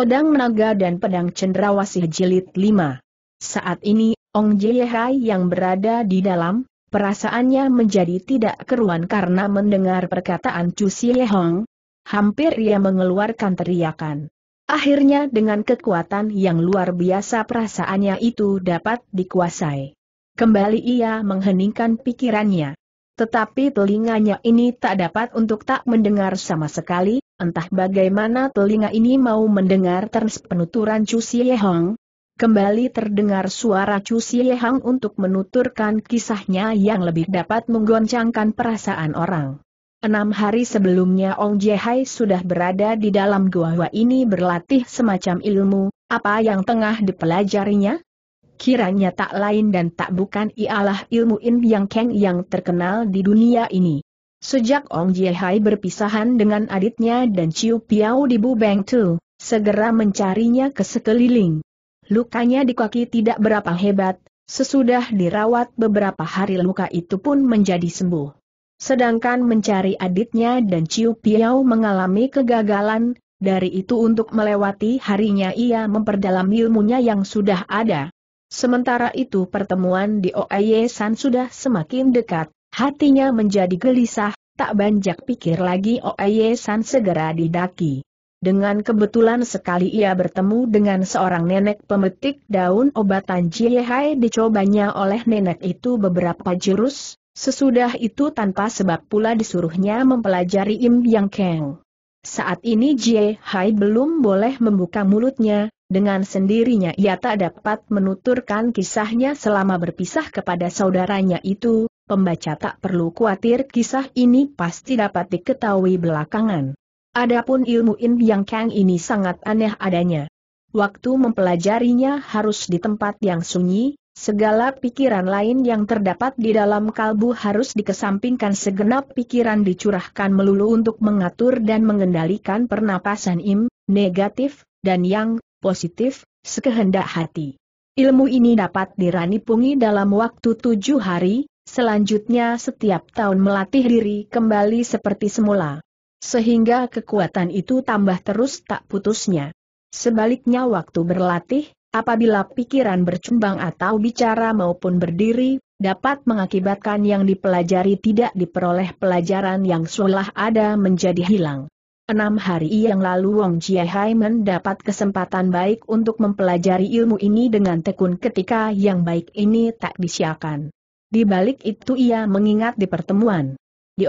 Pedang Naga dan Pedang Cendrawasih Jilid 5. Saat ini, Ong Jie Hai yang berada di dalam, perasaannya menjadi tidak keruan karena mendengar perkataan Chu Hong. Hampir ia mengeluarkan teriakan. Akhirnya dengan kekuatan yang luar biasa perasaannya itu dapat dikuasai. Kembali ia mengheningkan pikirannya. Tetapi telinganya ini tak dapat untuk tak mendengar sama sekali, Entah bagaimana telinga ini mau mendengar terus penuturan Chu Hong. Kembali terdengar suara Chu Hong untuk menuturkan kisahnya yang lebih dapat menggoncangkan perasaan orang. Enam hari sebelumnya Ong Jehai sudah berada di dalam gua ini berlatih semacam ilmu, apa yang tengah dipelajarinya? Kiranya tak lain dan tak bukan ialah ilmu In Yang Keng yang terkenal di dunia ini. Sejak Ong Jiehai berpisahan dengan aditnya dan Ciu Piao di Bu Beng Tu, segera mencarinya ke sekeliling. Lukanya di kaki tidak berapa hebat, sesudah dirawat beberapa hari luka itu pun menjadi sembuh. Sedangkan mencari aditnya dan Ciu Piao mengalami kegagalan, dari itu untuk melewati harinya ia memperdalam ilmunya yang sudah ada. Sementara itu pertemuan di Oye San sudah semakin dekat, hatinya menjadi gelisah, Tak banyak pikir lagi Oye San segera didaki. Dengan kebetulan sekali ia bertemu dengan seorang nenek pemetik daun obatan Jiehai dicobanya oleh nenek itu beberapa jurus, sesudah itu tanpa sebab pula disuruhnya mempelajari Im Yang Keng. Saat ini Jiehai belum boleh membuka mulutnya, dengan sendirinya ia tak dapat menuturkan kisahnya selama berpisah kepada saudaranya itu, pembaca tak perlu khawatir kisah ini pasti dapat diketahui belakangan. Adapun ilmu In Yang Kang ini sangat aneh adanya. Waktu mempelajarinya harus di tempat yang sunyi, segala pikiran lain yang terdapat di dalam kalbu harus dikesampingkan segenap pikiran dicurahkan melulu untuk mengatur dan mengendalikan pernapasan im, negatif, dan yang, positif, sekehendak hati. Ilmu ini dapat diranipungi dalam waktu tujuh hari, Selanjutnya setiap tahun melatih diri kembali seperti semula. Sehingga kekuatan itu tambah terus tak putusnya. Sebaliknya waktu berlatih, apabila pikiran bercumbang atau bicara maupun berdiri, dapat mengakibatkan yang dipelajari tidak diperoleh pelajaran yang seolah ada menjadi hilang. Enam hari yang lalu Wong Hai mendapat kesempatan baik untuk mempelajari ilmu ini dengan tekun ketika yang baik ini tak disiakan. Di balik itu ia mengingat di pertemuan. Di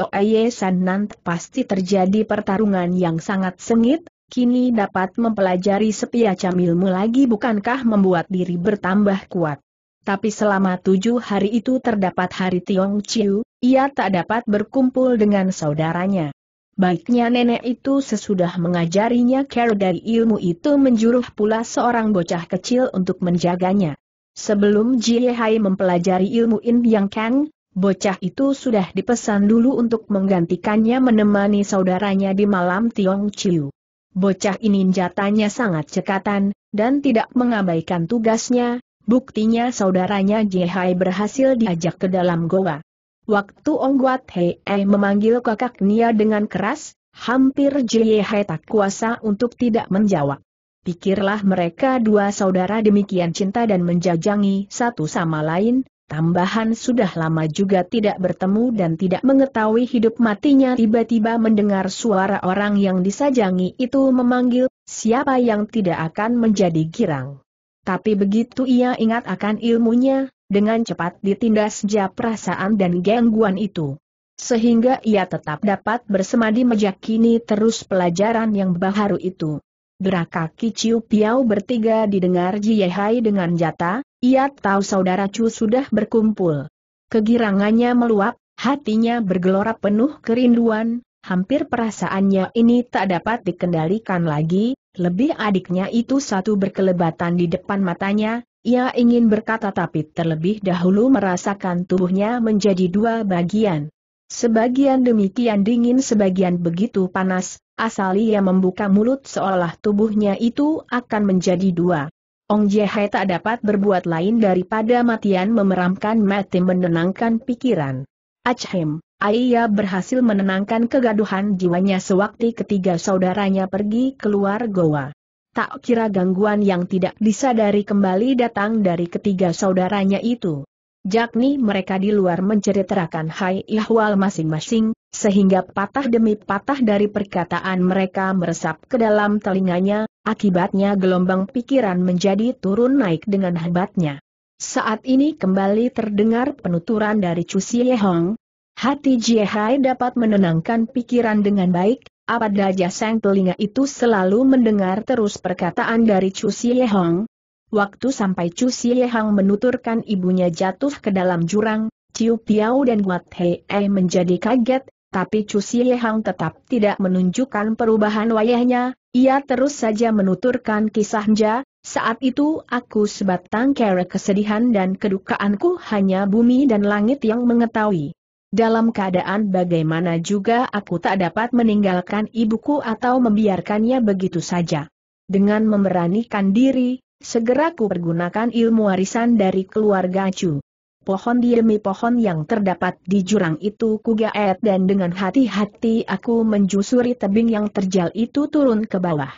San nant pasti terjadi pertarungan yang sangat sengit, kini dapat mempelajari sepiacam ilmu lagi bukankah membuat diri bertambah kuat. Tapi selama tujuh hari itu terdapat hari Tiong Chiu, ia tak dapat berkumpul dengan saudaranya. Baiknya nenek itu sesudah mengajarinya care dari ilmu itu menjuruh pula seorang bocah kecil untuk menjaganya. Sebelum Jie mempelajari ilmu In Yang Kang, bocah itu sudah dipesan dulu untuk menggantikannya menemani saudaranya di malam Tiong Chiu. Bocah ini jatanya sangat cekatan, dan tidak mengabaikan tugasnya, buktinya saudaranya Jie berhasil diajak ke dalam goa. Waktu Ong Guat Hei memanggil kakak Nia dengan keras, hampir Jie tak kuasa untuk tidak menjawab. Pikirlah mereka dua saudara demikian cinta dan menjajangi satu sama lain, tambahan sudah lama juga tidak bertemu dan tidak mengetahui hidup matinya tiba-tiba mendengar suara orang yang disajangi itu memanggil, siapa yang tidak akan menjadi girang. Tapi begitu ia ingat akan ilmunya, dengan cepat ditindas jah perasaan dan gangguan itu sehingga ia tetap dapat bersemadi meyakini terus pelajaran yang baharu itu. Gerak Kiciu Piau bertiga didengar Ji Yehai dengan jata, ia tahu saudara Chu sudah berkumpul. Kegirangannya meluap, hatinya bergelora penuh kerinduan, hampir perasaannya ini tak dapat dikendalikan lagi, lebih adiknya itu satu berkelebatan di depan matanya, ia ingin berkata tapi terlebih dahulu merasakan tubuhnya menjadi dua bagian. Sebagian demikian dingin sebagian begitu panas, asal ia membuka mulut seolah tubuhnya itu akan menjadi dua. Ong Jae tak dapat berbuat lain daripada matian memeramkan mati menenangkan pikiran. Achim, Aiya berhasil menenangkan kegaduhan jiwanya sewaktu ketiga saudaranya pergi keluar goa. Tak kira gangguan yang tidak disadari kembali datang dari ketiga saudaranya itu. Jakni mereka di luar menceritakan hai ihwal masing-masing, sehingga patah demi patah dari perkataan mereka meresap ke dalam telinganya, akibatnya gelombang pikiran menjadi turun naik dengan hebatnya. Saat ini kembali terdengar penuturan dari Chu Hong. Hati Jihai dapat menenangkan pikiran dengan baik, apa jasang sang telinga itu selalu mendengar terus perkataan dari Chu Hong, Waktu sampai Chu Siehang menuturkan ibunya jatuh ke dalam jurang, Chiu Piao dan Guat Hei menjadi kaget, tapi Chu Siehang tetap tidak menunjukkan perubahan wayahnya, ia terus saja menuturkan kisahnya, saat itu aku sebatang kere kesedihan dan kedukaanku hanya bumi dan langit yang mengetahui. Dalam keadaan bagaimana juga aku tak dapat meninggalkan ibuku atau membiarkannya begitu saja. Dengan memberanikan diri, Segera ku pergunakan ilmu warisan dari keluarga Chu. Pohon demi pohon yang terdapat di jurang itu kugaet dan dengan hati-hati aku menjusuri tebing yang terjal itu turun ke bawah.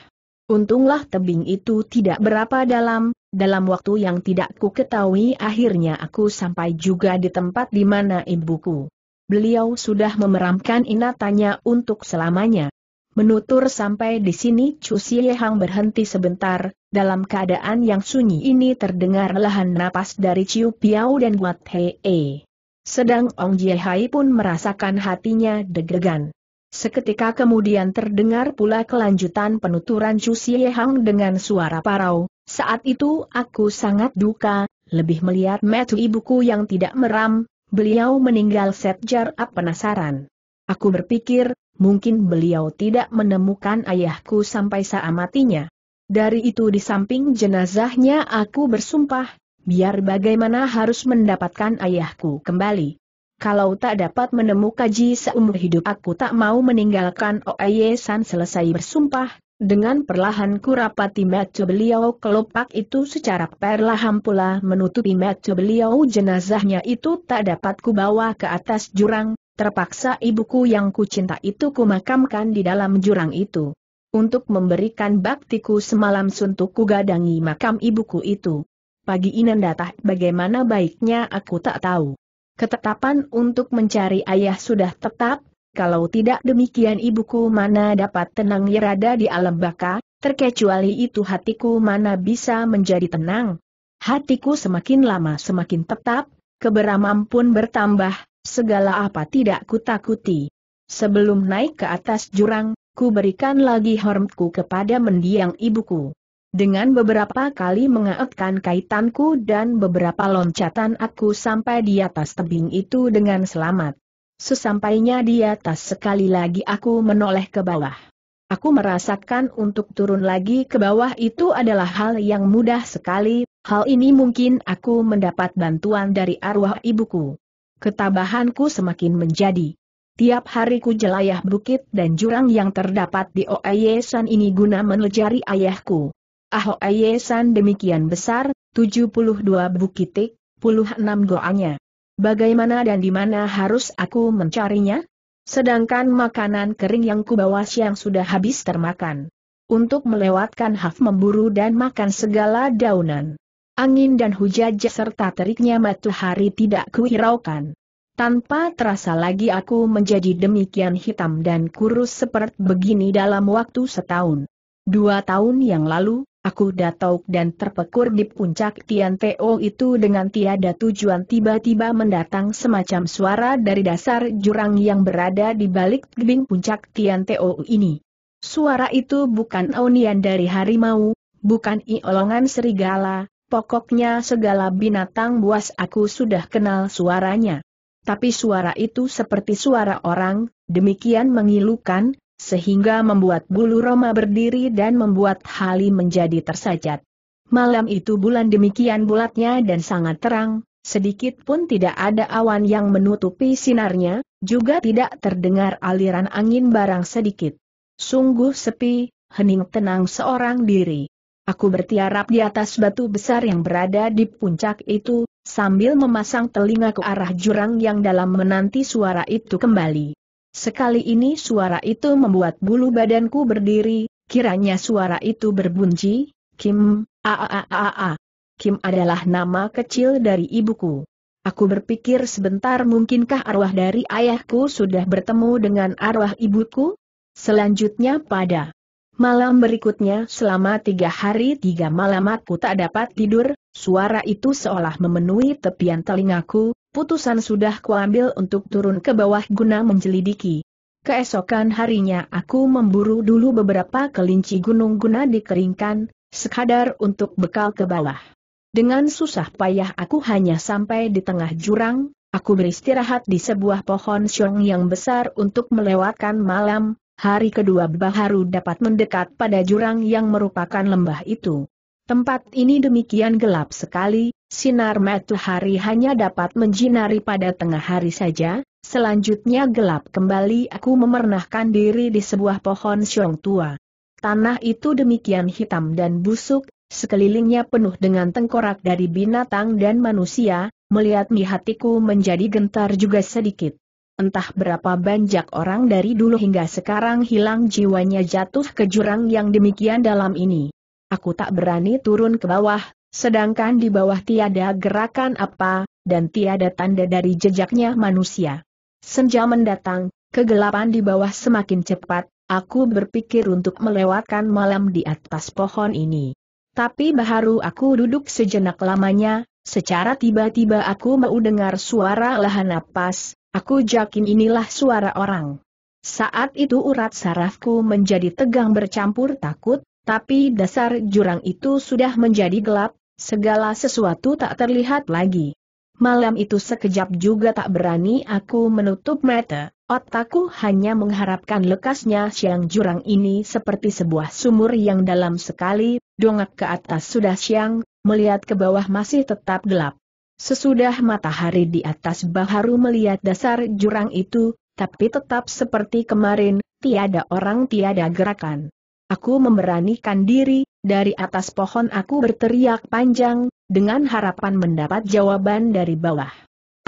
Untunglah tebing itu tidak berapa dalam, dalam waktu yang tidak kuketahui akhirnya aku sampai juga di tempat di mana ibuku. Beliau sudah memeramkan inatanya untuk selamanya. Menutur sampai di sini Chu Siehang berhenti sebentar, dalam keadaan yang sunyi ini terdengar lahan napas dari Ciu Piao dan Guat Hei. E. Sedang Ong Jiehai pun merasakan hatinya deg-degan. Seketika kemudian terdengar pula kelanjutan penuturan Chu Siehang dengan suara parau, saat itu aku sangat duka, lebih melihat metu ibuku yang tidak meram, beliau meninggal setjar ah, penasaran. Aku berpikir, mungkin beliau tidak menemukan ayahku sampai saat matinya. Dari itu di samping jenazahnya aku bersumpah, biar bagaimana harus mendapatkan ayahku kembali. Kalau tak dapat menemukan Ji seumur hidup aku tak mau meninggalkan Oye San selesai bersumpah, dengan perlahan kurapati mata beliau kelopak itu secara perlahan pula menutupi mata beliau jenazahnya itu tak dapat kubawa ke atas jurang, terpaksa ibuku yang kucinta itu kumakamkan di dalam jurang itu. Untuk memberikan baktiku semalam suntuk kugadangi makam ibuku itu. Pagi datah bagaimana baiknya aku tak tahu. Ketetapan untuk mencari ayah sudah tetap, kalau tidak demikian ibuku mana dapat tenang irada di alam baka, terkecuali itu hatiku mana bisa menjadi tenang. Hatiku semakin lama semakin tetap, keberamam pun bertambah, segala apa tidak kutakuti. Sebelum naik ke atas jurang, ku berikan lagi hormatku kepada mendiang ibuku. Dengan beberapa kali mengaetkan kaitanku dan beberapa loncatan aku sampai di atas tebing itu dengan selamat. Sesampainya di atas sekali lagi aku menoleh ke bawah. Aku merasakan untuk turun lagi ke bawah itu adalah hal yang mudah sekali, hal ini mungkin aku mendapat bantuan dari arwah ibuku ketabahanku semakin menjadi. Tiap hariku ku jelayah bukit dan jurang yang terdapat di Oayesan ini guna menejari ayahku. Ah Oayesan demikian besar, 72 bukitik, puluh enam goanya. Bagaimana dan di mana harus aku mencarinya? Sedangkan makanan kering yang kubawa siang sudah habis termakan. Untuk melewatkan haf memburu dan makan segala daunan. Angin dan hujan serta teriknya matahari tidak kuhiraukan. Tanpa terasa lagi aku menjadi demikian hitam dan kurus seperti begini dalam waktu setahun. Dua tahun yang lalu, aku datang dan terpekur di puncak Tian Teo itu dengan tiada tujuan tiba-tiba mendatang semacam suara dari dasar jurang yang berada di balik tebing puncak Tian Teo ini. Suara itu bukan onian dari harimau, bukan iolongan serigala, Pokoknya segala binatang buas aku sudah kenal suaranya. Tapi suara itu seperti suara orang, demikian mengilukan, sehingga membuat bulu Roma berdiri dan membuat Hali menjadi tersajat. Malam itu bulan demikian bulatnya dan sangat terang, sedikit pun tidak ada awan yang menutupi sinarnya, juga tidak terdengar aliran angin barang sedikit. Sungguh sepi, hening tenang seorang diri. Aku bertiarap di atas batu besar yang berada di puncak itu, sambil memasang telinga ke arah jurang yang dalam menanti suara itu kembali. Sekali ini suara itu membuat bulu badanku berdiri, kiranya suara itu berbunyi, Kim, a-a-a-a-a. Kim adalah nama kecil dari ibuku. Aku berpikir sebentar mungkinkah arwah dari ayahku sudah bertemu dengan arwah ibuku? Selanjutnya pada Malam berikutnya selama tiga hari tiga malam aku tak dapat tidur, suara itu seolah memenuhi tepian telingaku, putusan sudah kuambil untuk turun ke bawah guna menjelidiki. Keesokan harinya aku memburu dulu beberapa kelinci gunung guna dikeringkan, sekadar untuk bekal ke bawah. Dengan susah payah aku hanya sampai di tengah jurang, Aku beristirahat di sebuah pohon siong yang besar untuk melewatkan malam, hari kedua Baharu dapat mendekat pada jurang yang merupakan lembah itu. Tempat ini demikian gelap sekali, sinar matahari hanya dapat menjinari pada tengah hari saja, selanjutnya gelap kembali aku memernahkan diri di sebuah pohon siong tua. Tanah itu demikian hitam dan busuk, sekelilingnya penuh dengan tengkorak dari binatang dan manusia, melihat mi hatiku menjadi gentar juga sedikit. Entah berapa banyak orang dari dulu hingga sekarang hilang jiwanya jatuh ke jurang yang demikian dalam ini. Aku tak berani turun ke bawah, sedangkan di bawah tiada gerakan apa, dan tiada tanda dari jejaknya manusia. Senja mendatang, kegelapan di bawah semakin cepat, aku berpikir untuk melewatkan malam di atas pohon ini. Tapi baru aku duduk sejenak lamanya, secara tiba-tiba aku mau dengar suara lahan napas, Aku yakin inilah suara orang. Saat itu urat sarafku menjadi tegang bercampur takut, tapi dasar jurang itu sudah menjadi gelap, segala sesuatu tak terlihat lagi. Malam itu sekejap juga tak berani aku menutup mata, otakku hanya mengharapkan lekasnya siang jurang ini seperti sebuah sumur yang dalam sekali, dongak ke atas sudah siang, melihat ke bawah masih tetap gelap. Sesudah matahari di atas Baharu melihat dasar jurang itu, tapi tetap seperti kemarin, tiada orang tiada gerakan. Aku memberanikan diri, dari atas pohon aku berteriak panjang, dengan harapan mendapat jawaban dari bawah.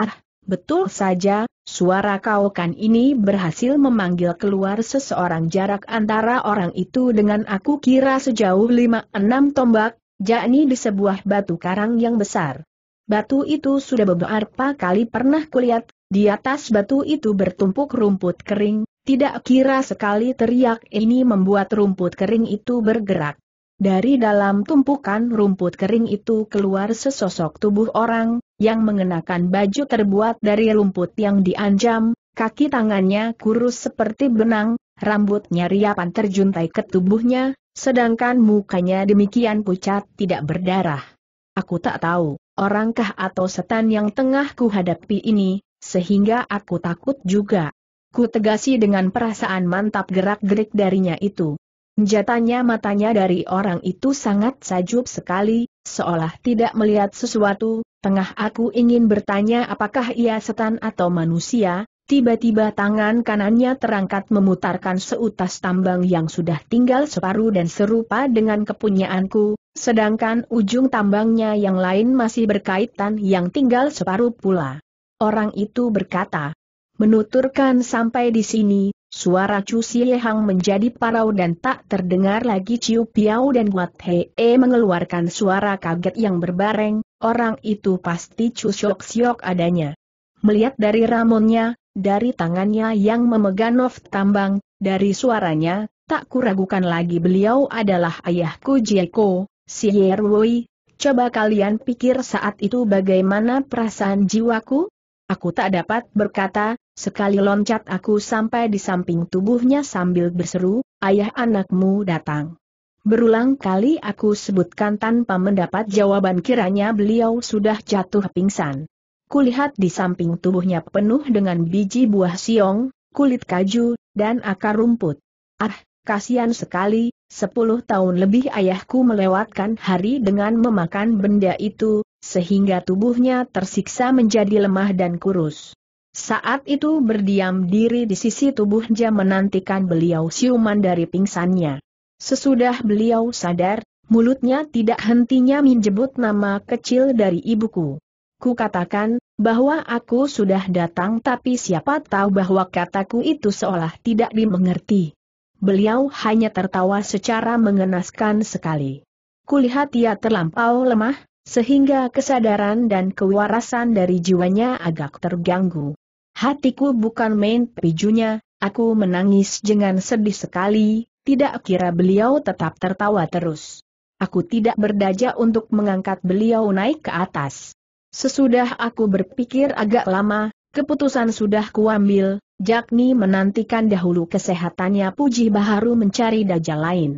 Ah, betul saja, suara kau kan ini berhasil memanggil keluar seseorang jarak antara orang itu dengan aku kira sejauh lima enam tombak, yakni di sebuah batu karang yang besar. Batu itu sudah beberapa kali pernah kulihat, di atas batu itu bertumpuk rumput kering, tidak kira sekali teriak ini membuat rumput kering itu bergerak. Dari dalam tumpukan rumput kering itu keluar sesosok tubuh orang, yang mengenakan baju terbuat dari rumput yang dianjam, kaki tangannya kurus seperti benang, rambutnya riapan terjuntai ke tubuhnya, sedangkan mukanya demikian pucat tidak berdarah. Aku tak tahu orangkah atau setan yang tengah kuhadapi ini, sehingga aku takut juga. Ku tegasi dengan perasaan mantap gerak-gerik darinya itu. Jatanya matanya dari orang itu sangat sajub sekali, seolah tidak melihat sesuatu, tengah aku ingin bertanya apakah ia setan atau manusia, Tiba-tiba tangan kanannya terangkat memutarkan seutas tambang yang sudah tinggal separuh dan serupa dengan kepunyaanku, sedangkan ujung tambangnya yang lain masih berkaitan yang tinggal separuh pula. Orang itu berkata, menuturkan sampai di sini, suara Chu Siehang menjadi parau dan tak terdengar lagi Ciu Piao dan Wat Hee mengeluarkan suara kaget yang berbareng, orang itu pasti Chu Siok Siok adanya. Melihat dari ramonnya, dari tangannya yang memegang Nov Tambang, dari suaranya, tak kuragukan lagi beliau adalah ayahku Jieko, si Yerwoi. Coba kalian pikir saat itu bagaimana perasaan jiwaku? Aku tak dapat berkata, sekali loncat aku sampai di samping tubuhnya sambil berseru, ayah anakmu datang. Berulang kali aku sebutkan tanpa mendapat jawaban kiranya beliau sudah jatuh pingsan. Kulihat di samping tubuhnya penuh dengan biji buah siong, kulit kaju, dan akar rumput. Ah, kasihan sekali, sepuluh tahun lebih ayahku melewatkan hari dengan memakan benda itu, sehingga tubuhnya tersiksa menjadi lemah dan kurus. Saat itu berdiam diri di sisi tubuhnya menantikan beliau siuman dari pingsannya. Sesudah beliau sadar, mulutnya tidak hentinya menjebut nama kecil dari ibuku aku katakan, bahwa aku sudah datang tapi siapa tahu bahwa kataku itu seolah tidak dimengerti. Beliau hanya tertawa secara mengenaskan sekali. Kulihat ia terlampau lemah, sehingga kesadaran dan kewarasan dari jiwanya agak terganggu. Hatiku bukan main pijunya, aku menangis dengan sedih sekali, tidak kira beliau tetap tertawa terus. Aku tidak berdaja untuk mengangkat beliau naik ke atas. Sesudah aku berpikir agak lama, keputusan sudah kuambil, yakni menantikan dahulu kesehatannya Puji Baharu mencari dajjal lain.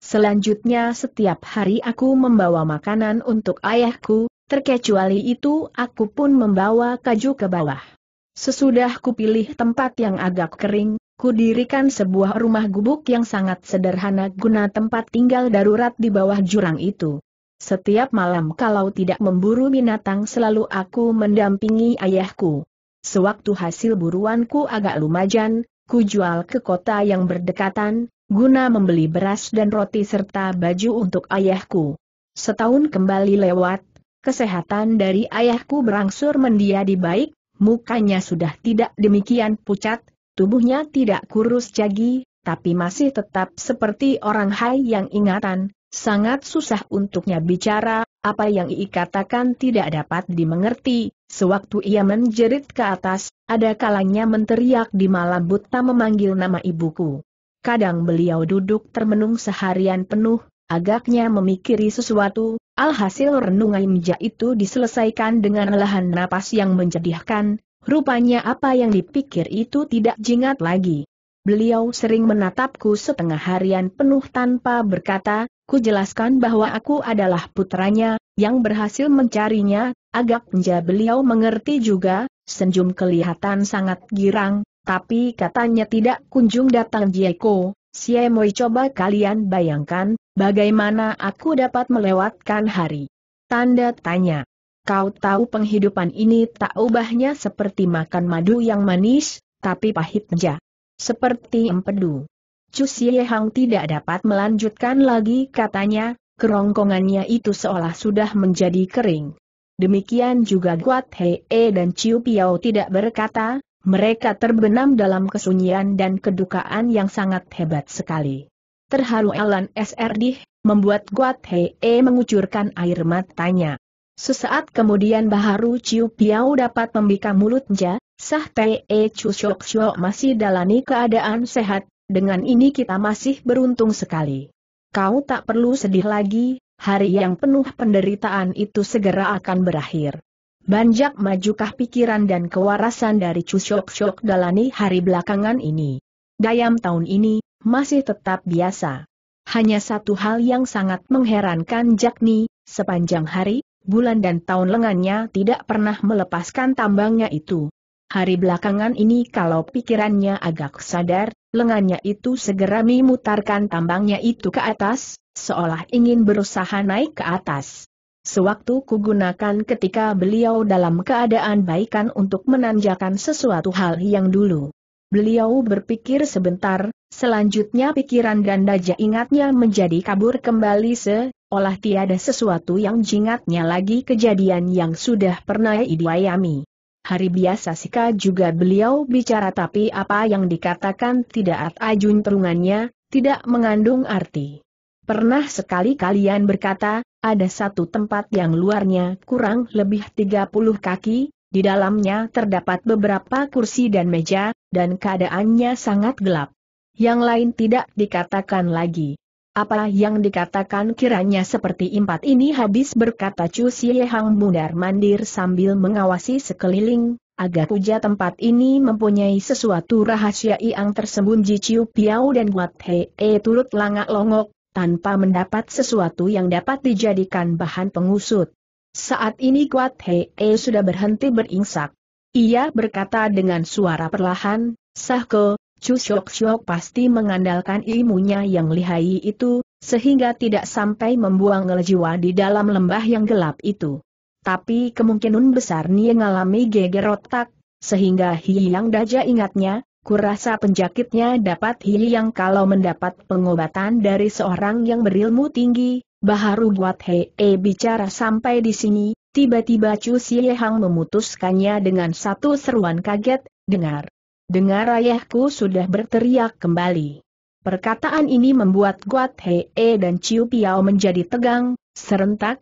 Selanjutnya setiap hari aku membawa makanan untuk ayahku, terkecuali itu aku pun membawa kaju ke bawah. Sesudah kupilih tempat yang agak kering, kudirikan sebuah rumah gubuk yang sangat sederhana guna tempat tinggal darurat di bawah jurang itu. Setiap malam kalau tidak memburu binatang selalu aku mendampingi ayahku. Sewaktu hasil buruanku agak lumajan, ku jual ke kota yang berdekatan, guna membeli beras dan roti serta baju untuk ayahku. Setahun kembali lewat, kesehatan dari ayahku berangsur mendiadi baik, mukanya sudah tidak demikian pucat, tubuhnya tidak kurus jagi, tapi masih tetap seperti orang hai yang ingatan, Sangat susah untuknya bicara, apa yang ia katakan tidak dapat dimengerti. Sewaktu ia menjerit ke atas, ada kalanya menteriak di malam buta memanggil nama ibuku. Kadang beliau duduk termenung seharian penuh, agaknya memikiri sesuatu, alhasil renungan imja itu diselesaikan dengan lahan napas yang menjadikan. rupanya apa yang dipikir itu tidak jingat lagi. Beliau sering menatapku setengah harian penuh tanpa berkata, Ku jelaskan bahwa aku adalah putranya, yang berhasil mencarinya, agak agaknya beliau mengerti juga, Senyum kelihatan sangat girang, tapi katanya tidak kunjung datang Jieko, Siemoi coba kalian bayangkan, bagaimana aku dapat melewatkan hari. Tanda tanya. Kau tahu penghidupan ini tak ubahnya seperti makan madu yang manis, tapi pahitnya. Seperti empedu. Chu Hang tidak dapat melanjutkan lagi katanya, kerongkongannya itu seolah sudah menjadi kering. Demikian juga Guat Hee dan Chiu Piao tidak berkata, mereka terbenam dalam kesunyian dan kedukaan yang sangat hebat sekali. Terharu Alan SRD, membuat Guat Hee mengucurkan air matanya. Sesaat kemudian Baharu Ciu Piao dapat membuka mulutnya, Sah Te Chu Shok Shok masih dalani keadaan sehat, dengan ini kita masih beruntung sekali. Kau tak perlu sedih lagi, hari yang penuh penderitaan itu segera akan berakhir. Banjak majukah pikiran dan kewarasan dari Cusyok-syok Dalani hari belakangan ini. Dayam tahun ini, masih tetap biasa. Hanya satu hal yang sangat mengherankan Jakni, sepanjang hari, bulan dan tahun lengannya tidak pernah melepaskan tambangnya itu. Hari belakangan ini kalau pikirannya agak sadar, lengannya itu segera memutarkan tambangnya itu ke atas, seolah ingin berusaha naik ke atas. Sewaktu kugunakan ketika beliau dalam keadaan baikan untuk menanjakan sesuatu hal yang dulu. Beliau berpikir sebentar, selanjutnya pikiran dan daja ingatnya menjadi kabur kembali seolah tiada sesuatu yang jingatnya lagi kejadian yang sudah pernah idiayami. Hari biasa Sika juga beliau bicara tapi apa yang dikatakan tidak ajun perungannya, tidak mengandung arti. Pernah sekali kalian berkata, ada satu tempat yang luarnya kurang lebih 30 kaki, di dalamnya terdapat beberapa kursi dan meja, dan keadaannya sangat gelap. Yang lain tidak dikatakan lagi. Apa yang dikatakan kiranya seperti empat ini habis berkata Chu Xie Hang mundar mandir sambil mengawasi sekeliling, agak puja tempat ini mempunyai sesuatu rahasia yang tersembunyi Ciu Piao dan Wat He e turut langak longok, tanpa mendapat sesuatu yang dapat dijadikan bahan pengusut. Saat ini Wat He e sudah berhenti beringsak. Ia berkata dengan suara perlahan, Sahko, Chu shok Shok pasti mengandalkan ilmunya yang lihai itu, sehingga tidak sampai membuang ngelejiwa di dalam lembah yang gelap itu. Tapi kemungkinan besar Nia mengalami geger otak, sehingga Hiyang Daja ingatnya, kurasa penjakitnya dapat Hiyang kalau mendapat pengobatan dari seorang yang berilmu tinggi, Baharu Guat hee bicara sampai di sini, tiba-tiba Chu Siyehang memutuskannya dengan satu seruan kaget, dengar. Dengar ayahku sudah berteriak kembali. Perkataan ini membuat Guat Hee dan Ciu Piao menjadi tegang, serentak,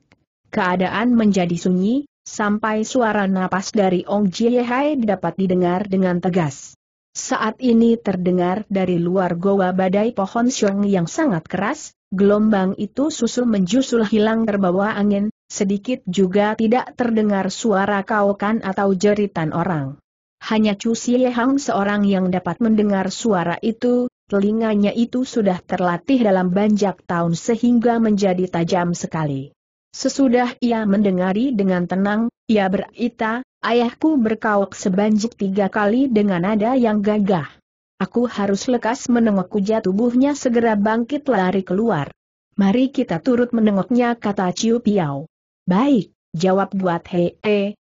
keadaan menjadi sunyi, sampai suara napas dari Ong Jie Hai dapat didengar dengan tegas. Saat ini terdengar dari luar goa badai pohon siong yang sangat keras, gelombang itu susul menjusul hilang terbawa angin, sedikit juga tidak terdengar suara kaukan atau jeritan orang. Hanya Chu Xie Hang seorang yang dapat mendengar suara itu, telinganya itu sudah terlatih dalam banjak tahun sehingga menjadi tajam sekali. Sesudah ia mendengari dengan tenang, ia berita, ayahku berkauk sebanyak tiga kali dengan nada yang gagah. Aku harus lekas menengok kuja tubuhnya segera bangkit lari keluar. Mari kita turut menengoknya kata Ciu Piao. Baik, jawab buat Hei,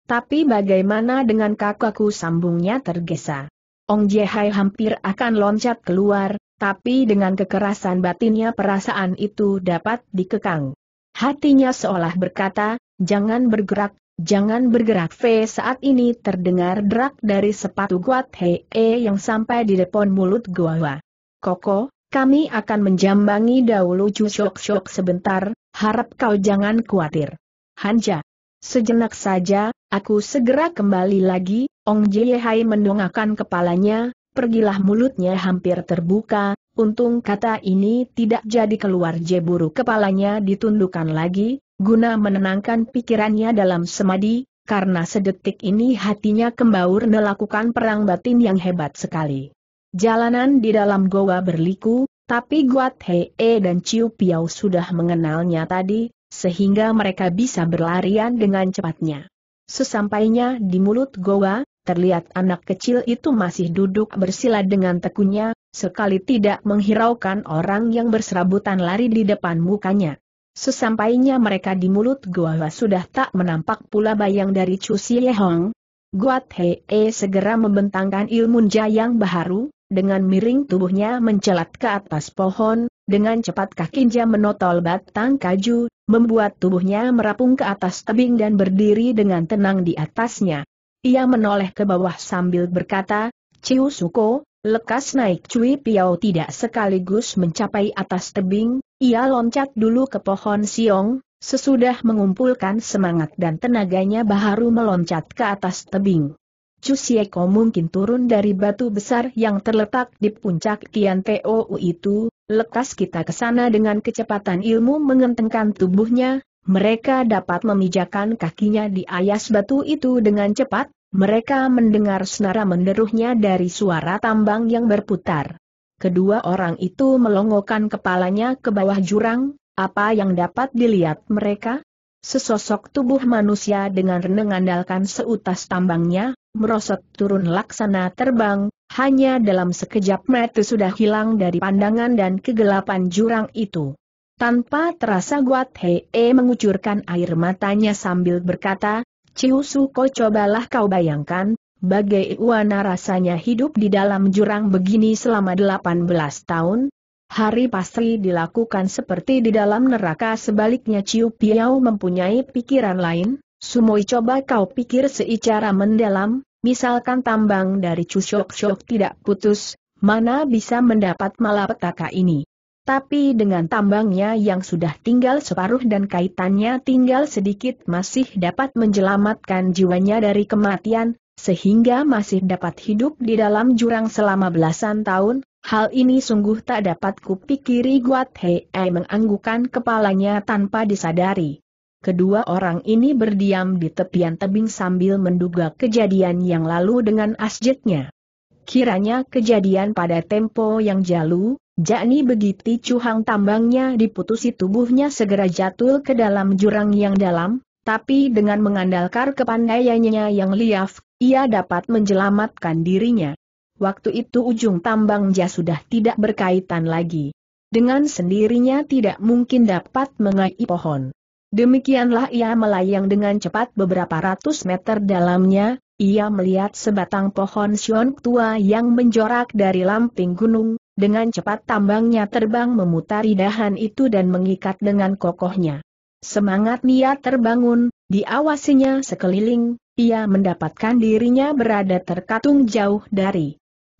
tapi bagaimana dengan kakakku sambungnya tergesa. Ong Jehai hampir akan loncat keluar, tapi dengan kekerasan batinnya perasaan itu dapat dikekang. Hatinya seolah berkata, jangan bergerak, jangan bergerak V saat ini terdengar derak dari sepatu Guat Hee yang sampai di depan mulut gua. Koko, kami akan menjambangi dahulu Chu Shok sebentar, harap kau jangan khawatir. Hanja, Sejenak saja, aku segera kembali lagi, Ong Jiehai mendongakkan kepalanya, pergilah mulutnya hampir terbuka, untung kata ini tidak jadi keluar jeburu kepalanya ditundukkan lagi, guna menenangkan pikirannya dalam semadi, karena sedetik ini hatinya kembaur melakukan perang batin yang hebat sekali. Jalanan di dalam goa berliku, tapi Guat Hee dan Ciu Piao sudah mengenalnya tadi, sehingga mereka bisa berlarian dengan cepatnya. Sesampainya di mulut goa, terlihat anak kecil itu masih duduk bersila dengan tekunnya, sekali tidak menghiraukan orang yang berserabutan lari di depan mukanya. Sesampainya mereka di mulut goa sudah tak menampak pula bayang dari Chu Siehong, Guat Hee segera membentangkan ilmu jayang baharu, dengan miring tubuhnya mencelat ke atas pohon, dengan cepat kakinya menotol batang kaju, membuat tubuhnya merapung ke atas tebing dan berdiri dengan tenang di atasnya. Ia menoleh ke bawah sambil berkata, Ciu Suko, lekas naik Cui Piao tidak sekaligus mencapai atas tebing, ia loncat dulu ke pohon siong, sesudah mengumpulkan semangat dan tenaganya baru meloncat ke atas tebing. Cu Sieko mungkin turun dari batu besar yang terletak di puncak Tian Teo itu, lekas kita ke sana dengan kecepatan ilmu mengentengkan tubuhnya, mereka dapat memijakan kakinya di ayas batu itu dengan cepat, mereka mendengar senara menderuhnya dari suara tambang yang berputar. Kedua orang itu melongokkan kepalanya ke bawah jurang, apa yang dapat dilihat mereka? sesosok tubuh manusia dengan mengandalkan seutas tambangnya, merosot turun laksana terbang, hanya dalam sekejap mata sudah hilang dari pandangan dan kegelapan jurang itu. Tanpa terasa Guat Hee mengucurkan air matanya sambil berkata, Cihusu ko cobalah kau bayangkan, bagai Iwana rasanya hidup di dalam jurang begini selama 18 tahun, Hari pasti dilakukan seperti di dalam neraka sebaliknya Ciu Piao mempunyai pikiran lain, Sumoi coba kau pikir secara mendalam, misalkan tambang dari Cushok-Shok tidak putus, mana bisa mendapat malapetaka ini. Tapi dengan tambangnya yang sudah tinggal separuh dan kaitannya tinggal sedikit masih dapat menjelamatkan jiwanya dari kematian, sehingga masih dapat hidup di dalam jurang selama belasan tahun, Hal ini sungguh tak dapat kupikiri Guat Hei eh, menganggukan kepalanya tanpa disadari. Kedua orang ini berdiam di tepian tebing sambil menduga kejadian yang lalu dengan asjetnya. Kiranya kejadian pada tempo yang jalu, Jakni begitu cuhang tambangnya diputusi tubuhnya segera jatuh ke dalam jurang yang dalam, tapi dengan mengandalkan kepandaiannya yang liaf, ia dapat menjelamatkan dirinya waktu itu ujung tambangnya sudah tidak berkaitan lagi. Dengan sendirinya tidak mungkin dapat mengai pohon. Demikianlah ia melayang dengan cepat beberapa ratus meter dalamnya, ia melihat sebatang pohon sion tua yang menjorak dari lamping gunung, dengan cepat tambangnya terbang memutari dahan itu dan mengikat dengan kokohnya. Semangat Nia terbangun, diawasinya sekeliling, ia mendapatkan dirinya berada terkatung jauh dari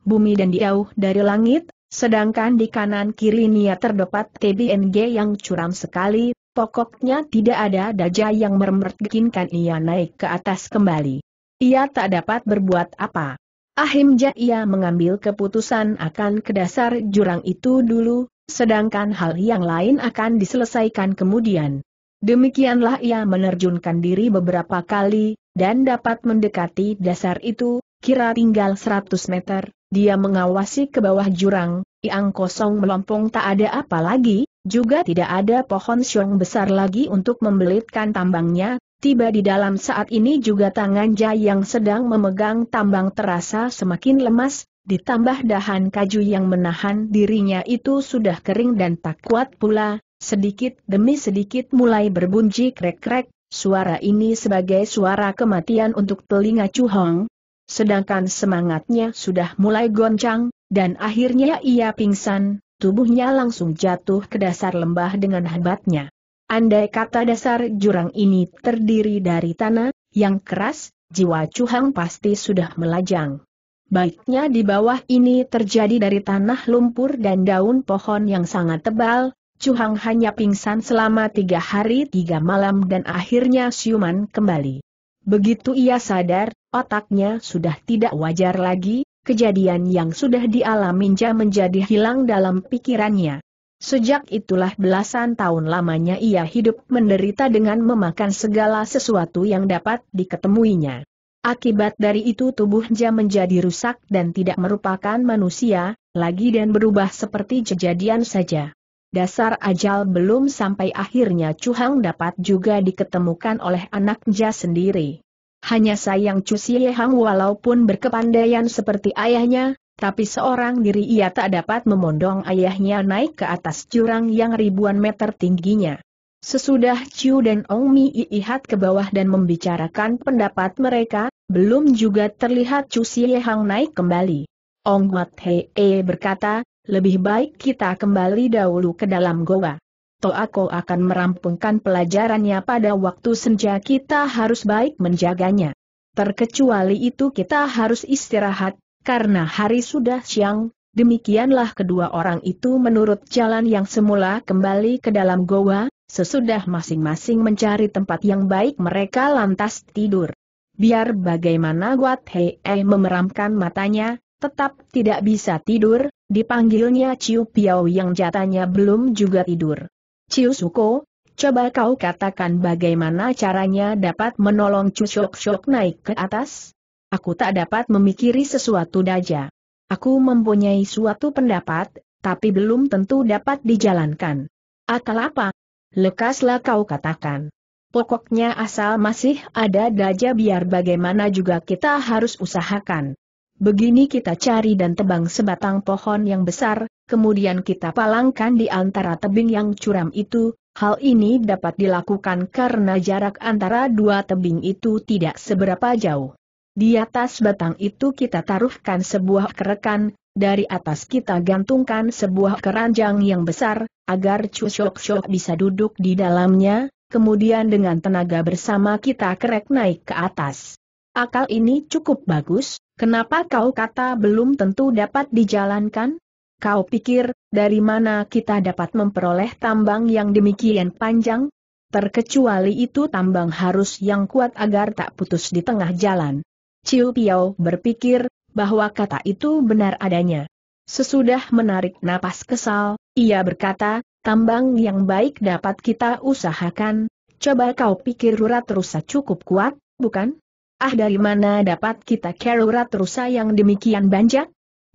bumi dan diauh dari langit, sedangkan di kanan kiri nia terdapat TBNG yang curam sekali, pokoknya tidak ada daja yang mermertgekinkan ia naik ke atas kembali. Ia tak dapat berbuat apa. Ahimja ia mengambil keputusan akan ke dasar jurang itu dulu, sedangkan hal yang lain akan diselesaikan kemudian. Demikianlah ia menerjunkan diri beberapa kali, dan dapat mendekati dasar itu, kira tinggal 100 meter, dia mengawasi ke bawah jurang, yang kosong melompong tak ada apa lagi, juga tidak ada pohon siung besar lagi untuk membelitkan tambangnya, tiba di dalam saat ini juga tangan Jai yang sedang memegang tambang terasa semakin lemas, ditambah dahan kaju yang menahan dirinya itu sudah kering dan tak kuat pula, sedikit demi sedikit mulai berbunyi krek-krek, suara ini sebagai suara kematian untuk telinga Chu Hong, sedangkan semangatnya sudah mulai goncang, dan akhirnya ia pingsan, tubuhnya langsung jatuh ke dasar lembah dengan hebatnya. Andai kata dasar jurang ini terdiri dari tanah, yang keras, jiwa Cuhang pasti sudah melajang. Baiknya di bawah ini terjadi dari tanah lumpur dan daun pohon yang sangat tebal, Cuhang hanya pingsan selama tiga hari tiga malam dan akhirnya siuman kembali. Begitu ia sadar, otaknya sudah tidak wajar lagi, kejadian yang sudah dialaminya menjadi hilang dalam pikirannya. Sejak itulah belasan tahun lamanya ia hidup menderita dengan memakan segala sesuatu yang dapat diketemuinya. Akibat dari itu tubuhnya menjadi rusak dan tidak merupakan manusia, lagi dan berubah seperti kejadian saja. Dasar ajal belum sampai akhirnya Cuhang dapat juga diketemukan oleh anaknya sendiri. Hanya sayang Chu Siehang walaupun berkepandaian seperti ayahnya, tapi seorang diri ia tak dapat memondong ayahnya naik ke atas jurang yang ribuan meter tingginya. Sesudah Chiu dan Ong Mi iihat ke bawah dan membicarakan pendapat mereka, belum juga terlihat Chu Siehang naik kembali. Ong Mat Hee berkata, lebih baik kita kembali dahulu ke dalam goa. Toako akan merampungkan pelajarannya pada waktu senja kita harus baik menjaganya. Terkecuali itu kita harus istirahat, karena hari sudah siang, demikianlah kedua orang itu menurut jalan yang semula kembali ke dalam goa, sesudah masing-masing mencari tempat yang baik mereka lantas tidur. Biar bagaimana Guat Hei memeramkan matanya, tetap tidak bisa tidur, dipanggilnya Ciu Piao yang jatanya belum juga tidur. Ciusuko, coba kau katakan bagaimana caranya dapat menolong Shok Shok naik ke atas? Aku tak dapat memikiri sesuatu daja. Aku mempunyai suatu pendapat, tapi belum tentu dapat dijalankan. Akal apa? Lekaslah kau katakan. Pokoknya asal masih ada daja biar bagaimana juga kita harus usahakan. Begini kita cari dan tebang sebatang pohon yang besar, kemudian kita palangkan di antara tebing yang curam itu, hal ini dapat dilakukan karena jarak antara dua tebing itu tidak seberapa jauh. Di atas batang itu kita taruhkan sebuah kerekan, dari atas kita gantungkan sebuah keranjang yang besar, agar cusok-cusok bisa duduk di dalamnya, kemudian dengan tenaga bersama kita kerek naik ke atas. Akal ini cukup bagus, Kenapa kau kata belum tentu dapat dijalankan? Kau pikir, dari mana kita dapat memperoleh tambang yang demikian panjang? Terkecuali itu tambang harus yang kuat agar tak putus di tengah jalan. Ciu Piao berpikir, bahwa kata itu benar adanya. Sesudah menarik napas kesal, ia berkata, tambang yang baik dapat kita usahakan, coba kau pikir urat rusak cukup kuat, bukan? Ah dari mana dapat kita care urat rusa yang demikian banyak?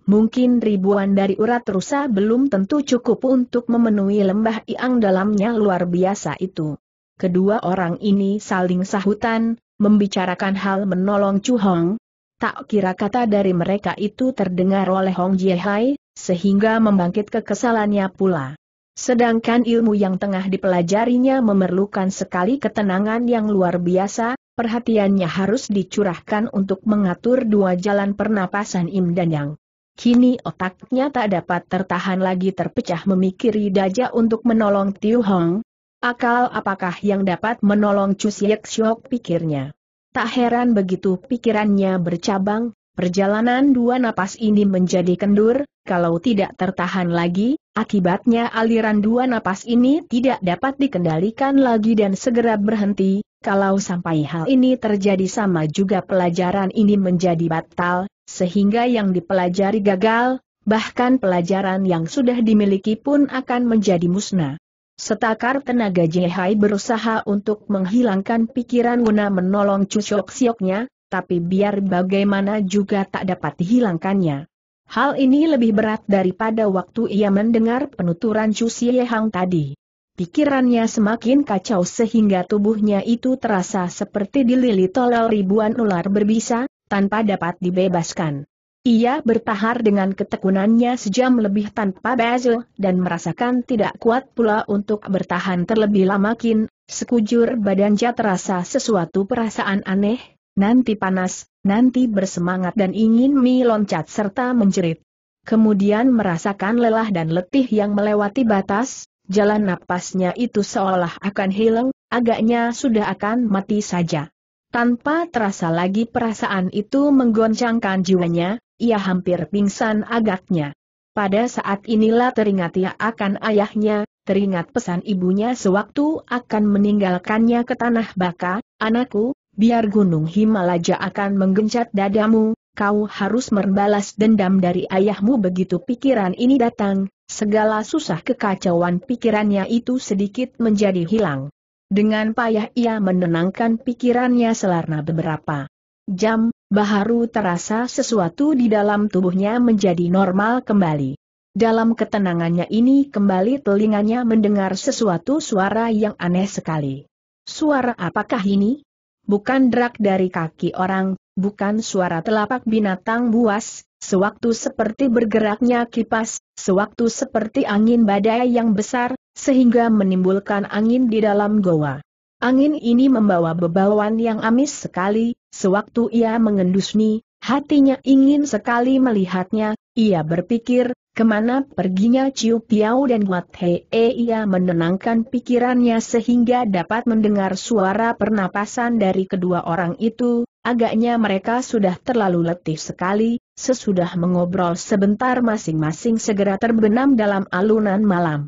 Mungkin ribuan dari urat rusa belum tentu cukup untuk memenuhi lembah iang dalamnya luar biasa itu. Kedua orang ini saling sahutan, membicarakan hal menolong Chu Hong. Tak kira kata dari mereka itu terdengar oleh Hong Jiehai, sehingga membangkit kekesalannya pula. Sedangkan ilmu yang tengah dipelajarinya memerlukan sekali ketenangan yang luar biasa, perhatiannya harus dicurahkan untuk mengatur dua jalan pernapasan Im dan Yang. Kini otaknya tak dapat tertahan lagi terpecah memikiri Daja untuk menolong Tiu Hong. Akal apakah yang dapat menolong Chu Siak Siok pikirnya. Tak heran begitu pikirannya bercabang, perjalanan dua napas ini menjadi kendur, kalau tidak tertahan lagi, akibatnya aliran dua napas ini tidak dapat dikendalikan lagi dan segera berhenti, kalau sampai hal ini terjadi sama juga pelajaran ini menjadi batal, sehingga yang dipelajari gagal, bahkan pelajaran yang sudah dimiliki pun akan menjadi musnah. Setakar tenaga Jehai berusaha untuk menghilangkan pikiran guna menolong Cusyok Sioknya, tapi biar bagaimana juga tak dapat dihilangkannya. Hal ini lebih berat daripada waktu ia mendengar penuturan Cusyehang tadi. Pikirannya semakin kacau sehingga tubuhnya itu terasa seperti dililit oleh ribuan ular berbisa, tanpa dapat dibebaskan. Ia bertahar dengan ketekunannya sejam lebih tanpa bezel, dan merasakan tidak kuat pula untuk bertahan terlebih lamakin. kin, sekujur badannya terasa sesuatu perasaan aneh, nanti panas, nanti bersemangat dan ingin meloncat serta menjerit. Kemudian merasakan lelah dan letih yang melewati batas, Jalan napasnya itu seolah akan hilang, agaknya sudah akan mati saja. Tanpa terasa lagi perasaan itu menggoncangkan jiwanya, ia hampir pingsan agaknya. Pada saat inilah teringat ia akan ayahnya, teringat pesan ibunya sewaktu akan meninggalkannya ke tanah baka, anakku, biar gunung Himalaja akan menggencat dadamu, kau harus membalas dendam dari ayahmu begitu pikiran ini datang, segala susah kekacauan pikirannya itu sedikit menjadi hilang. Dengan payah ia menenangkan pikirannya selarna beberapa jam, baharu terasa sesuatu di dalam tubuhnya menjadi normal kembali. Dalam ketenangannya ini kembali telinganya mendengar sesuatu suara yang aneh sekali. Suara apakah ini? Bukan drak dari kaki orang, bukan suara telapak binatang buas, sewaktu seperti bergeraknya kipas, sewaktu seperti angin badai yang besar, sehingga menimbulkan angin di dalam goa. Angin ini membawa bebauan yang amis sekali, sewaktu ia mengendusni, hatinya ingin sekali melihatnya, ia berpikir, kemana perginya Ciu Piau dan Wat Hei ia menenangkan pikirannya sehingga dapat mendengar suara pernapasan dari kedua orang itu, Agaknya mereka sudah terlalu letih sekali, sesudah mengobrol sebentar masing-masing segera terbenam dalam alunan malam.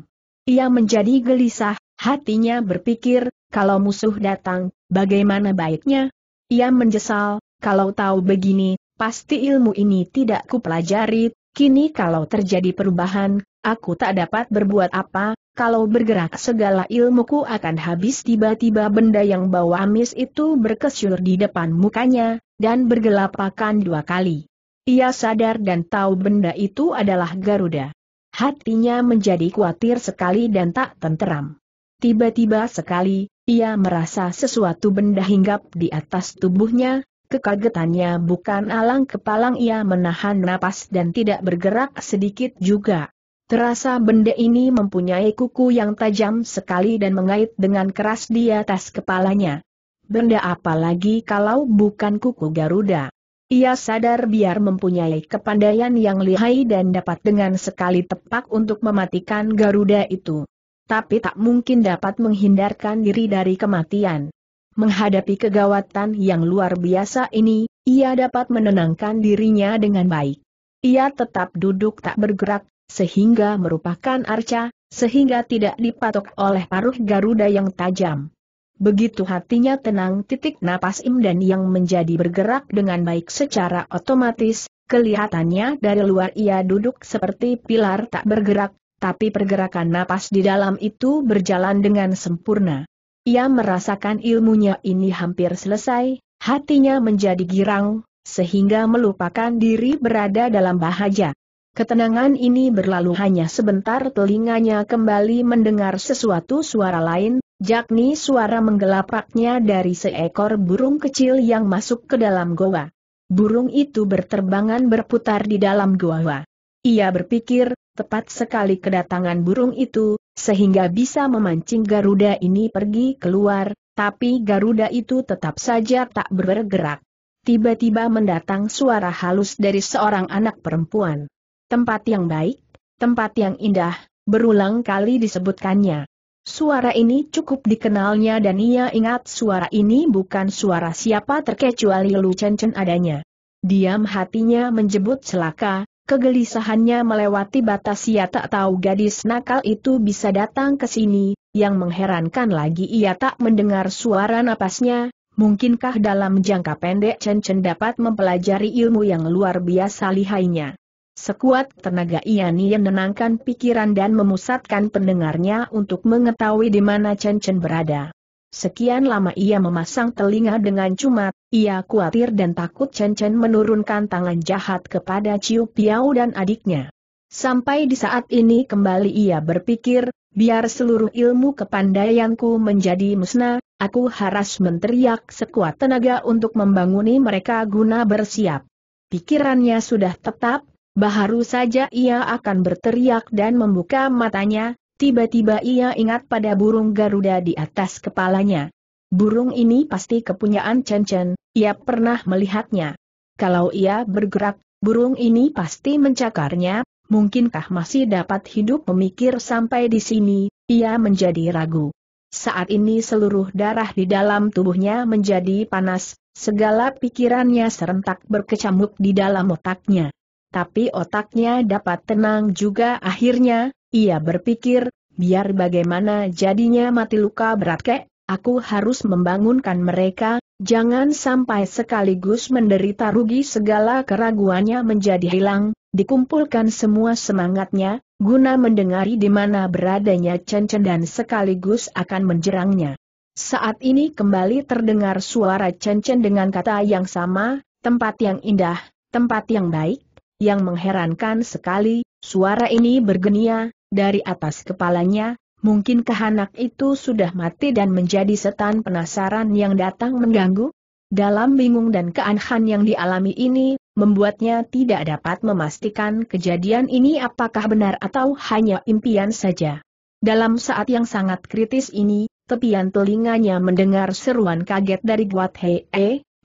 Ia menjadi gelisah, hatinya berpikir, kalau musuh datang, bagaimana baiknya? Ia menyesal, kalau tahu begini, pasti ilmu ini tidak kupelajari, kini kalau terjadi perubahan, aku tak dapat berbuat apa, kalau bergerak segala ilmuku akan habis tiba-tiba benda yang bawa amis itu berkesyur di depan mukanya, dan bergelapakan dua kali. Ia sadar dan tahu benda itu adalah Garuda. Hatinya menjadi khawatir sekali dan tak tenteram. Tiba-tiba sekali, ia merasa sesuatu benda hinggap di atas tubuhnya, kekagetannya bukan alang kepalang ia menahan napas dan tidak bergerak sedikit juga. Terasa benda ini mempunyai kuku yang tajam sekali dan mengait dengan keras di atas kepalanya. Benda apa lagi kalau bukan kuku Garuda? Ia sadar biar mempunyai kepandaian yang lihai dan dapat dengan sekali tepak untuk mematikan Garuda itu. Tapi tak mungkin dapat menghindarkan diri dari kematian. Menghadapi kegawatan yang luar biasa ini, ia dapat menenangkan dirinya dengan baik. Ia tetap duduk tak bergerak, sehingga merupakan arca, sehingga tidak dipatok oleh paruh Garuda yang tajam. Begitu hatinya tenang titik napas Imdan yang menjadi bergerak dengan baik secara otomatis, kelihatannya dari luar ia duduk seperti pilar tak bergerak, tapi pergerakan napas di dalam itu berjalan dengan sempurna. Ia merasakan ilmunya ini hampir selesai, hatinya menjadi girang, sehingga melupakan diri berada dalam bahaya. Ketenangan ini berlalu hanya sebentar telinganya kembali mendengar sesuatu suara lain, yakni suara menggelapaknya dari seekor burung kecil yang masuk ke dalam goa. Burung itu berterbangan berputar di dalam goa. Ia berpikir, tepat sekali kedatangan burung itu, sehingga bisa memancing Garuda ini pergi keluar, tapi Garuda itu tetap saja tak bergerak. Tiba-tiba mendatang suara halus dari seorang anak perempuan. Tempat yang baik, tempat yang indah, berulang kali disebutkannya. Suara ini cukup dikenalnya dan ia ingat suara ini bukan suara siapa terkecuali Lu Chen Chen adanya. Diam hatinya menjebut celaka, kegelisahannya melewati batas ia tak tahu gadis nakal itu bisa datang ke sini, yang mengherankan lagi ia tak mendengar suara napasnya, mungkinkah dalam jangka pendek Chen Chen dapat mempelajari ilmu yang luar biasa lihainya. Sekuat tenaga ia Nian menenangkan pikiran dan memusatkan pendengarnya untuk mengetahui di mana Chen Chen berada. Sekian lama ia memasang telinga dengan cuma, ia khawatir dan takut Chen Chen menurunkan tangan jahat kepada Ciu Piao dan adiknya. Sampai di saat ini kembali ia berpikir, biar seluruh ilmu kepandaianku menjadi musnah, aku harus menteriak sekuat tenaga untuk membanguni mereka guna bersiap. Pikirannya sudah tetap Baharu saja ia akan berteriak dan membuka matanya, tiba-tiba ia ingat pada burung Garuda di atas kepalanya. Burung ini pasti kepunyaan Chen Chen, ia pernah melihatnya. Kalau ia bergerak, burung ini pasti mencakarnya, mungkinkah masih dapat hidup memikir sampai di sini, ia menjadi ragu. Saat ini seluruh darah di dalam tubuhnya menjadi panas, segala pikirannya serentak berkecamuk di dalam otaknya tapi otaknya dapat tenang juga akhirnya, ia berpikir, biar bagaimana jadinya mati luka berat kek, aku harus membangunkan mereka, jangan sampai sekaligus menderita rugi segala keraguannya menjadi hilang, dikumpulkan semua semangatnya, guna mendengari di mana beradanya cencen dan sekaligus akan menjerangnya. Saat ini kembali terdengar suara cencen dengan kata yang sama, tempat yang indah, tempat yang baik, yang mengherankan sekali, suara ini bergenia, dari atas kepalanya, mungkinkah anak itu sudah mati dan menjadi setan penasaran yang datang mengganggu? Dalam bingung dan keanehan yang dialami ini, membuatnya tidak dapat memastikan kejadian ini apakah benar atau hanya impian saja. Dalam saat yang sangat kritis ini, tepian telinganya mendengar seruan kaget dari Guat Hei,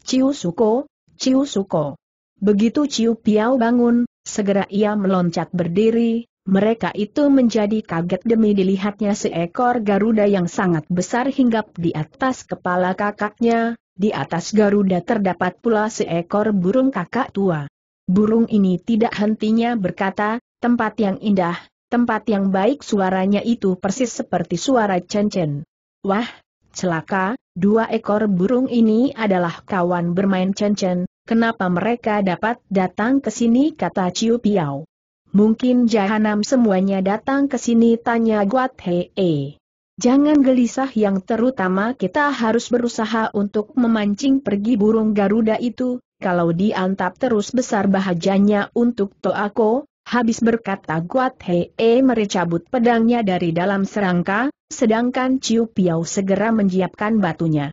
Ciu Suko, Ciu Suko. Begitu Ciu Piao bangun, segera ia meloncat berdiri, mereka itu menjadi kaget demi dilihatnya seekor Garuda yang sangat besar hinggap di atas kepala kakaknya, di atas Garuda terdapat pula seekor burung kakak tua. Burung ini tidak hentinya berkata, tempat yang indah, tempat yang baik suaranya itu persis seperti suara cencen. Wah, celaka, dua ekor burung ini adalah kawan bermain cencen, Kenapa mereka dapat datang ke sini kata Ciu Piao. Mungkin jahanam semuanya datang ke sini tanya Guat Hee. Jangan gelisah yang terutama kita harus berusaha untuk memancing pergi burung Garuda itu, kalau diantap terus besar bahajanya untuk Toako, Habis berkata Guat Hee -e merecabut pedangnya dari dalam serangka, sedangkan Ciu Piao segera menyiapkan batunya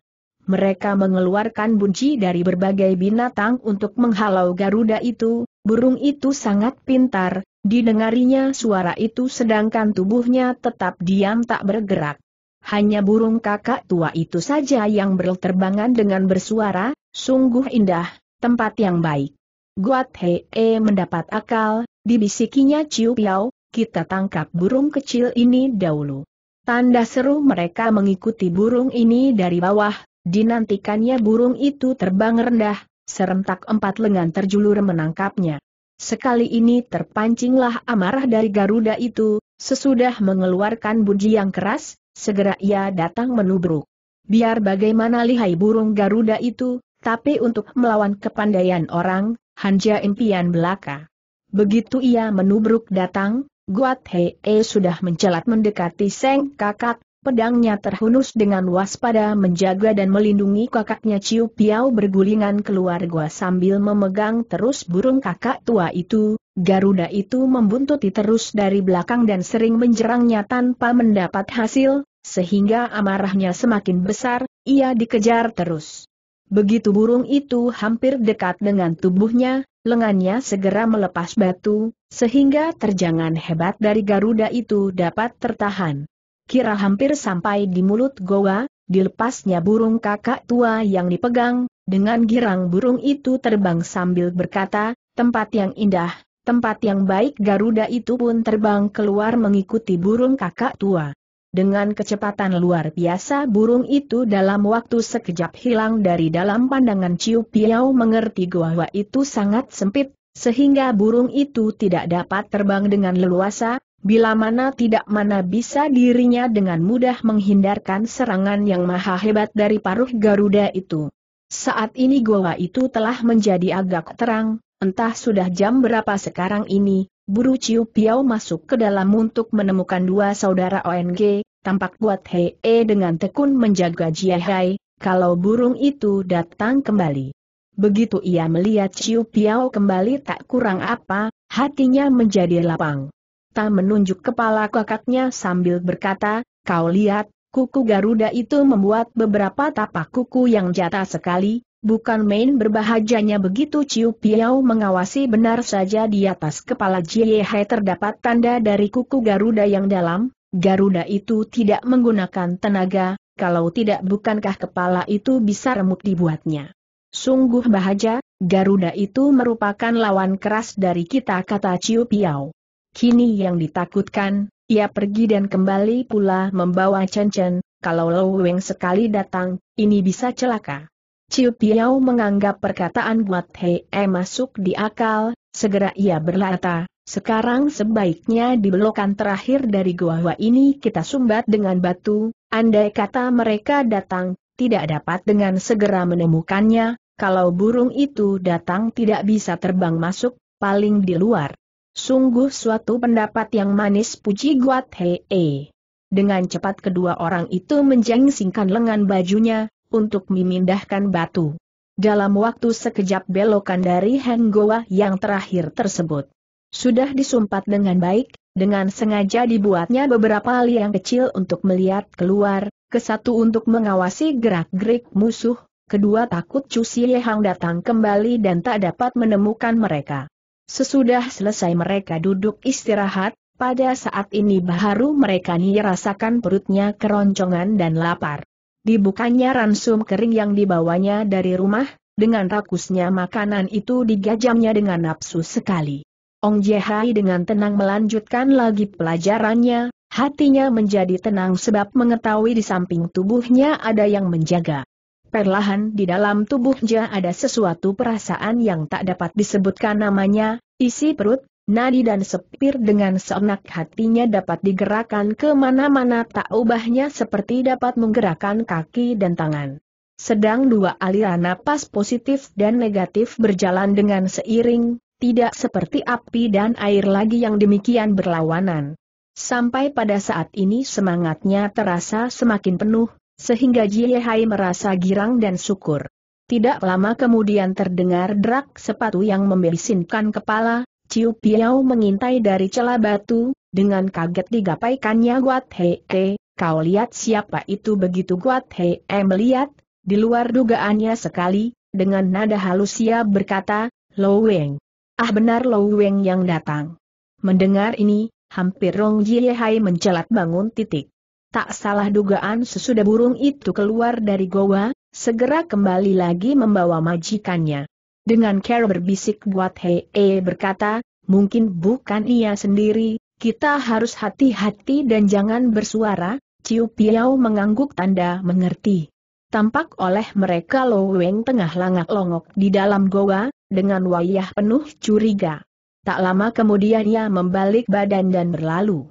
mereka mengeluarkan bunci dari berbagai binatang untuk menghalau Garuda itu, burung itu sangat pintar, didengarinya suara itu sedangkan tubuhnya tetap diam tak bergerak. Hanya burung kakak tua itu saja yang berterbangan dengan bersuara, sungguh indah, tempat yang baik. Guat Hee mendapat akal, dibisikinya Ciu Piao, kita tangkap burung kecil ini dahulu. Tanda seru mereka mengikuti burung ini dari bawah, Dinantikannya burung itu terbang rendah, serentak empat lengan terjulur menangkapnya. Sekali ini terpancinglah amarah dari Garuda itu, sesudah mengeluarkan bunyi yang keras, segera ia datang menubruk. Biar bagaimana lihai burung Garuda itu, tapi untuk melawan kepandaian orang, hanja impian belaka. Begitu ia menubruk datang, Guat Hei e sudah mencelat mendekati Seng Kakak, Pedangnya terhunus dengan waspada menjaga dan melindungi kakaknya Ciu Piau bergulingan keluar gua sambil memegang terus burung kakak tua itu, Garuda itu membuntuti terus dari belakang dan sering menjerangnya tanpa mendapat hasil, sehingga amarahnya semakin besar, ia dikejar terus. Begitu burung itu hampir dekat dengan tubuhnya, lengannya segera melepas batu, sehingga terjangan hebat dari Garuda itu dapat tertahan kira hampir sampai di mulut goa, dilepasnya burung kakak tua yang dipegang, dengan girang burung itu terbang sambil berkata, tempat yang indah, tempat yang baik Garuda itu pun terbang keluar mengikuti burung kakak tua. Dengan kecepatan luar biasa burung itu dalam waktu sekejap hilang dari dalam pandangan Ciu Piau mengerti goa itu sangat sempit, sehingga burung itu tidak dapat terbang dengan leluasa, Bila mana tidak mana bisa dirinya dengan mudah menghindarkan serangan yang maha hebat dari paruh Garuda itu. Saat ini goa itu telah menjadi agak terang, entah sudah jam berapa sekarang ini, buru Ciu Piao masuk ke dalam untuk menemukan dua saudara ONG, tampak buat Hei -e dengan tekun menjaga Jiahai. kalau burung itu datang kembali. Begitu ia melihat Ciu Piao kembali tak kurang apa, hatinya menjadi lapang. Ta menunjuk kepala kakaknya sambil berkata, kau lihat, kuku Garuda itu membuat beberapa tapak kuku yang jatah sekali, bukan main berbahajanya begitu Ciu Piao mengawasi benar saja di atas kepala Jie Hai terdapat tanda dari kuku Garuda yang dalam, Garuda itu tidak menggunakan tenaga, kalau tidak bukankah kepala itu bisa remuk dibuatnya. Sungguh bahaja, Garuda itu merupakan lawan keras dari kita kata Ciu Piao. Kini yang ditakutkan, ia pergi dan kembali pula membawa cencen. kalau Lou Weng sekali datang, ini bisa celaka. Ciu Piao menganggap perkataan Guat Hei e masuk di akal, segera ia berlata, sekarang sebaiknya di belokan terakhir dari gua ini kita sumbat dengan batu, andai kata mereka datang, tidak dapat dengan segera menemukannya, kalau burung itu datang tidak bisa terbang masuk, paling di luar. Sungguh suatu pendapat yang manis puji Guat Hei. Dengan cepat kedua orang itu menjengsingkan lengan bajunya, untuk memindahkan batu. Dalam waktu sekejap belokan dari Goa yang terakhir tersebut. Sudah disumpat dengan baik, dengan sengaja dibuatnya beberapa liang kecil untuk melihat keluar, kesatu untuk mengawasi gerak-gerik musuh, kedua takut Chu hang datang kembali dan tak dapat menemukan mereka. Sesudah selesai mereka duduk istirahat, pada saat ini baru mereka rasakan perutnya keroncongan dan lapar. Dibukanya ransum kering yang dibawanya dari rumah, dengan rakusnya makanan itu digajamnya dengan nafsu sekali. Ong Jehai dengan tenang melanjutkan lagi pelajarannya, hatinya menjadi tenang sebab mengetahui di samping tubuhnya ada yang menjaga. Perlahan di dalam tubuhnya ada sesuatu perasaan yang tak dapat disebutkan namanya, isi perut, nadi dan sepir dengan seenak hatinya dapat digerakkan ke mana-mana tak ubahnya seperti dapat menggerakkan kaki dan tangan. Sedang dua aliran napas positif dan negatif berjalan dengan seiring, tidak seperti api dan air lagi yang demikian berlawanan. Sampai pada saat ini semangatnya terasa semakin penuh, sehingga Jie Hai merasa girang dan syukur. Tidak lama kemudian terdengar derak sepatu yang membisinkan kepala, Ciu Piao mengintai dari celah batu, dengan kaget digapaikannya Guat Hei He, kau lihat siapa itu begitu Guat Hei He melihat, di luar dugaannya sekali, dengan nada halus ia berkata, Lo Weng. Ah benar Lo Weng yang datang. Mendengar ini, hampir Rong Jie Hai mencelat bangun titik. Tak salah dugaan sesudah burung itu keluar dari goa, segera kembali lagi membawa majikannya. Dengan care berbisik buat Hei -e berkata, mungkin bukan ia sendiri, kita harus hati-hati dan jangan bersuara, Ciu Piau mengangguk tanda mengerti. Tampak oleh mereka Lo Weng tengah langak-longok di dalam goa, dengan wayah penuh curiga. Tak lama kemudian ia membalik badan dan berlalu.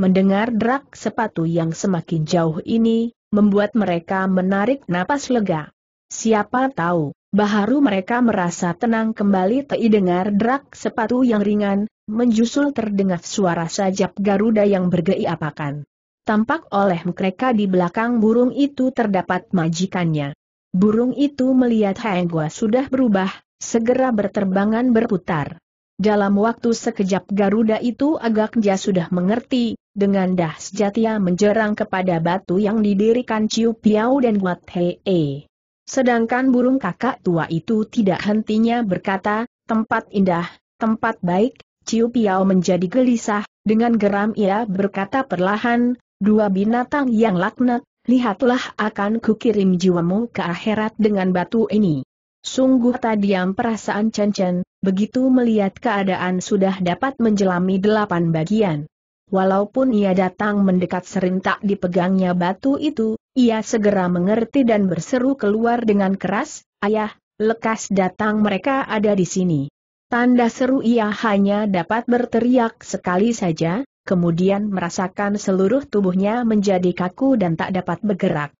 Mendengar derak sepatu yang semakin jauh ini, membuat mereka menarik napas lega. Siapa tahu, baharu mereka merasa tenang kembali tei dengar derak sepatu yang ringan, menjusul terdengar suara sajap Garuda yang bergei apakan. Tampak oleh mereka di belakang burung itu terdapat majikannya. Burung itu melihat Haengwa sudah berubah, segera berterbangan berputar. Dalam waktu sekejap Garuda itu agaknya sudah mengerti, dengan dah sejatia menjerang kepada batu yang didirikan Ciu Piau dan Wat Hei. Sedangkan burung kakak tua itu tidak hentinya berkata, tempat indah, tempat baik, Ciu Piau menjadi gelisah, dengan geram ia berkata perlahan, dua binatang yang laknat, lihatlah akan kukirim jiwamu ke akhirat dengan batu ini. Sungguh tak diam perasaan Chen Chen, begitu melihat keadaan sudah dapat menjelami delapan bagian. Walaupun ia datang mendekat serentak dipegangnya batu itu, ia segera mengerti dan berseru keluar dengan keras, Ayah, lekas datang mereka ada di sini. Tanda seru ia hanya dapat berteriak sekali saja, kemudian merasakan seluruh tubuhnya menjadi kaku dan tak dapat bergerak.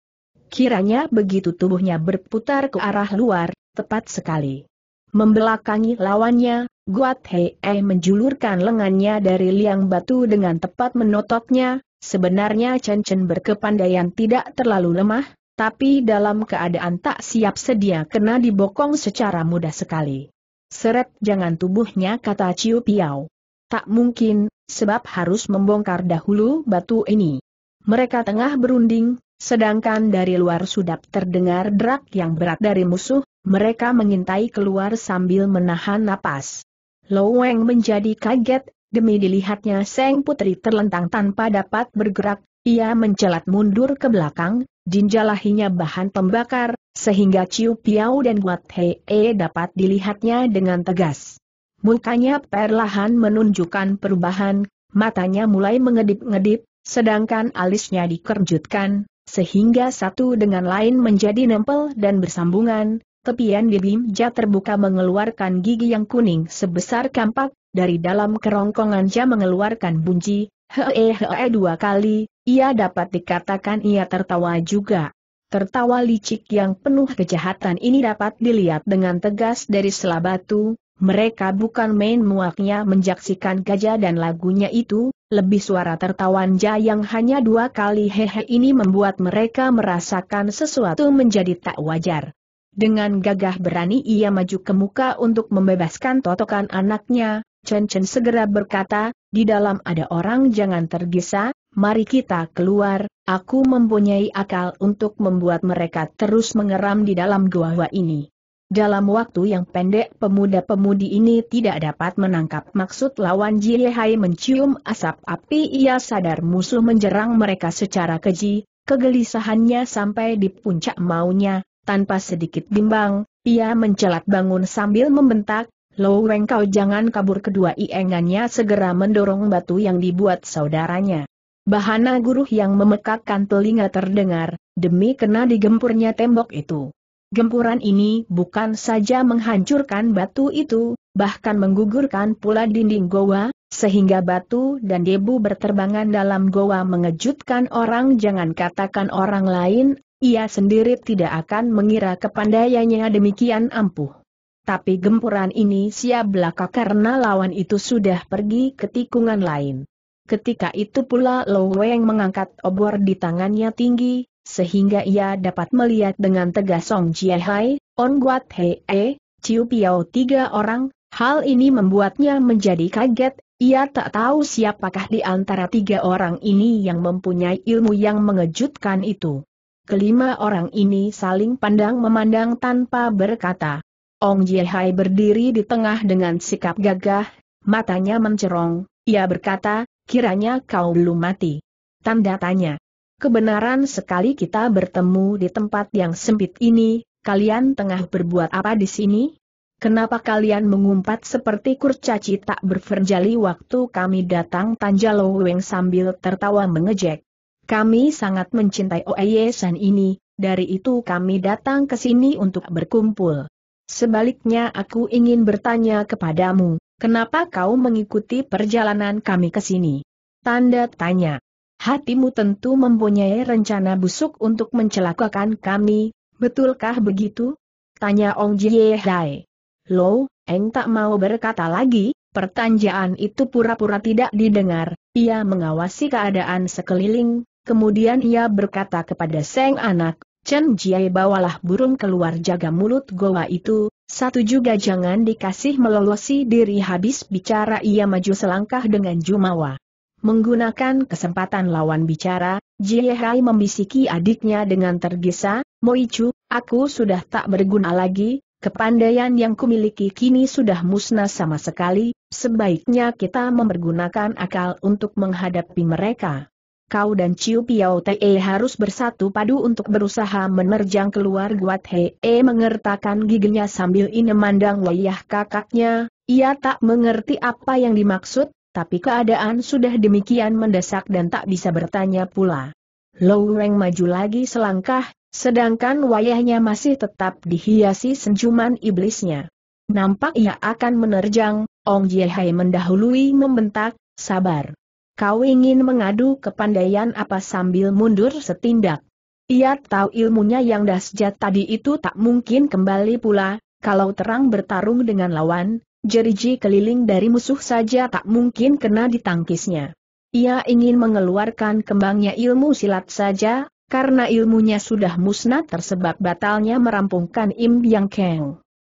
Kiranya begitu tubuhnya berputar ke arah luar, tepat sekali. Membelakangi lawannya, Guat Hei menjulurkan lengannya dari liang batu dengan tepat menotoknya, sebenarnya Chen Chen berkepandaian tidak terlalu lemah, tapi dalam keadaan tak siap sedia kena dibokong secara mudah sekali. Seret jangan tubuhnya kata Ciu Piao. Tak mungkin, sebab harus membongkar dahulu batu ini. Mereka tengah berunding, sedangkan dari luar sudah terdengar drak yang berat dari musuh, mereka mengintai keluar sambil menahan napas. Loweng menjadi kaget, demi dilihatnya Seng Putri terlentang tanpa dapat bergerak, ia mencelat mundur ke belakang, dinjalahinya bahan pembakar, sehingga Ciu Piau dan Guat Hee dapat dilihatnya dengan tegas. Mukanya perlahan menunjukkan perubahan, matanya mulai mengedip-ngedip, sedangkan alisnya dikerjutkan, sehingga satu dengan lain menjadi nempel dan bersambungan, Tepian bibim jat terbuka mengeluarkan gigi yang kuning sebesar kampak, dari dalam kerongkongan jat mengeluarkan bunyi, hee hee dua kali, ia dapat dikatakan ia tertawa juga. Tertawa licik yang penuh kejahatan ini dapat dilihat dengan tegas dari selabatu, mereka bukan main muaknya menjaksikan gajah dan lagunya itu, lebih suara tertawan Ja yang hanya dua kali hehe ini membuat mereka merasakan sesuatu menjadi tak wajar. Dengan gagah berani ia maju ke muka untuk membebaskan totokan anaknya, Chen Chen segera berkata, di dalam ada orang jangan tergesa, mari kita keluar, aku mempunyai akal untuk membuat mereka terus mengeram di dalam gua ini. Dalam waktu yang pendek pemuda-pemudi ini tidak dapat menangkap maksud lawan Jilehai mencium asap api ia sadar musuh menjerang mereka secara keji, kegelisahannya sampai di puncak maunya, tanpa sedikit bimbang, ia mencelat bangun sambil membentak, Lo Weng kau jangan kabur kedua iengannya segera mendorong batu yang dibuat saudaranya. Bahana guruh yang memekakkan telinga terdengar, demi kena digempurnya tembok itu. Gempuran ini bukan saja menghancurkan batu itu, bahkan menggugurkan pula dinding goa, sehingga batu dan debu berterbangan dalam goa mengejutkan orang jangan katakan orang lain, ia sendiri tidak akan mengira kepandaiannya demikian ampuh. Tapi gempuran ini sia belaka karena lawan itu sudah pergi ke tikungan lain. Ketika itu pula Lo Weng mengangkat obor di tangannya tinggi, sehingga ia dapat melihat dengan tegas Song Hai, On Guat He e, Chiu Piao tiga orang, hal ini membuatnya menjadi kaget, ia tak tahu siapakah di antara tiga orang ini yang mempunyai ilmu yang mengejutkan itu. Kelima orang ini saling pandang memandang tanpa berkata. Ong Jihai berdiri di tengah dengan sikap gagah, matanya mencerong, ia berkata, kiranya kau belum mati. Tanda tanya. Kebenaran sekali kita bertemu di tempat yang sempit ini, kalian tengah berbuat apa di sini? Kenapa kalian mengumpat seperti kurcaci tak berverjali waktu kami datang Tanjalo Weng sambil tertawa mengejek? Kami sangat mencintai Oeye San ini, dari itu kami datang ke sini untuk berkumpul. Sebaliknya aku ingin bertanya kepadamu, kenapa kau mengikuti perjalanan kami ke sini? Tanda tanya. Hatimu tentu mempunyai rencana busuk untuk mencelakakan kami, betulkah begitu? Tanya Ong Jie Hai. Lo, Eng tak mau berkata lagi, pertanyaan itu pura-pura tidak didengar, ia mengawasi keadaan sekeliling, Kemudian ia berkata kepada Seng anak, Chen Jiai bawalah burung keluar jaga mulut goa itu, satu juga jangan dikasih melolosi diri habis bicara ia maju selangkah dengan jumawa. Menggunakan kesempatan lawan bicara, Jie Hai membisiki adiknya dengan tergesa, Moichu, aku sudah tak berguna lagi, kepandaian yang kumiliki kini sudah musnah sama sekali, sebaiknya kita mempergunakan akal untuk menghadapi mereka kau dan Ciu Piao Te harus bersatu padu untuk berusaha menerjang keluar Guat He mengertakkan giginya sambil ini inemandang wayah kakaknya, ia tak mengerti apa yang dimaksud, tapi keadaan sudah demikian mendesak dan tak bisa bertanya pula. Lou Reng maju lagi selangkah, sedangkan wayahnya masih tetap dihiasi senjuman iblisnya. Nampak ia akan menerjang, Ong Jie Hai mendahului membentak, sabar. Kau ingin mengadu kepandaian apa sambil mundur setindak? Ia tahu ilmunya yang dahsyat tadi itu tak mungkin kembali pula, kalau terang bertarung dengan lawan, jeriji keliling dari musuh saja tak mungkin kena ditangkisnya. Ia ingin mengeluarkan kembangnya ilmu silat saja, karena ilmunya sudah musnah tersebab batalnya merampungkan Im Yang Keng.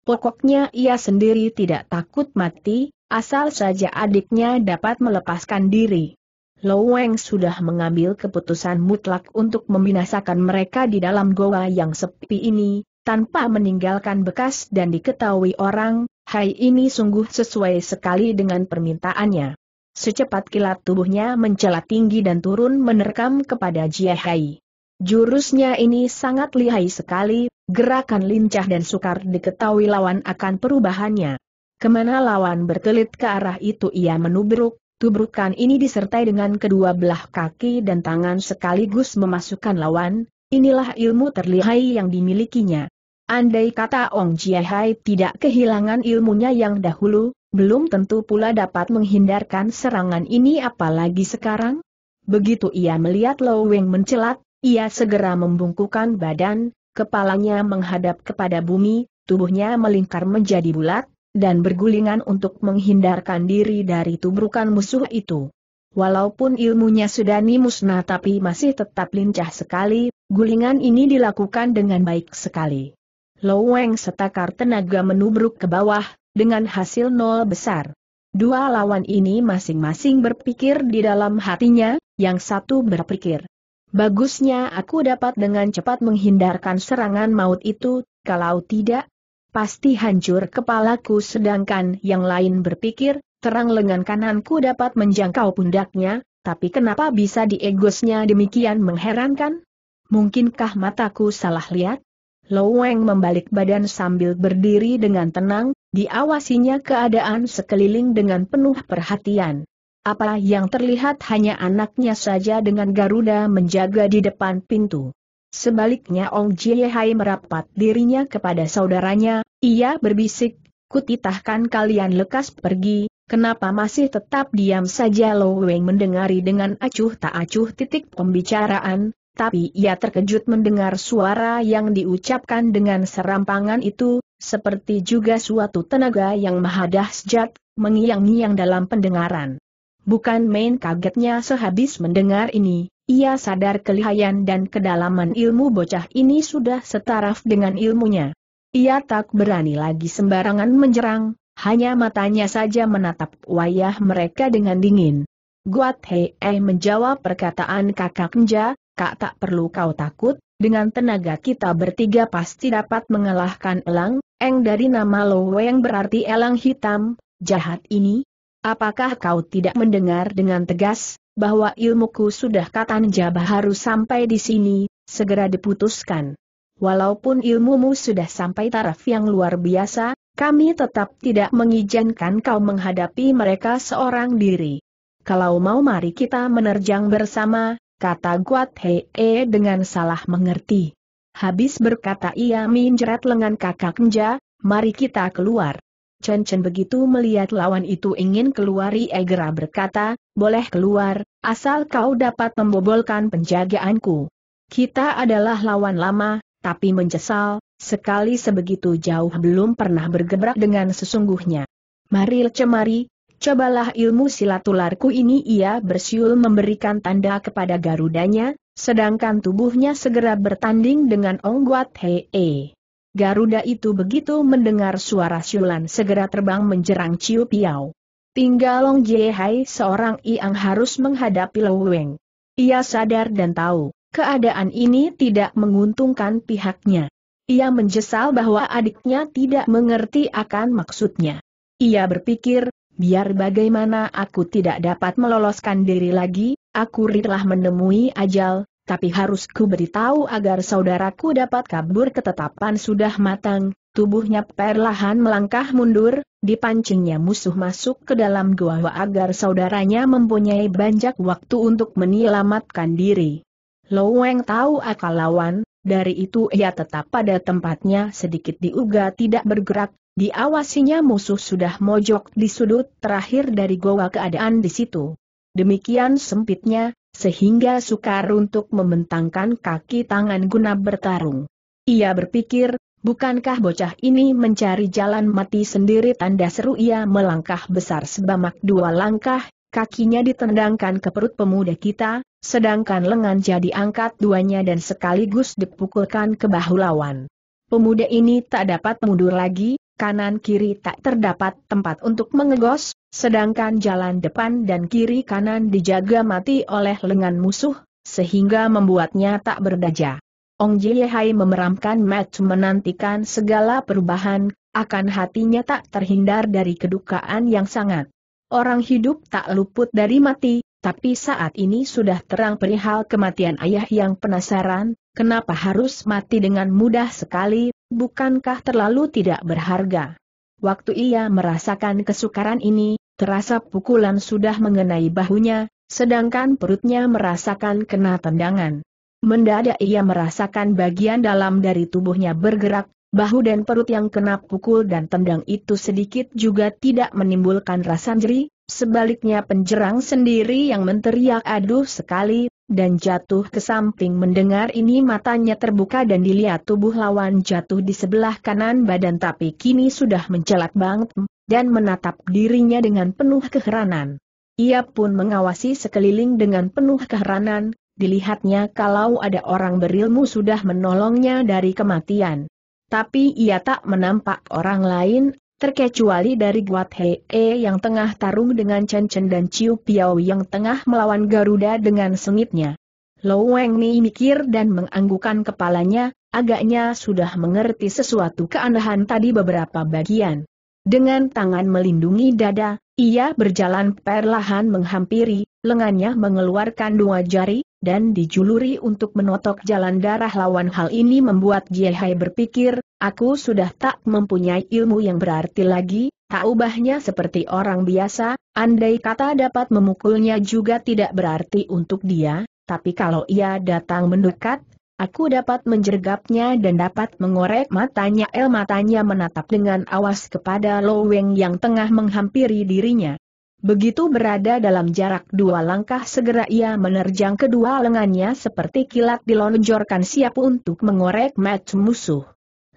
Pokoknya ia sendiri tidak takut mati, asal saja adiknya dapat melepaskan diri. Loweng sudah mengambil keputusan mutlak untuk membinasakan mereka di dalam goa yang sepi ini, tanpa meninggalkan bekas dan diketahui orang, hai ini sungguh sesuai sekali dengan permintaannya. Secepat kilat tubuhnya mencela tinggi dan turun menerkam kepada Jia Hai. Jurusnya ini sangat lihai sekali, gerakan lincah dan sukar diketahui lawan akan perubahannya. Kemana lawan berkelit ke arah itu ia menubruk, tubrukan ini disertai dengan kedua belah kaki dan tangan sekaligus memasukkan lawan, inilah ilmu terlihai yang dimilikinya. Andai kata Ong Jiahai tidak kehilangan ilmunya yang dahulu, belum tentu pula dapat menghindarkan serangan ini apalagi sekarang. Begitu ia melihat Lo Weng mencelat, ia segera membungkukan badan, kepalanya menghadap kepada bumi, tubuhnya melingkar menjadi bulat, dan bergulingan untuk menghindarkan diri dari tubrukan musuh itu. Walaupun ilmunya sudah nimusna, tapi masih tetap lincah sekali, gulingan ini dilakukan dengan baik sekali. Loweng setakar tenaga menubruk ke bawah, dengan hasil nol besar. Dua lawan ini masing-masing berpikir di dalam hatinya, yang satu berpikir. Bagusnya aku dapat dengan cepat menghindarkan serangan maut itu, kalau tidak, Pasti hancur kepalaku sedangkan yang lain berpikir, terang lengan kananku dapat menjangkau pundaknya, tapi kenapa bisa diegosnya demikian mengherankan? Mungkinkah mataku salah lihat? Loweng membalik badan sambil berdiri dengan tenang, diawasinya keadaan sekeliling dengan penuh perhatian. Apa yang terlihat hanya anaknya saja dengan Garuda menjaga di depan pintu. Sebaliknya Ong Jie Hai merapat dirinya kepada saudaranya, ia berbisik, kutitahkan kalian lekas pergi, kenapa masih tetap diam saja Lo Weng mendengari dengan acuh tak acuh titik pembicaraan, tapi ia terkejut mendengar suara yang diucapkan dengan serampangan itu, seperti juga suatu tenaga yang maha dahsyat, mengiang-ngiang dalam pendengaran. Bukan main kagetnya sehabis mendengar ini, ia sadar kelihayan dan kedalaman ilmu bocah ini sudah setaraf dengan ilmunya. Ia tak berani lagi sembarangan menyerang, hanya matanya saja menatap wayah mereka dengan dingin. Guat Hei eh menjawab perkataan kakak Nja, kak tak perlu kau takut, dengan tenaga kita bertiga pasti dapat mengalahkan Elang, Eng dari nama Lo yang berarti Elang Hitam, jahat ini. Apakah kau tidak mendengar dengan tegas? bahwa ilmuku sudah jabah harus sampai di sini, segera diputuskan. Walaupun ilmumu sudah sampai taraf yang luar biasa, kami tetap tidak mengizinkan kau menghadapi mereka seorang diri. Kalau mau mari kita menerjang bersama, kata Guat Hee dengan salah mengerti. Habis berkata ia menjerat lengan kakak Nja, mari kita keluar. Chen Chen begitu melihat lawan itu ingin keluar, Egera berkata, boleh keluar, asal kau dapat membobolkan penjagaanku. Kita adalah lawan lama, tapi menyesal, sekali sebegitu jauh belum pernah bergebrak dengan sesungguhnya. Mari cemari, cobalah ilmu silatularku ini ia bersiul memberikan tanda kepada garudanya, sedangkan tubuhnya segera bertanding dengan Ongguat Hei. Garuda itu begitu mendengar suara Syulan segera terbang menjerang Ciu Piao. Tinggal Long Jiehai seorang yang harus menghadapi Lou Weng. Ia sadar dan tahu, keadaan ini tidak menguntungkan pihaknya. Ia menyesal bahwa adiknya tidak mengerti akan maksudnya. Ia berpikir, biar bagaimana aku tidak dapat meloloskan diri lagi, aku ritlah menemui ajal, tapi harus ku beritahu agar saudaraku dapat kabur ketetapan sudah matang, tubuhnya perlahan melangkah mundur, dipancingnya musuh masuk ke dalam gua agar saudaranya mempunyai banyak waktu untuk menyelamatkan diri. Loweng tahu akal lawan, dari itu ia tetap pada tempatnya sedikit diuga tidak bergerak, diawasinya musuh sudah mojok di sudut terakhir dari gua keadaan di situ. Demikian sempitnya, sehingga sukar untuk membentangkan kaki tangan guna bertarung. Ia berpikir, bukankah bocah ini mencari jalan mati sendiri tanda seru ia melangkah besar sebamak dua langkah, kakinya ditendangkan ke perut pemuda kita, sedangkan lengan jadi angkat duanya dan sekaligus dipukulkan ke bahu lawan. Pemuda ini tak dapat mundur lagi, kanan kiri tak terdapat tempat untuk mengegos, Sedangkan jalan depan dan kiri kanan dijaga mati oleh lengan musuh, sehingga membuatnya tak berdaya. Ong Jie Hai memeramkan mat menantikan segala perubahan, akan hatinya tak terhindar dari kedukaan yang sangat. Orang hidup tak luput dari mati, tapi saat ini sudah terang perihal kematian ayah yang penasaran, kenapa harus mati dengan mudah sekali, bukankah terlalu tidak berharga. Waktu ia merasakan kesukaran ini, terasa pukulan sudah mengenai bahunya, sedangkan perutnya merasakan kena tendangan. Mendadak ia merasakan bagian dalam dari tubuhnya bergerak, bahu dan perut yang kena pukul dan tendang itu sedikit juga tidak menimbulkan rasa nyeri, sebaliknya penjerang sendiri yang menteriak aduh sekali, dan jatuh ke samping mendengar ini matanya terbuka dan dilihat tubuh lawan jatuh di sebelah kanan badan tapi kini sudah mencelat banget dan menatap dirinya dengan penuh keheranan. Ia pun mengawasi sekeliling dengan penuh keheranan, dilihatnya kalau ada orang berilmu sudah menolongnya dari kematian. Tapi ia tak menampak orang lain, terkecuali dari Guat Hee e yang tengah tarung dengan Chen Chen dan Chiu Piao yang tengah melawan Garuda dengan sengitnya. Lo Weng Mi mikir dan menganggukan kepalanya, agaknya sudah mengerti sesuatu keanehan tadi beberapa bagian. Dengan tangan melindungi dada, ia berjalan perlahan menghampiri, lengannya mengeluarkan dua jari, dan dijuluri untuk menotok jalan darah lawan hal ini membuat Hai berpikir, aku sudah tak mempunyai ilmu yang berarti lagi, tak ubahnya seperti orang biasa, andai kata dapat memukulnya juga tidak berarti untuk dia, tapi kalau ia datang mendekat, Aku dapat menjergapnya dan dapat mengorek matanya. El matanya menatap dengan awas kepada Lo Weng yang tengah menghampiri dirinya. Begitu berada dalam jarak dua langkah segera ia menerjang kedua lengannya seperti kilat dilonjorkan siap untuk mengorek mat musuh.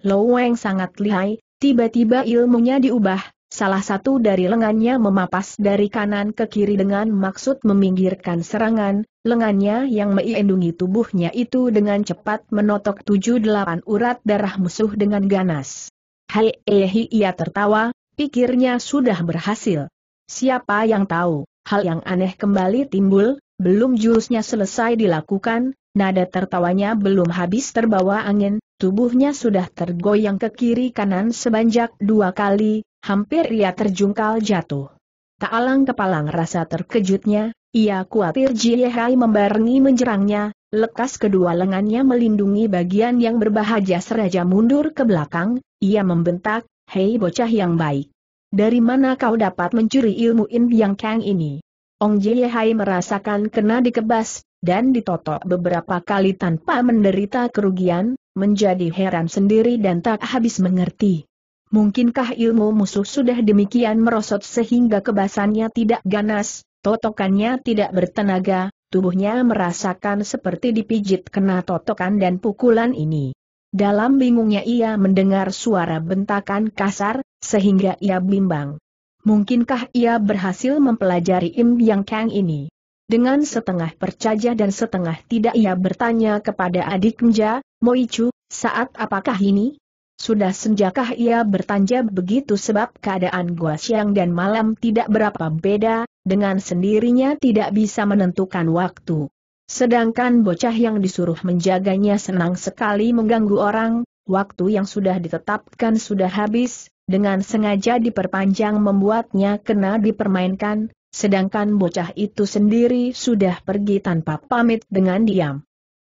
Loweng sangat lihai, tiba-tiba ilmunya diubah, salah satu dari lengannya memapas dari kanan ke kiri dengan maksud meminggirkan serangan, lengannya yang melindungi tubuhnya itu dengan cepat menotok tujuh delapan urat darah musuh dengan ganas. Hai ehi eh, ia tertawa, pikirnya sudah berhasil. Siapa yang tahu, hal yang aneh kembali timbul, belum jurusnya selesai dilakukan, nada tertawanya belum habis terbawa angin, tubuhnya sudah tergoyang ke kiri kanan sebanyak dua kali, hampir ia terjungkal jatuh. Tak alang kepalang rasa terkejutnya, ia khawatir Jiehai membarengi menjerangnya, lekas kedua lengannya melindungi bagian yang berbahagia seraja mundur ke belakang, ia membentak, hei bocah yang baik. Dari mana kau dapat mencuri ilmu In Yang Kang ini? Ong Jie Hai merasakan kena dikebas, dan ditotok beberapa kali tanpa menderita kerugian, menjadi heran sendiri dan tak habis mengerti. Mungkinkah ilmu musuh sudah demikian merosot sehingga kebasannya tidak ganas, totokannya tidak bertenaga, tubuhnya merasakan seperti dipijit kena totokan dan pukulan ini. Dalam bingungnya ia mendengar suara bentakan kasar, sehingga ia bimbang. Mungkinkah ia berhasil mempelajari Im Yang Kang ini? Dengan setengah percaya dan setengah tidak ia bertanya kepada adik Mja, Moichu, saat apakah ini? Sudah senjakah ia bertanya begitu sebab keadaan gua siang dan malam tidak berapa beda, dengan sendirinya tidak bisa menentukan waktu. Sedangkan bocah yang disuruh menjaganya senang sekali mengganggu orang, waktu yang sudah ditetapkan sudah habis, dengan sengaja diperpanjang membuatnya kena dipermainkan, sedangkan bocah itu sendiri sudah pergi tanpa pamit dengan diam.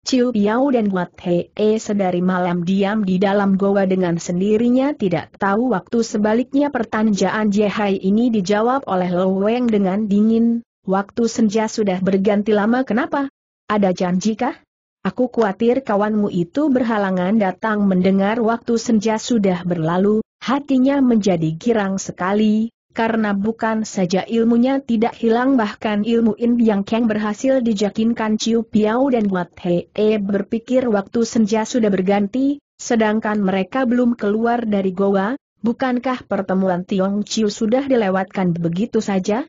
Ciu Piao dan Wat Hee sedari malam diam di dalam goa dengan sendirinya tidak tahu waktu sebaliknya pertanyaan Jehai ini dijawab oleh Lo Weng dengan dingin, waktu senja sudah berganti lama kenapa? Ada janji kah? Aku khawatir kawanmu itu berhalangan datang mendengar waktu senja sudah berlalu, hatinya menjadi girang sekali, karena bukan saja ilmunya tidak hilang bahkan ilmu In Yang keng berhasil dijakinkan Ciu Piao dan Wat He e berpikir waktu senja sudah berganti, sedangkan mereka belum keluar dari goa, bukankah pertemuan Tiong Ciu sudah dilewatkan begitu saja?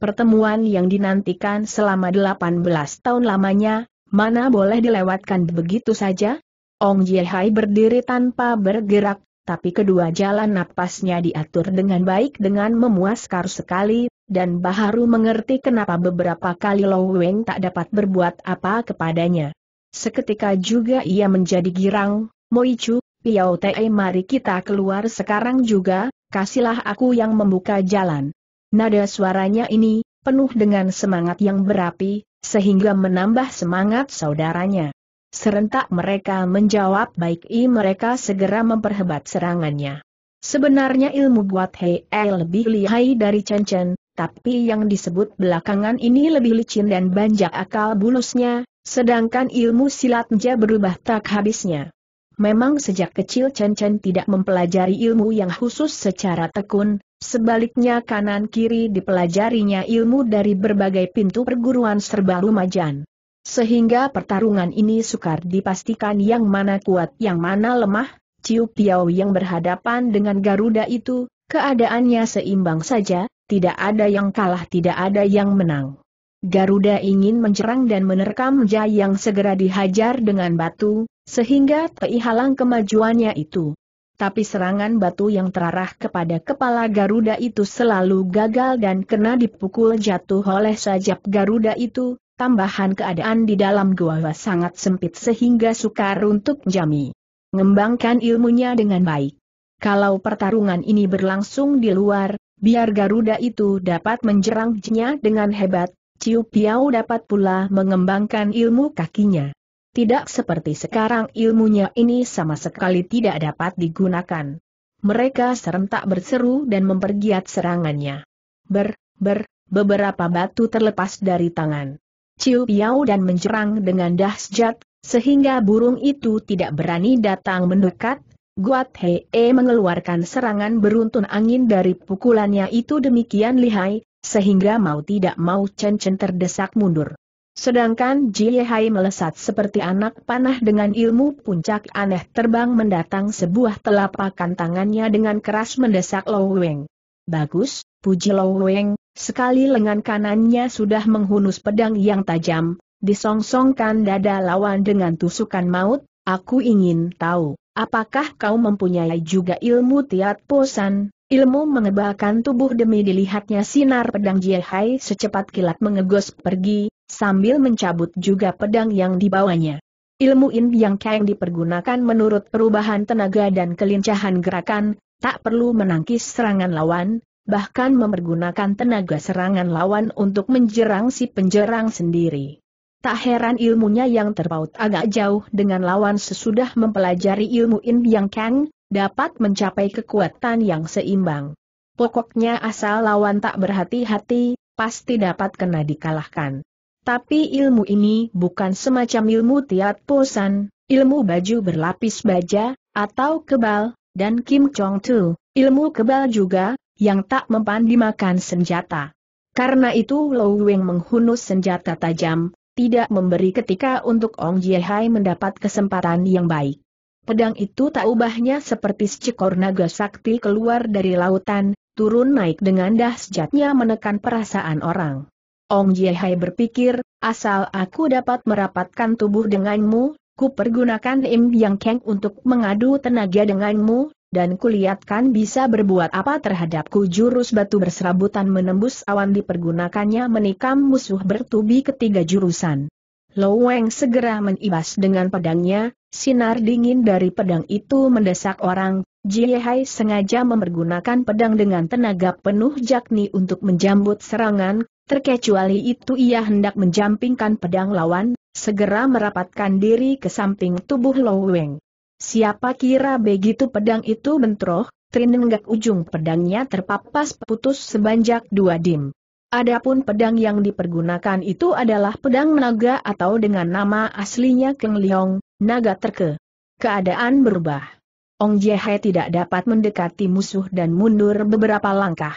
pertemuan yang dinantikan selama 18 tahun lamanya, mana boleh dilewatkan begitu saja? Ong Jihai berdiri tanpa bergerak, tapi kedua jalan napasnya diatur dengan baik dengan memuaskan sekali, dan Baharu mengerti kenapa beberapa kali Lo Weng tak dapat berbuat apa kepadanya. Seketika juga ia menjadi girang, Moichu, Piao Te mari kita keluar sekarang juga, kasihlah aku yang membuka jalan. Nada suaranya ini, penuh dengan semangat yang berapi, sehingga menambah semangat saudaranya. Serentak mereka menjawab baik i mereka segera memperhebat serangannya. Sebenarnya ilmu buat Hei eh, lebih lihai dari Chen Chen, tapi yang disebut belakangan ini lebih licin dan banyak akal bulusnya, sedangkan ilmu silatnya berubah tak habisnya. Memang sejak kecil Chen Chen tidak mempelajari ilmu yang khusus secara tekun, Sebaliknya kanan-kiri dipelajarinya ilmu dari berbagai pintu perguruan serba lumajan. Sehingga pertarungan ini sukar dipastikan yang mana kuat yang mana lemah, Ciu Piao yang berhadapan dengan Garuda itu, keadaannya seimbang saja, tidak ada yang kalah tidak ada yang menang. Garuda ingin menjerang dan menerkam Jai yang segera dihajar dengan batu, sehingga teihalang kemajuannya itu tapi serangan batu yang terarah kepada kepala Garuda itu selalu gagal dan kena dipukul jatuh oleh sajap Garuda itu, tambahan keadaan di dalam gua sangat sempit sehingga sukar untuk jami. Ngembangkan ilmunya dengan baik. Kalau pertarungan ini berlangsung di luar, biar Garuda itu dapat menjerangnya dengan hebat, Ciu Piau dapat pula mengembangkan ilmu kakinya. Tidak seperti sekarang ilmunya ini sama sekali tidak dapat digunakan. Mereka serentak berseru dan mempergiat serangannya. Ber, ber, beberapa batu terlepas dari tangan. Ciu Piao dan menjerang dengan dahsyat, sehingga burung itu tidak berani datang mendekat, Guat Hee mengeluarkan serangan beruntun angin dari pukulannya itu demikian lihai, sehingga mau tidak mau Chen Chen terdesak mundur. Sedangkan Jihai melesat seperti anak panah dengan ilmu puncak aneh terbang mendatang sebuah telapakan tangannya dengan keras mendesak Lo Weng. Bagus, puji Lo Weng, sekali lengan kanannya sudah menghunus pedang yang tajam, disongsongkan dada lawan dengan tusukan maut, aku ingin tahu, apakah kau mempunyai juga ilmu tiat posan, Ilmu mengebalkan tubuh demi dilihatnya sinar pedang Jiehai secepat kilat mengegos pergi, sambil mencabut juga pedang yang dibawanya. Ilmu In Yang Kang dipergunakan menurut perubahan tenaga dan kelincahan gerakan, tak perlu menangkis serangan lawan, bahkan mempergunakan tenaga serangan lawan untuk menjerang si penjerang sendiri. Tak heran ilmunya yang terpaut agak jauh dengan lawan sesudah mempelajari ilmu In Yang Kang, dapat mencapai kekuatan yang seimbang. Pokoknya asal lawan tak berhati-hati, pasti dapat kena dikalahkan. Tapi ilmu ini bukan semacam ilmu tiat posan, ilmu baju berlapis baja, atau kebal, dan Kim Chong Tu, ilmu kebal juga, yang tak mempan dimakan senjata. Karena itu Lou Weng menghunus senjata tajam, tidak memberi ketika untuk Ong Hai mendapat kesempatan yang baik. Pedang itu tak ubahnya seperti secekor naga sakti keluar dari lautan, turun naik dengan dahsyatnya menekan perasaan orang. Ong Jiehai berpikir, asal aku dapat merapatkan tubuh denganmu, ku pergunakan Im Yang Keng untuk mengadu tenaga denganmu, dan kulihatkan bisa berbuat apa terhadapku jurus batu berserabutan menembus awan dipergunakannya menikam musuh bertubi ketiga jurusan. Loweng segera menibas dengan pedangnya, sinar dingin dari pedang itu mendesak orang, Jie Hai sengaja mempergunakan pedang dengan tenaga penuh jakni untuk menjambut serangan, terkecuali itu ia hendak menjampingkan pedang lawan, segera merapatkan diri ke samping tubuh Loweng. Weng. Siapa kira begitu pedang itu bentroh, trinenggak ujung pedangnya terpapas putus sebanyak dua dim. Adapun pedang yang dipergunakan itu adalah pedang naga atau dengan nama aslinya Keng Leong, naga terke. Keadaan berubah. Ong Jehe tidak dapat mendekati musuh dan mundur beberapa langkah.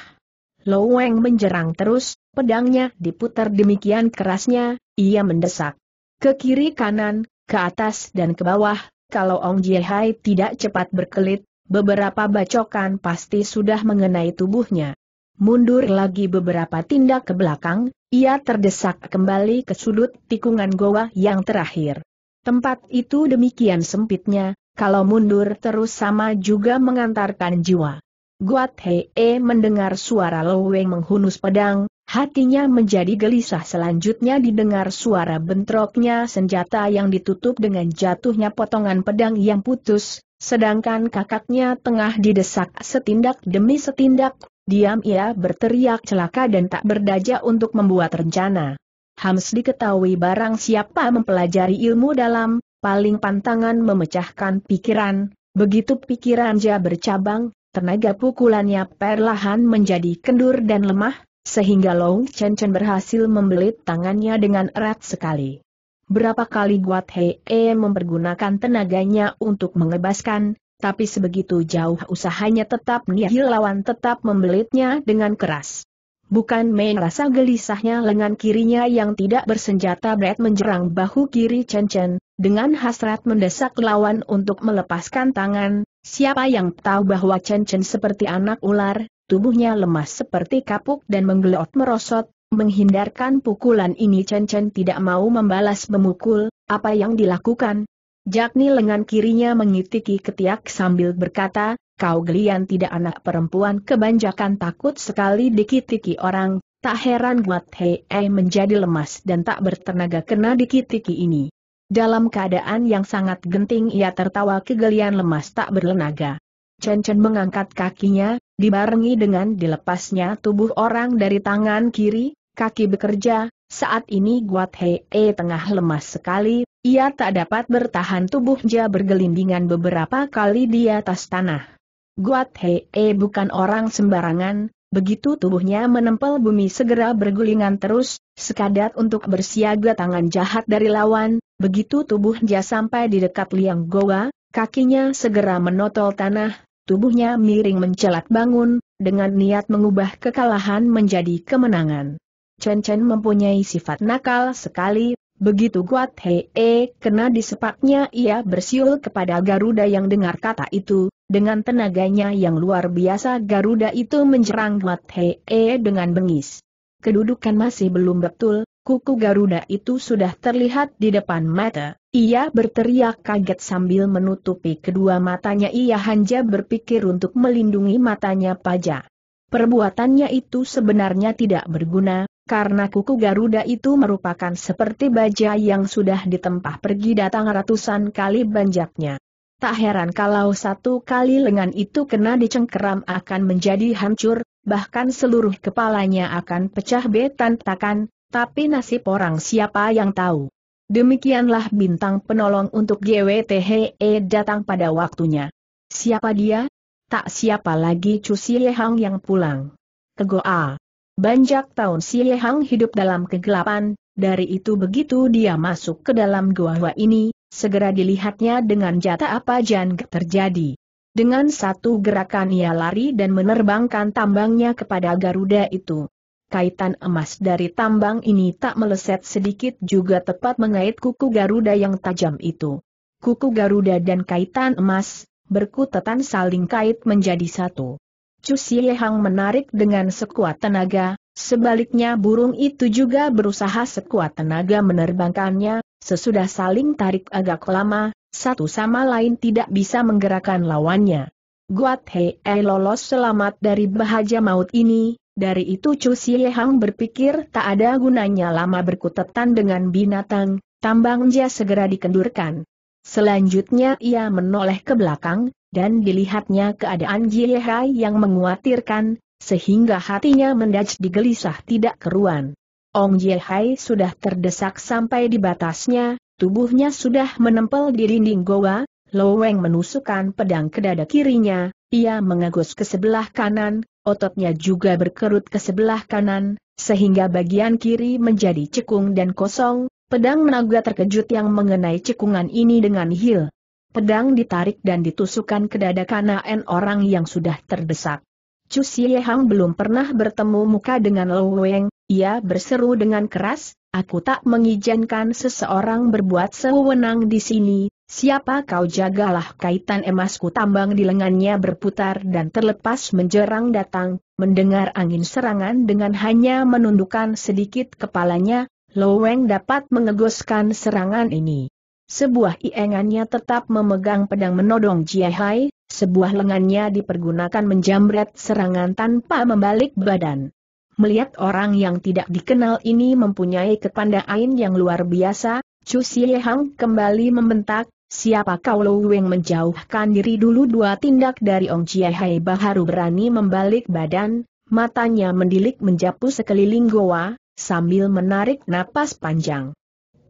Lo Weng menjerang terus, pedangnya diputar demikian kerasnya, ia mendesak. Ke kiri kanan, ke atas dan ke bawah, kalau Ong Jihai tidak cepat berkelit, beberapa bacokan pasti sudah mengenai tubuhnya. Mundur lagi beberapa tindak ke belakang, ia terdesak kembali ke sudut tikungan goa yang terakhir. Tempat itu demikian sempitnya, kalau mundur terus sama juga mengantarkan jiwa. Guat Hee e mendengar suara Loweng menghunus pedang, hatinya menjadi gelisah selanjutnya didengar suara bentroknya senjata yang ditutup dengan jatuhnya potongan pedang yang putus, sedangkan kakaknya tengah didesak setindak demi setindak, diam ia berteriak celaka dan tak berdaya untuk membuat rencana. Hams diketahui barang siapa mempelajari ilmu dalam, paling pantangan memecahkan pikiran, begitu pikiran pikirannya bercabang, tenaga pukulannya perlahan menjadi kendur dan lemah, sehingga Long Chen Chen berhasil membelit tangannya dengan erat sekali. Berapa kali Guat Hei -e mempergunakan tenaganya untuk mengebaskan, tapi sebegitu jauh usahanya tetap nihil lawan tetap membelitnya dengan keras. Bukan main rasa gelisahnya lengan kirinya yang tidak bersenjata Brad menjerang bahu kiri Chen Chen, dengan hasrat mendesak lawan untuk melepaskan tangan, siapa yang tahu bahwa Chen Chen seperti anak ular, tubuhnya lemas seperti kapuk dan menggelot merosot, menghindarkan pukulan ini Chen Chen tidak mau membalas memukul, apa yang dilakukan? Jakni lengan kirinya mengitiki ketiak sambil berkata, kau gelian tidak anak perempuan kebanjakan takut sekali dikitiki orang, tak heran buat Hei menjadi lemas dan tak bertenaga kena dikitiki ini. Dalam keadaan yang sangat genting ia tertawa kegelian lemas tak berlenaga. Chen Chen mengangkat kakinya, dibarengi dengan dilepasnya tubuh orang dari tangan kiri, kaki bekerja, saat ini Guat Hei -e tengah lemas sekali, ia tak dapat bertahan tubuhnya bergelindingan beberapa kali di atas tanah. Guat Hei -e bukan orang sembarangan, Begitu tubuhnya menempel bumi segera bergulingan terus, sekadat untuk bersiaga tangan jahat dari lawan, begitu tubuhnya sampai di dekat liang goa, kakinya segera menotol tanah, tubuhnya miring mencelat bangun, dengan niat mengubah kekalahan menjadi kemenangan. Chen Chen mempunyai sifat nakal sekali, Begitu kuat Hee kena disepaknya ia bersiul kepada Garuda yang dengar kata itu, dengan tenaganya yang luar biasa Garuda itu menjerang kuat Hee dengan bengis. Kedudukan masih belum betul, kuku Garuda itu sudah terlihat di depan mata, ia berteriak kaget sambil menutupi kedua matanya ia hanya berpikir untuk melindungi matanya pajak. Perbuatannya itu sebenarnya tidak berguna, karena kuku Garuda itu merupakan seperti baja yang sudah ditempah pergi datang ratusan kali banjaknya. Tak heran kalau satu kali lengan itu kena dicengkeram akan menjadi hancur, bahkan seluruh kepalanya akan pecah betantakan, tapi nasib orang siapa yang tahu. Demikianlah bintang penolong untuk GWTHE datang pada waktunya. Siapa dia? Tak siapa lagi Cusi Siehang yang pulang. Kegoa. Banjak tahun Xie Hang hidup dalam kegelapan, dari itu begitu dia masuk ke dalam gua-gua ini, segera dilihatnya dengan jata apa yang terjadi. Dengan satu gerakan ia lari dan menerbangkan tambangnya kepada Garuda itu. Kaitan emas dari tambang ini tak meleset sedikit juga tepat mengait kuku Garuda yang tajam itu. Kuku Garuda dan kaitan emas, berkutatan saling kait menjadi satu. Chu Siehang menarik dengan sekuat tenaga, sebaliknya burung itu juga berusaha sekuat tenaga menerbangkannya, sesudah saling tarik agak lama, satu sama lain tidak bisa menggerakkan lawannya. Guat Hei eh, lolos selamat dari bahaja maut ini, dari itu Chu Siehang berpikir tak ada gunanya lama berkutetan dengan binatang, tambang segera dikendurkan. Selanjutnya ia menoleh ke belakang, dan dilihatnya keadaan Jie yang menguatirkan, sehingga hatinya mendaj digelisah tidak keruan. Ong Jie sudah terdesak sampai di batasnya, tubuhnya sudah menempel di dinding goa, Loweng menusukkan pedang ke dada kirinya, ia mengagus ke sebelah kanan, ototnya juga berkerut ke sebelah kanan, sehingga bagian kiri menjadi cekung dan kosong, pedang naga terkejut yang mengenai cekungan ini dengan hil pedang ditarik dan ditusukkan ke dada kanan orang yang sudah terdesak. Chu Siehang belum pernah bertemu muka dengan Lo Weng, ia berseru dengan keras, aku tak mengizinkan seseorang berbuat sewenang di sini, siapa kau jagalah kaitan emasku tambang di lengannya berputar dan terlepas menjerang datang, mendengar angin serangan dengan hanya menundukkan sedikit kepalanya, Lo Weng dapat mengegoskan serangan ini sebuah iengannya tetap memegang pedang menodong Jiahai, sebuah lengannya dipergunakan menjamret serangan tanpa membalik badan. Melihat orang yang tidak dikenal ini mempunyai kepandaian yang luar biasa, Chu Siehang kembali membentak, siapa kau Lu Weng menjauhkan diri dulu dua tindak dari Ong Jiahai, baharu berani membalik badan, matanya mendilik menjapu sekeliling goa, sambil menarik napas panjang.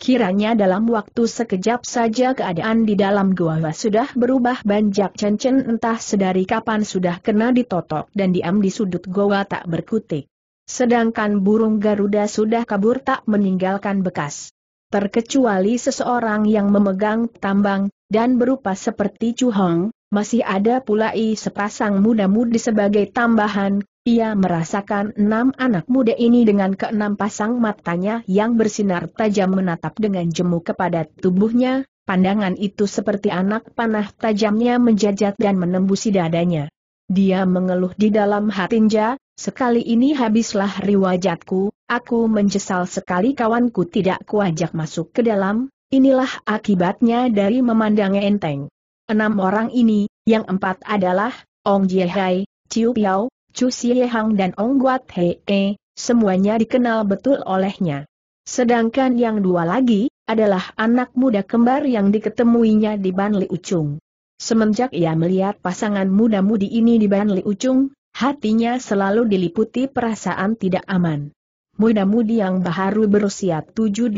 Kiranya dalam waktu sekejap saja keadaan di dalam gua sudah berubah banjak cencen entah sedari kapan sudah kena ditotok dan diam di sudut gua tak berkutik. Sedangkan burung Garuda sudah kabur tak meninggalkan bekas. Terkecuali seseorang yang memegang tambang, dan berupa seperti Chu Hong, masih ada pula i sepasang muda-mudi sebagai tambahan, ia merasakan enam anak muda ini dengan keenam pasang matanya yang bersinar tajam menatap dengan jemu kepada tubuhnya, pandangan itu seperti anak panah tajamnya menjajat dan menembusi dadanya. Dia mengeluh di dalam hatinya, sekali ini habislah riwajatku, aku menyesal sekali kawanku tidak kuajak masuk ke dalam, inilah akibatnya dari memandang enteng. Enam orang ini, yang empat adalah, Ong Hai, Ciu Piao, Chu Hang dan Ong Guat Hee, eh, semuanya dikenal betul olehnya. Sedangkan yang dua lagi, adalah anak muda kembar yang diketemuinya di Ban Li Ucung. Semenjak ia melihat pasangan muda-mudi ini di Ban Li Ucung, hatinya selalu diliputi perasaan tidak aman. Muda-mudi yang baru berusia 7-18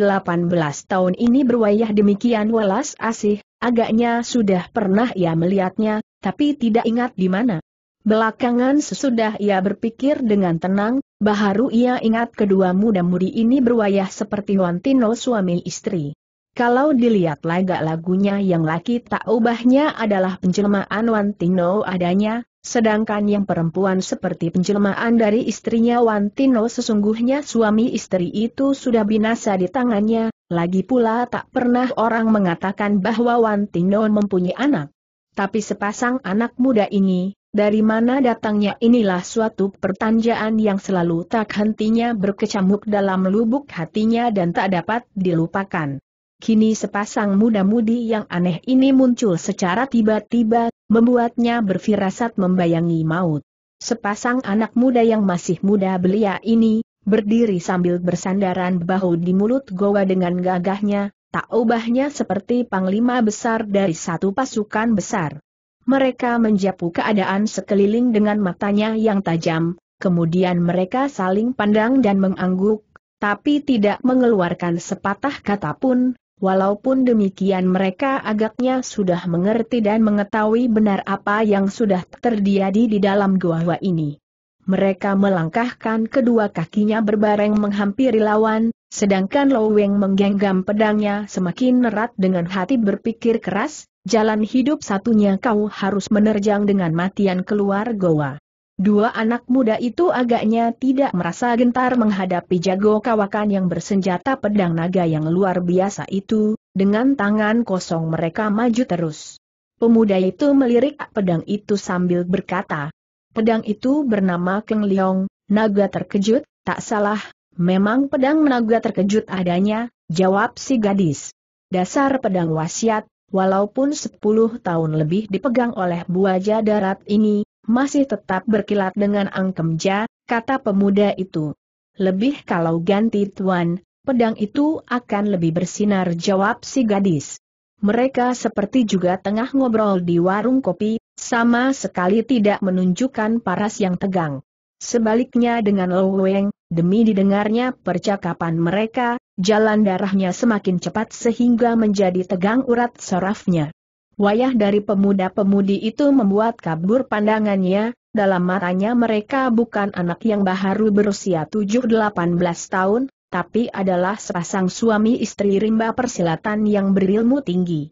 tahun ini berwayah demikian welas asih, agaknya sudah pernah ia melihatnya, tapi tidak ingat di mana. Belakangan sesudah ia berpikir dengan tenang, baharu ia ingat kedua muda-mudi ini berwayah seperti Wantino suami istri. Kalau dilihat lagak lagunya yang laki tak ubahnya adalah penjelmaan Wantino adanya, sedangkan yang perempuan seperti penjelmaan dari istrinya Wantino sesungguhnya suami istri itu sudah binasa di tangannya, lagi pula tak pernah orang mengatakan bahwa Wantino mempunyai anak. Tapi sepasang anak muda ini, dari mana datangnya inilah suatu pertanjaan yang selalu tak hentinya berkecamuk dalam lubuk hatinya dan tak dapat dilupakan. Kini sepasang muda-mudi yang aneh ini muncul secara tiba-tiba, membuatnya berfirasat membayangi maut. Sepasang anak muda yang masih muda belia ini, berdiri sambil bersandaran bahu di mulut goa dengan gagahnya, tak ubahnya seperti panglima besar dari satu pasukan besar. Mereka menjapu keadaan sekeliling dengan matanya yang tajam, kemudian mereka saling pandang dan mengangguk, tapi tidak mengeluarkan sepatah kata pun, walaupun demikian mereka agaknya sudah mengerti dan mengetahui benar apa yang sudah terjadi di dalam gua ini. Mereka melangkahkan kedua kakinya berbareng menghampiri lawan, sedangkan Loweng menggenggam pedangnya semakin erat dengan hati berpikir keras, Jalan hidup satunya kau harus menerjang dengan matian keluar goa. Dua anak muda itu agaknya tidak merasa gentar menghadapi jago kawakan yang bersenjata pedang naga yang luar biasa itu, dengan tangan kosong mereka maju terus. Pemuda itu melirik pedang itu sambil berkata, pedang itu bernama Keng Leong, naga terkejut, tak salah, memang pedang naga terkejut adanya, jawab si gadis. Dasar pedang wasiat, walaupun sepuluh tahun lebih dipegang oleh buaja darat ini, masih tetap berkilat dengan angkemja, kata pemuda itu. Lebih kalau ganti tuan, pedang itu akan lebih bersinar jawab si gadis. Mereka seperti juga tengah ngobrol di warung kopi, sama sekali tidak menunjukkan paras yang tegang. Sebaliknya dengan Lo Weng, Demi didengarnya percakapan mereka, jalan darahnya semakin cepat sehingga menjadi tegang urat sarafnya. Wayah dari pemuda-pemudi itu membuat kabur pandangannya, dalam matanya mereka bukan anak yang baru berusia 7-18 tahun, tapi adalah sepasang suami istri rimba persilatan yang berilmu tinggi.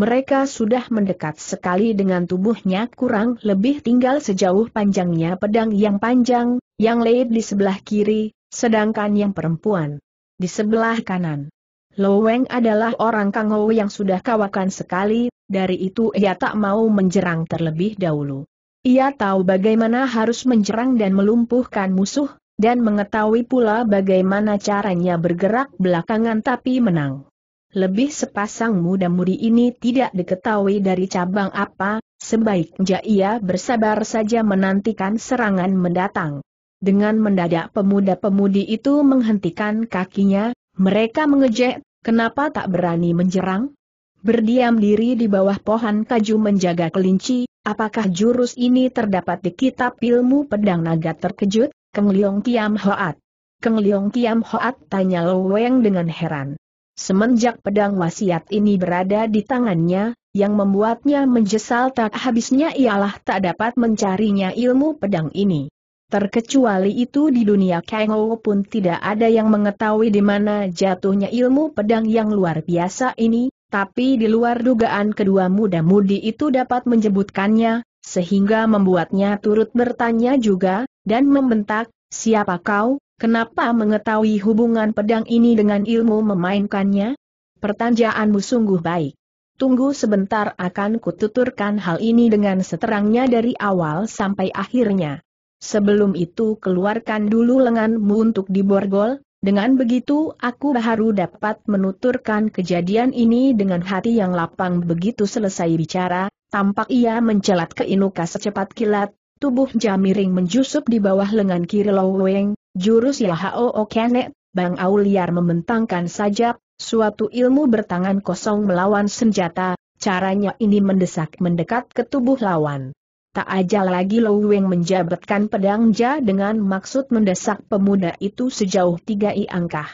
Mereka sudah mendekat sekali dengan tubuhnya kurang lebih tinggal sejauh panjangnya pedang yang panjang, yang Lei di sebelah kiri, sedangkan yang perempuan di sebelah kanan. Loweng adalah orang Kang yang sudah kawakan sekali, dari itu ia tak mau menjerang terlebih dahulu. Ia tahu bagaimana harus menjerang dan melumpuhkan musuh, dan mengetahui pula bagaimana caranya bergerak belakangan tapi menang. Lebih sepasang muda-mudi ini tidak diketahui dari cabang apa, sebaiknya ia bersabar saja menantikan serangan mendatang. Dengan mendadak pemuda-pemudi itu menghentikan kakinya, mereka mengejek, kenapa tak berani menjerang? Berdiam diri di bawah pohon kaju menjaga kelinci, apakah jurus ini terdapat di kitab ilmu pedang naga terkejut? Keng Liong Kiam Hoat. Keng Liong Kiam Hoat tanya Loweng dengan heran. Semenjak pedang wasiat ini berada di tangannya, yang membuatnya menjesal tak habisnya ialah tak dapat mencarinya ilmu pedang ini. Terkecuali itu di dunia Kangou pun tidak ada yang mengetahui di mana jatuhnya ilmu pedang yang luar biasa ini, tapi di luar dugaan kedua muda-mudi itu dapat menyebutkannya, sehingga membuatnya turut bertanya juga, dan membentak, siapa kau, kenapa mengetahui hubungan pedang ini dengan ilmu memainkannya? Pertanyaanmu sungguh baik. Tunggu sebentar akan kututurkan hal ini dengan seterangnya dari awal sampai akhirnya. Sebelum itu keluarkan dulu lenganmu untuk diborgol, dengan begitu aku baru dapat menuturkan kejadian ini dengan hati yang lapang begitu selesai bicara, tampak ia mencelat ke Inuka secepat kilat, tubuh jamiring menjusup di bawah lengan kiri Loweng, jurus Yahao Okene, Bang Auliar membentangkan sajab, suatu ilmu bertangan kosong melawan senjata, caranya ini mendesak mendekat ke tubuh lawan. Tak ajal lagi Lou Weng menjabatkan pedang Ja dengan maksud mendesak pemuda itu sejauh tiga i angkah.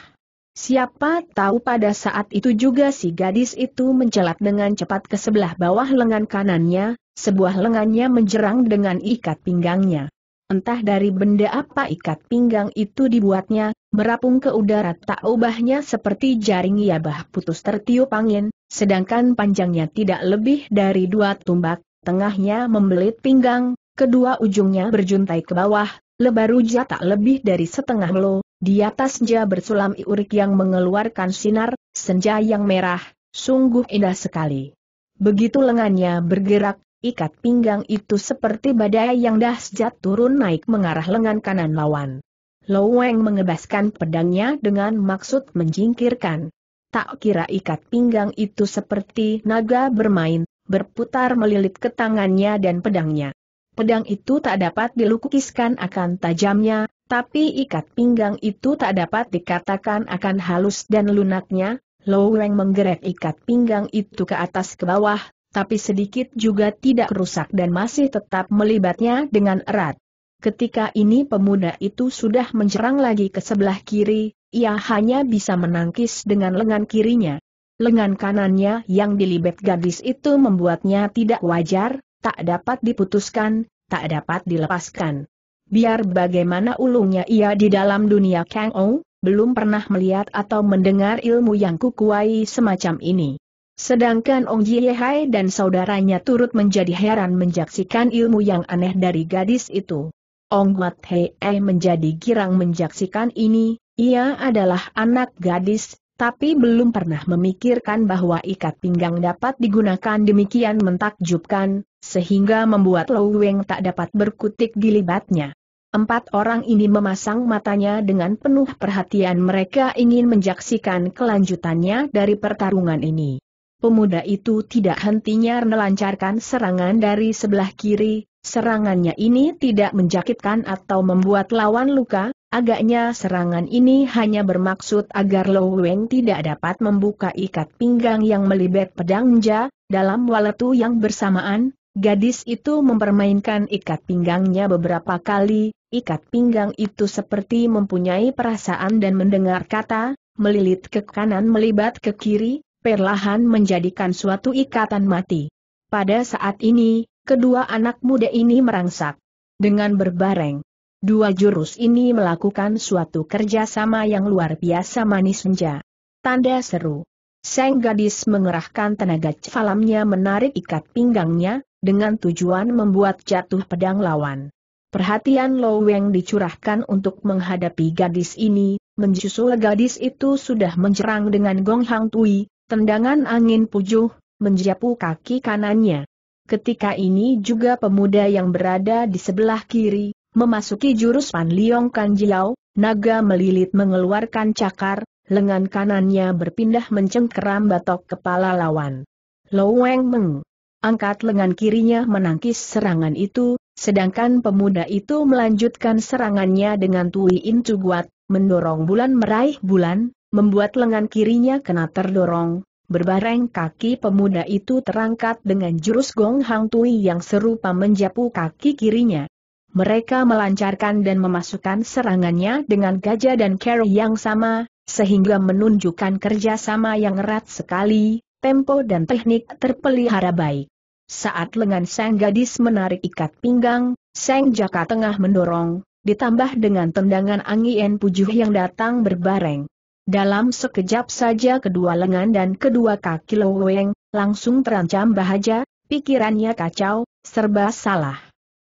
Siapa tahu pada saat itu juga si gadis itu mencelat dengan cepat ke sebelah bawah lengan kanannya, sebuah lengannya menjerang dengan ikat pinggangnya. Entah dari benda apa ikat pinggang itu dibuatnya, merapung ke udara tak ubahnya seperti jaring yabah putus tertiup angin, sedangkan panjangnya tidak lebih dari dua tumbak, tengahnya membelit pinggang, kedua ujungnya berjuntai ke bawah, lebar uja tak lebih dari setengah lo. di atas ja bersulam iurik yang mengeluarkan sinar, senja yang merah, sungguh indah sekali. Begitu lengannya bergerak, ikat pinggang itu seperti badai yang dahsyat turun naik mengarah lengan kanan lawan. Loweng mengebaskan pedangnya dengan maksud menjingkirkan. Tak kira ikat pinggang itu seperti naga bermain, berputar melilit ke tangannya dan pedangnya. Pedang itu tak dapat dilukiskan akan tajamnya, tapi ikat pinggang itu tak dapat dikatakan akan halus dan lunaknya. Loweng menggerak ikat pinggang itu ke atas ke bawah, tapi sedikit juga tidak rusak dan masih tetap melibatnya dengan erat. Ketika ini pemuda itu sudah menjerang lagi ke sebelah kiri, ia hanya bisa menangkis dengan lengan kirinya lengan kanannya yang dilibet gadis itu membuatnya tidak wajar, tak dapat diputuskan, tak dapat dilepaskan. Biar bagaimana ulungnya ia di dalam dunia Kang Ong, belum pernah melihat atau mendengar ilmu yang kukuai semacam ini. Sedangkan Ong Hai dan saudaranya turut menjadi heran menjaksikan ilmu yang aneh dari gadis itu. Ong Wat Hei menjadi girang menjaksikan ini, ia adalah anak gadis, tapi belum pernah memikirkan bahwa ikat pinggang dapat digunakan demikian mentakjubkan, sehingga membuat Lou Weng tak dapat berkutik di Empat orang ini memasang matanya dengan penuh perhatian mereka ingin menjaksikan kelanjutannya dari pertarungan ini. Pemuda itu tidak hentinya melancarkan serangan dari sebelah kiri, serangannya ini tidak menjakitkan atau membuat lawan luka, Agaknya serangan ini hanya bermaksud agar Lo Weng tidak dapat membuka ikat pinggang yang melibet pedang Ja, dalam waletu yang bersamaan, gadis itu mempermainkan ikat pinggangnya beberapa kali, ikat pinggang itu seperti mempunyai perasaan dan mendengar kata, melilit ke kanan melibat ke kiri, perlahan menjadikan suatu ikatan mati. Pada saat ini, kedua anak muda ini merangsak dengan berbareng. Dua jurus ini melakukan suatu kerjasama yang luar biasa manis senja. Tanda seru. Sang gadis mengerahkan tenaga falamnya menarik ikat pinggangnya, dengan tujuan membuat jatuh pedang lawan. Perhatian Lo Weng dicurahkan untuk menghadapi gadis ini, menjusul gadis itu sudah menjerang dengan Gong Hang Tui, tendangan angin pujuh, menjapu kaki kanannya. Ketika ini juga pemuda yang berada di sebelah kiri, Memasuki jurus Pan Liong Kan Jiao, naga melilit mengeluarkan cakar, lengan kanannya berpindah mencengkeram batok kepala lawan. Lo Weng Meng angkat lengan kirinya menangkis serangan itu, sedangkan pemuda itu melanjutkan serangannya dengan tui incu Guat, mendorong bulan meraih bulan, membuat lengan kirinya kena terdorong. Berbareng kaki pemuda itu terangkat dengan jurus Gong Hang Tui yang serupa menjapu kaki kirinya. Mereka melancarkan dan memasukkan serangannya dengan gajah dan carry yang sama, sehingga menunjukkan kerjasama yang erat sekali, tempo dan teknik terpelihara baik. Saat lengan sang gadis menarik ikat pinggang, sang jaka tengah mendorong, ditambah dengan tendangan angin pujuh yang datang berbareng. Dalam sekejap saja kedua lengan dan kedua kaki Loweng langsung terancam bahaja, pikirannya kacau, serba salah.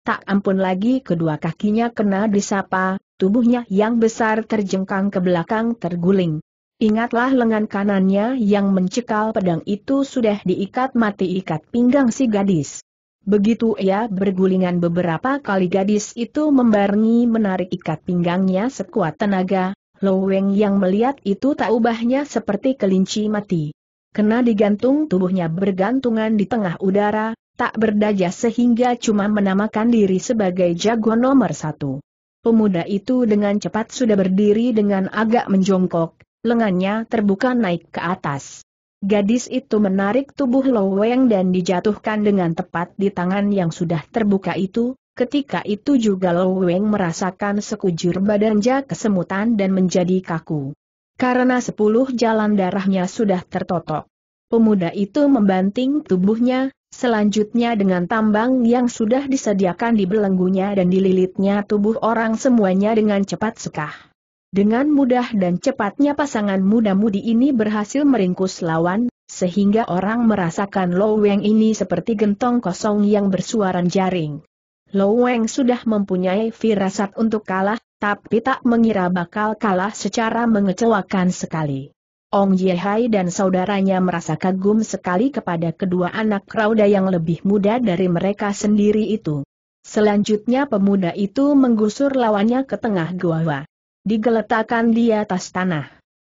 Tak ampun lagi kedua kakinya kena disapa, tubuhnya yang besar terjengkang ke belakang terguling. Ingatlah lengan kanannya yang mencekal pedang itu sudah diikat mati ikat pinggang si gadis. Begitu ia bergulingan beberapa kali gadis itu membarengi menarik ikat pinggangnya sekuat tenaga, Loweng yang melihat itu tak ubahnya seperti kelinci mati. Kena digantung tubuhnya bergantungan di tengah udara, tak berdaya sehingga cuma menamakan diri sebagai jago nomor satu. Pemuda itu dengan cepat sudah berdiri dengan agak menjongkok, lengannya terbuka naik ke atas. Gadis itu menarik tubuh Loweng dan dijatuhkan dengan tepat di tangan yang sudah terbuka itu, ketika itu juga Loweng merasakan sekujur badannya kesemutan dan menjadi kaku. Karena sepuluh jalan darahnya sudah tertotok. Pemuda itu membanting tubuhnya, Selanjutnya dengan tambang yang sudah disediakan di belenggunya dan dililitnya tubuh orang semuanya dengan cepat sekah. Dengan mudah dan cepatnya pasangan muda-mudi ini berhasil meringkus lawan, sehingga orang merasakan Loweng ini seperti gentong kosong yang bersuaran jaring. Loweng sudah mempunyai firasat untuk kalah, tapi tak mengira bakal kalah secara mengecewakan sekali. Ong Jiahai dan saudaranya merasa kagum sekali kepada kedua anak rauda yang lebih muda dari mereka sendiri itu. Selanjutnya pemuda itu menggusur lawannya ke tengah gua. Digeletakkan di atas tanah.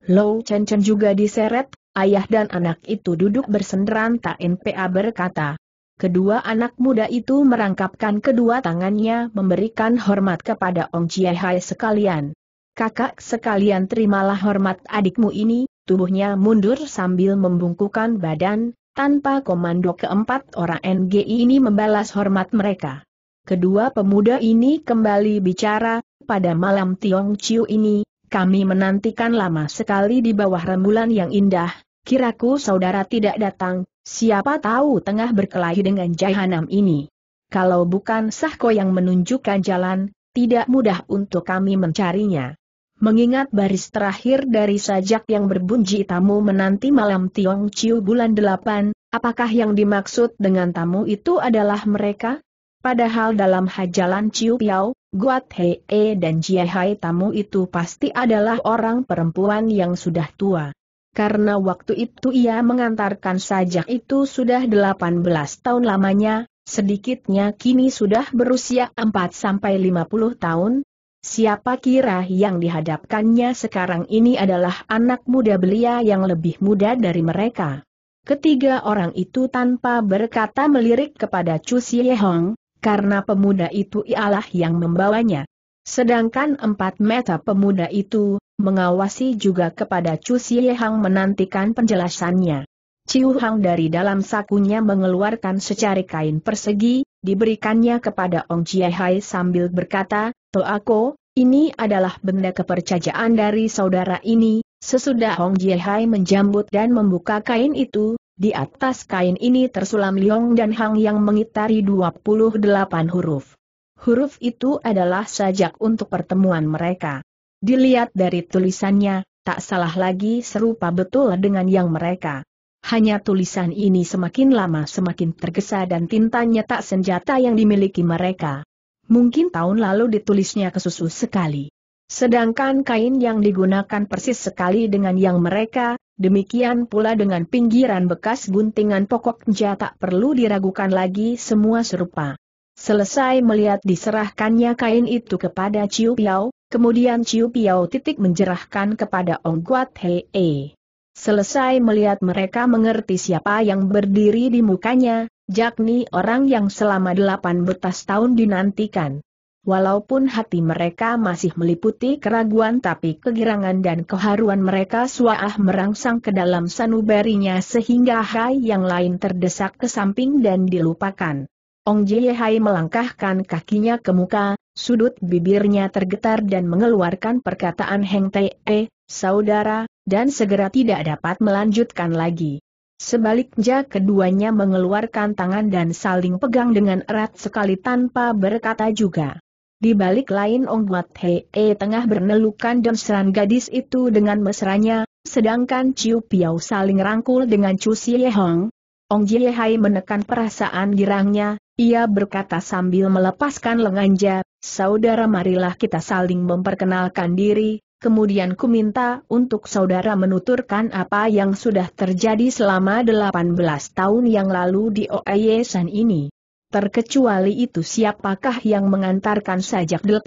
Lo Chen Chen juga diseret, ayah dan anak itu duduk bersenderan tak NPA berkata. Kedua anak muda itu merangkapkan kedua tangannya memberikan hormat kepada Ong Jiahai sekalian. Kakak sekalian terimalah hormat adikmu ini, tubuhnya mundur sambil membungkukan badan, tanpa komando keempat orang NG ini membalas hormat mereka. Kedua pemuda ini kembali bicara, pada malam Tiong Chiu ini, kami menantikan lama sekali di bawah rembulan yang indah, kiraku saudara tidak datang, siapa tahu tengah berkelahi dengan jahanam ini. Kalau bukan Sahko yang menunjukkan jalan, tidak mudah untuk kami mencarinya. Mengingat baris terakhir dari sajak yang berbunyi tamu menanti malam Tiong Chiu bulan delapan, apakah yang dimaksud dengan tamu itu adalah mereka? Padahal dalam hajalan Chiu Piao, Guat He e dan Jie Hai tamu itu pasti adalah orang perempuan yang sudah tua. Karena waktu itu ia mengantarkan sajak itu sudah 18 tahun lamanya, sedikitnya kini sudah berusia 4-50 tahun, Siapa kira yang dihadapkannya sekarang ini adalah anak muda belia yang lebih muda dari mereka. Ketiga orang itu tanpa berkata melirik kepada Chu Hong karena pemuda itu ialah yang membawanya. Sedangkan empat meta pemuda itu, mengawasi juga kepada Chu Hong menantikan penjelasannya. Chiu Hang dari dalam sakunya mengeluarkan secari kain persegi, diberikannya kepada Ong Hai sambil berkata, Toako, ini adalah benda kepercayaan dari saudara ini, sesudah Hong Jiehai menjambut dan membuka kain itu, di atas kain ini tersulam Liong dan Hang yang mengitari 28 huruf. Huruf itu adalah sajak untuk pertemuan mereka. Dilihat dari tulisannya, tak salah lagi serupa betul dengan yang mereka. Hanya tulisan ini semakin lama semakin tergesa dan tintanya tak senjata yang dimiliki mereka mungkin tahun lalu ditulisnya kesusu sekali. Sedangkan kain yang digunakan persis sekali dengan yang mereka, demikian pula dengan pinggiran bekas guntingan pokoknya tak perlu diragukan lagi semua serupa. Selesai melihat diserahkannya kain itu kepada Ciu Piao, kemudian Ciu Piao titik menjerahkan kepada Ong Guat Hei. E. Selesai melihat mereka mengerti siapa yang berdiri di mukanya, Jakni orang yang selama delapan betas tahun dinantikan. Walaupun hati mereka masih meliputi keraguan tapi kegirangan dan keharuan mereka suah merangsang ke dalam sanubarinya sehingga hai yang lain terdesak ke samping dan dilupakan. Ong Jie Hai melangkahkan kakinya ke muka, sudut bibirnya tergetar dan mengeluarkan perkataan Heng Te, eh, saudara, dan segera tidak dapat melanjutkan lagi. Sebaliknya keduanya mengeluarkan tangan dan saling pegang dengan erat sekali tanpa berkata juga. Di balik lain Ong Wat Hei -e tengah bernelukan dan serang gadis itu dengan mesranya, sedangkan Ciu Piao saling rangkul dengan Chu Xie Hong. Ong Jie Hai menekan perasaan girangnya, ia berkata sambil melepaskan lengan saudara marilah kita saling memperkenalkan diri, Kemudian ku minta untuk saudara menuturkan apa yang sudah terjadi selama 18 tahun yang lalu di Oeyesan ini. Terkecuali itu siapakah yang mengantarkan sajak 18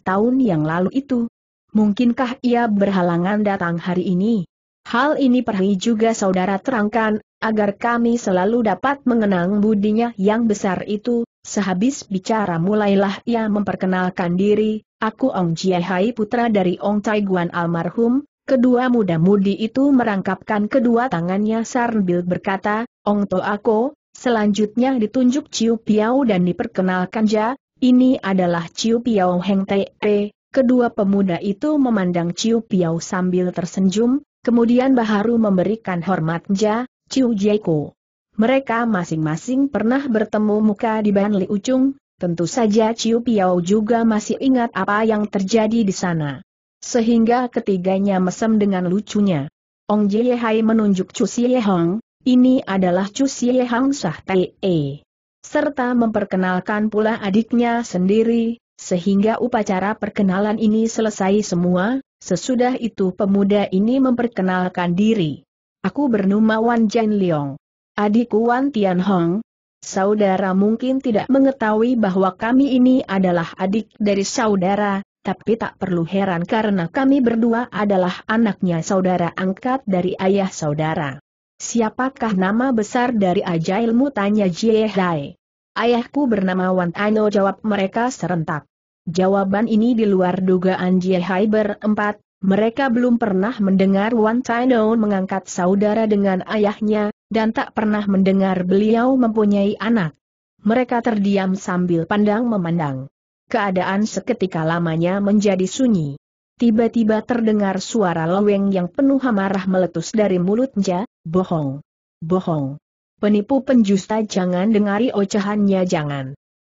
tahun yang lalu itu? Mungkinkah ia berhalangan datang hari ini? Hal ini perlu juga saudara terangkan, agar kami selalu dapat mengenang budinya yang besar itu, Sehabis bicara mulailah ia memperkenalkan diri, aku Ong Jiehai putra dari Ong Taiguan almarhum, kedua muda-mudi itu merangkapkan kedua tangannya sambil berkata, Ong To Ako, selanjutnya ditunjuk Ciu Piao dan diperkenalkan Ja, ini adalah Ciu Piao Heng Te Kedua pemuda itu memandang Ciu Piao sambil tersenyum, kemudian Baharu memberikan hormat Ja, Ciu Jieko. Mereka masing-masing pernah bertemu muka di Ban Li Ucung, tentu saja Ciu Piao juga masih ingat apa yang terjadi di sana. Sehingga ketiganya mesem dengan lucunya. Ong Jie Hai menunjuk Chu Ye Hong, ini adalah Chu Ye Hong Sah E, Serta memperkenalkan pula adiknya sendiri, sehingga upacara perkenalan ini selesai semua, sesudah itu pemuda ini memperkenalkan diri. Aku bernama Wan Jian Leong adikku Wan Tian Hong, saudara mungkin tidak mengetahui bahwa kami ini adalah adik dari saudara, tapi tak perlu heran karena kami berdua adalah anaknya saudara angkat dari ayah saudara. Siapakah nama besar dari ajailmu tanya Jie Hai. Ayahku bernama Wan Ano jawab mereka serentak. Jawaban ini di luar dugaan Jie Hai berempat, mereka belum pernah mendengar Wan Taino mengangkat saudara dengan ayahnya, dan tak pernah mendengar beliau mempunyai anak. Mereka terdiam sambil pandang memandang. Keadaan seketika lamanya menjadi sunyi. Tiba-tiba terdengar suara loweng yang penuh amarah meletus dari mulutnya, bohong, bohong. Penipu penjusta jangan dengari ocehannya jangan.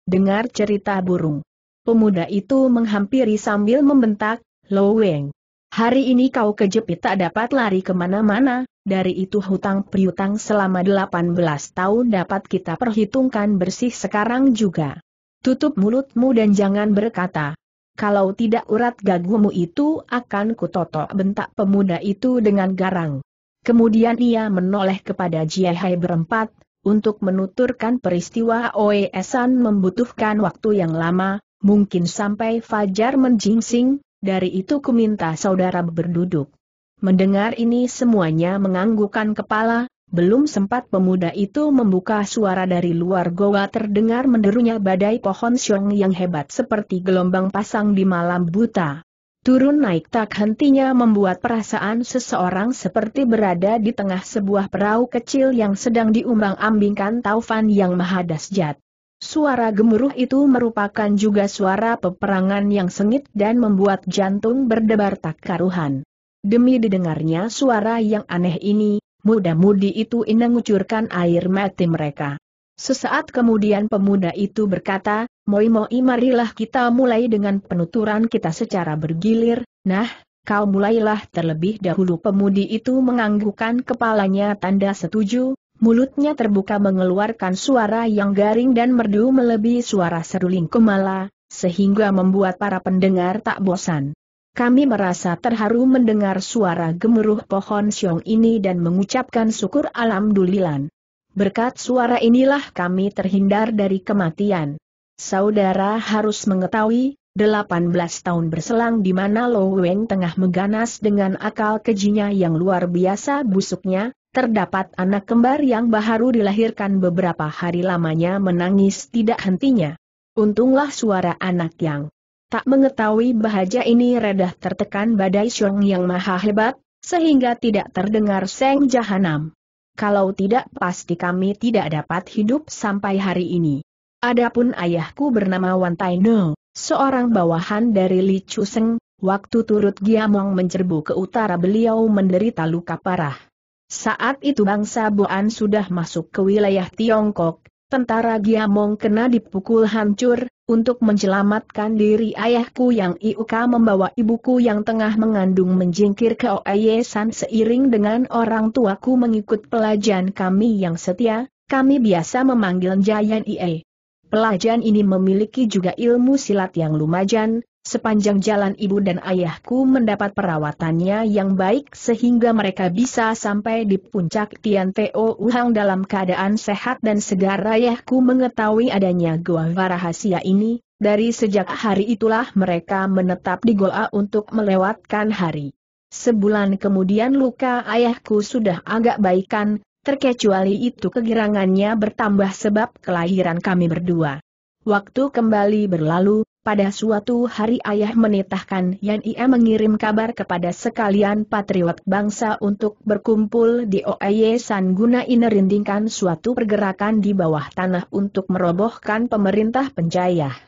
Dengar cerita burung. Pemuda itu menghampiri sambil membentak, loweng, Hari ini kau kejepit tak dapat lari kemana-mana, dari itu hutang priutang selama 18 tahun dapat kita perhitungkan bersih sekarang juga. Tutup mulutmu dan jangan berkata, kalau tidak urat gagumu itu akan kutotok bentak pemuda itu dengan garang. Kemudian ia menoleh kepada Jiahai berempat, untuk menuturkan peristiwa Oesan membutuhkan waktu yang lama, mungkin sampai Fajar menjingsing, dari itu kuminta saudara berduduk. Mendengar ini semuanya menganggukkan kepala, belum sempat pemuda itu membuka suara dari luar goa terdengar menderunya badai pohon siong yang hebat seperti gelombang pasang di malam buta. Turun naik tak hentinya membuat perasaan seseorang seperti berada di tengah sebuah perahu kecil yang sedang diumbang-ambingkan taufan yang mahadasjat. Suara gemuruh itu merupakan juga suara peperangan yang sengit dan membuat jantung berdebar tak karuhan. Demi didengarnya suara yang aneh ini, muda-mudi itu mengucurkan air mati mereka. Sesaat kemudian pemuda itu berkata, Moi Moi marilah kita mulai dengan penuturan kita secara bergilir, nah, kau mulailah terlebih dahulu pemudi itu menganggukkan kepalanya tanda setuju, mulutnya terbuka mengeluarkan suara yang garing dan merdu melebihi suara seruling kumala, sehingga membuat para pendengar tak bosan. Kami merasa terharu mendengar suara gemuruh pohon siong ini dan mengucapkan syukur alam dulilan. Berkat suara inilah kami terhindar dari kematian. Saudara harus mengetahui, 18 tahun berselang di mana Lo Weng tengah mengganas dengan akal kejinya yang luar biasa busuknya, terdapat anak kembar yang baru dilahirkan beberapa hari lamanya menangis tidak hentinya. Untunglah suara anak yang tak mengetahui bahaya ini redah tertekan badai syong yang maha hebat, sehingga tidak terdengar seng jahanam. Kalau tidak pasti kami tidak dapat hidup sampai hari ini. Adapun ayahku bernama Wan Taino, seorang bawahan dari Li chuseng waktu turut Giamong menjerbu ke utara beliau menderita luka parah. Saat itu bangsa Boan sudah masuk ke wilayah Tiongkok, tentara Giamong kena dipukul hancur, untuk menyelamatkan diri ayahku yang Iuka membawa ibuku yang tengah mengandung menjingkir ke Oayesan seiring dengan orang tuaku mengikut pelajaran kami yang setia, kami biasa memanggil Jayan Ie. Pelajaran ini memiliki juga ilmu silat yang lumajan, Sepanjang jalan ibu dan ayahku mendapat perawatannya yang baik sehingga mereka bisa sampai di puncak Tian Teo Uhang dalam keadaan sehat dan segar ayahku mengetahui adanya gua rahasia ini, dari sejak hari itulah mereka menetap di goa untuk melewatkan hari. Sebulan kemudian luka ayahku sudah agak baikan, terkecuali itu kegirangannya bertambah sebab kelahiran kami berdua. Waktu kembali berlalu, pada suatu hari ayah menitahkan Yan Ia mengirim kabar kepada sekalian patriot bangsa untuk berkumpul di OAE, San guna inerindingkan suatu pergerakan di bawah tanah untuk merobohkan pemerintah penjajah.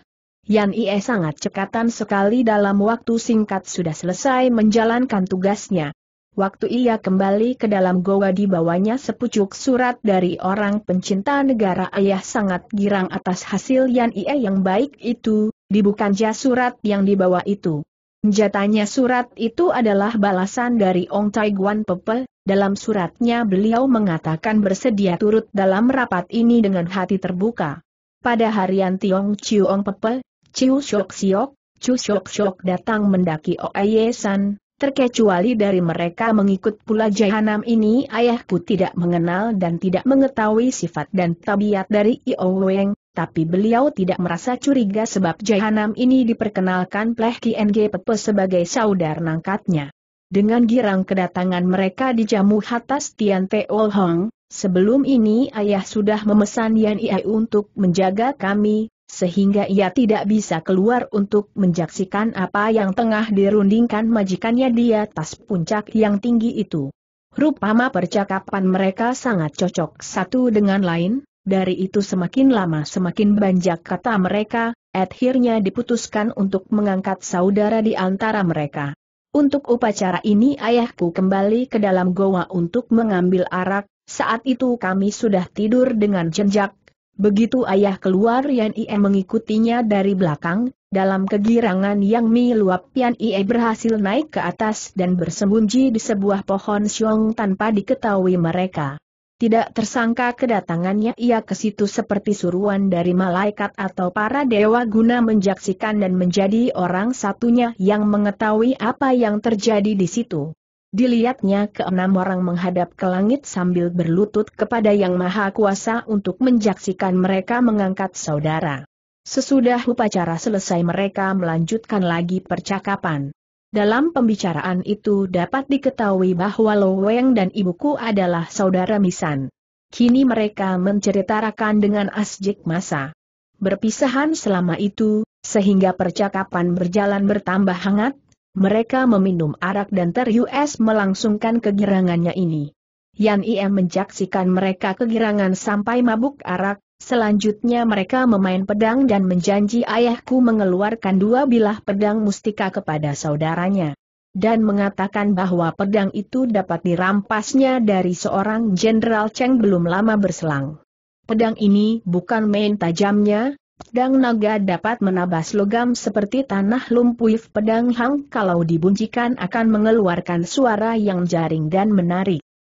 Yan Ie sangat cekatan sekali dalam waktu singkat sudah selesai menjalankan tugasnya, Waktu ia kembali ke dalam goa dibawanya sepucuk surat dari orang pencinta negara ayah sangat girang atas hasil yang ia yang baik itu, jas surat yang dibawa itu. Jatanya surat itu adalah balasan dari Ong Tai Guan Pepe, dalam suratnya beliau mengatakan bersedia turut dalam rapat ini dengan hati terbuka. Pada harian Tiong Chiu Ong Pepe, Chiu Shok Siok, Chiu Shok Shok datang mendaki Ye San, terkecuali dari mereka mengikut pula jahanam ini ayahku tidak mengenal dan tidak mengetahui sifat dan tabiat dari Ioweng, tapi beliau tidak merasa curiga sebab jahanam ini diperkenalkan Pleh Kieng Pepe sebagai saudar nangkatnya. Dengan girang kedatangan mereka dijamu atas Tian Teol Hong, sebelum ini ayah sudah memesan Yan Iai untuk menjaga kami, sehingga ia tidak bisa keluar untuk menjaksikan apa yang tengah dirundingkan majikannya di atas puncak yang tinggi itu. Rupama percakapan mereka sangat cocok satu dengan lain, dari itu semakin lama semakin banyak kata mereka, akhirnya diputuskan untuk mengangkat saudara di antara mereka. Untuk upacara ini ayahku kembali ke dalam goa untuk mengambil arak, saat itu kami sudah tidur dengan jenjak, Begitu ayah keluar Yan Ie mengikutinya dari belakang, dalam kegirangan yang meluap Yan Ie berhasil naik ke atas dan bersembunyi di sebuah pohon siung tanpa diketahui mereka. Tidak tersangka kedatangannya ia ke situ seperti suruhan dari malaikat atau para dewa guna menjaksikan dan menjadi orang satunya yang mengetahui apa yang terjadi di situ. Dilihatnya keenam orang menghadap ke langit sambil berlutut kepada Yang Maha Kuasa untuk menjaksikan mereka mengangkat saudara. Sesudah upacara selesai mereka melanjutkan lagi percakapan. Dalam pembicaraan itu dapat diketahui bahwa Loweng dan ibuku adalah saudara misan. Kini mereka menceritakan dengan asjik masa. Berpisahan selama itu, sehingga percakapan berjalan bertambah hangat, mereka meminum arak dan Terus melangsungkan kegirangannya ini. Yan Im menjaksikan mereka kegirangan sampai mabuk arak, selanjutnya mereka memain pedang dan menjanji ayahku mengeluarkan dua bilah pedang mustika kepada saudaranya. Dan mengatakan bahwa pedang itu dapat dirampasnya dari seorang Jenderal Cheng belum lama berselang. Pedang ini bukan main tajamnya, Pedang naga dapat menabas logam seperti tanah lumpuh pedang hang kalau dibuncikan akan mengeluarkan suara yang jaring dan menarik.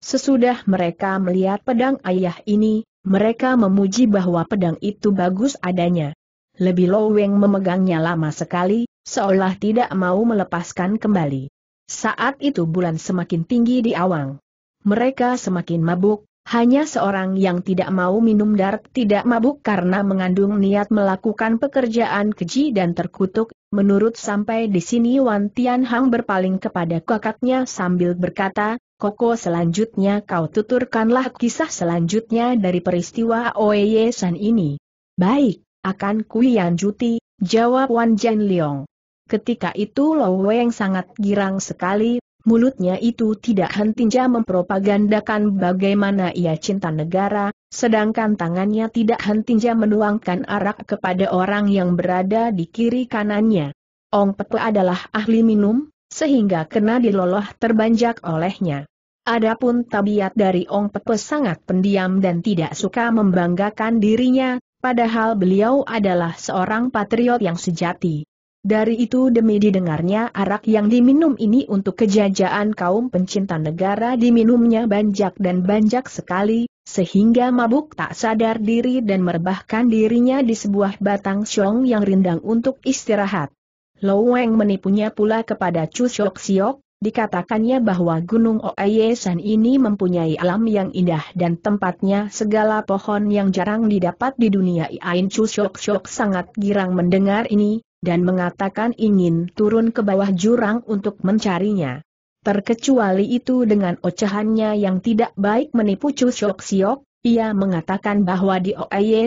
Sesudah mereka melihat pedang ayah ini, mereka memuji bahwa pedang itu bagus adanya. Lebih Loweng memegangnya lama sekali, seolah tidak mau melepaskan kembali. Saat itu bulan semakin tinggi di awang. Mereka semakin mabuk, hanya seorang yang tidak mau minum darat tidak mabuk karena mengandung niat melakukan pekerjaan keji dan terkutuk, menurut sampai di sini Wan Tian Hang berpaling kepada kakaknya sambil berkata, Koko selanjutnya kau tuturkanlah kisah selanjutnya dari peristiwa Oeye San ini. Baik, akan kuyanjuti, jawab Wan Jian Leong. Ketika itu Lo Weng sangat girang sekali, mulutnya itu tidak hentinya mempropagandakan bagaimana ia cinta negara, sedangkan tangannya tidak hentinya menuangkan arak kepada orang yang berada di kiri kanannya. Ong Petu adalah ahli minum, sehingga kena diloloh terbanjak olehnya. Adapun tabiat dari Ong Petu sangat pendiam dan tidak suka membanggakan dirinya, padahal beliau adalah seorang patriot yang sejati. Dari itu demi didengarnya arak yang diminum ini untuk kejajaan kaum pencinta negara diminumnya banjak dan banjak sekali, sehingga mabuk tak sadar diri dan merebahkan dirinya di sebuah batang syong yang rindang untuk istirahat. Loweng menipunya pula kepada Chu Shok Siok, dikatakannya bahwa Gunung Oayesan ini mempunyai alam yang indah dan tempatnya segala pohon yang jarang didapat di dunia Ain Chu Shok Siok sangat girang mendengar ini, dan mengatakan ingin turun ke bawah jurang untuk mencarinya. Terkecuali itu dengan ocehannya yang tidak baik menipu Chu Shok Siok, ia mengatakan bahwa di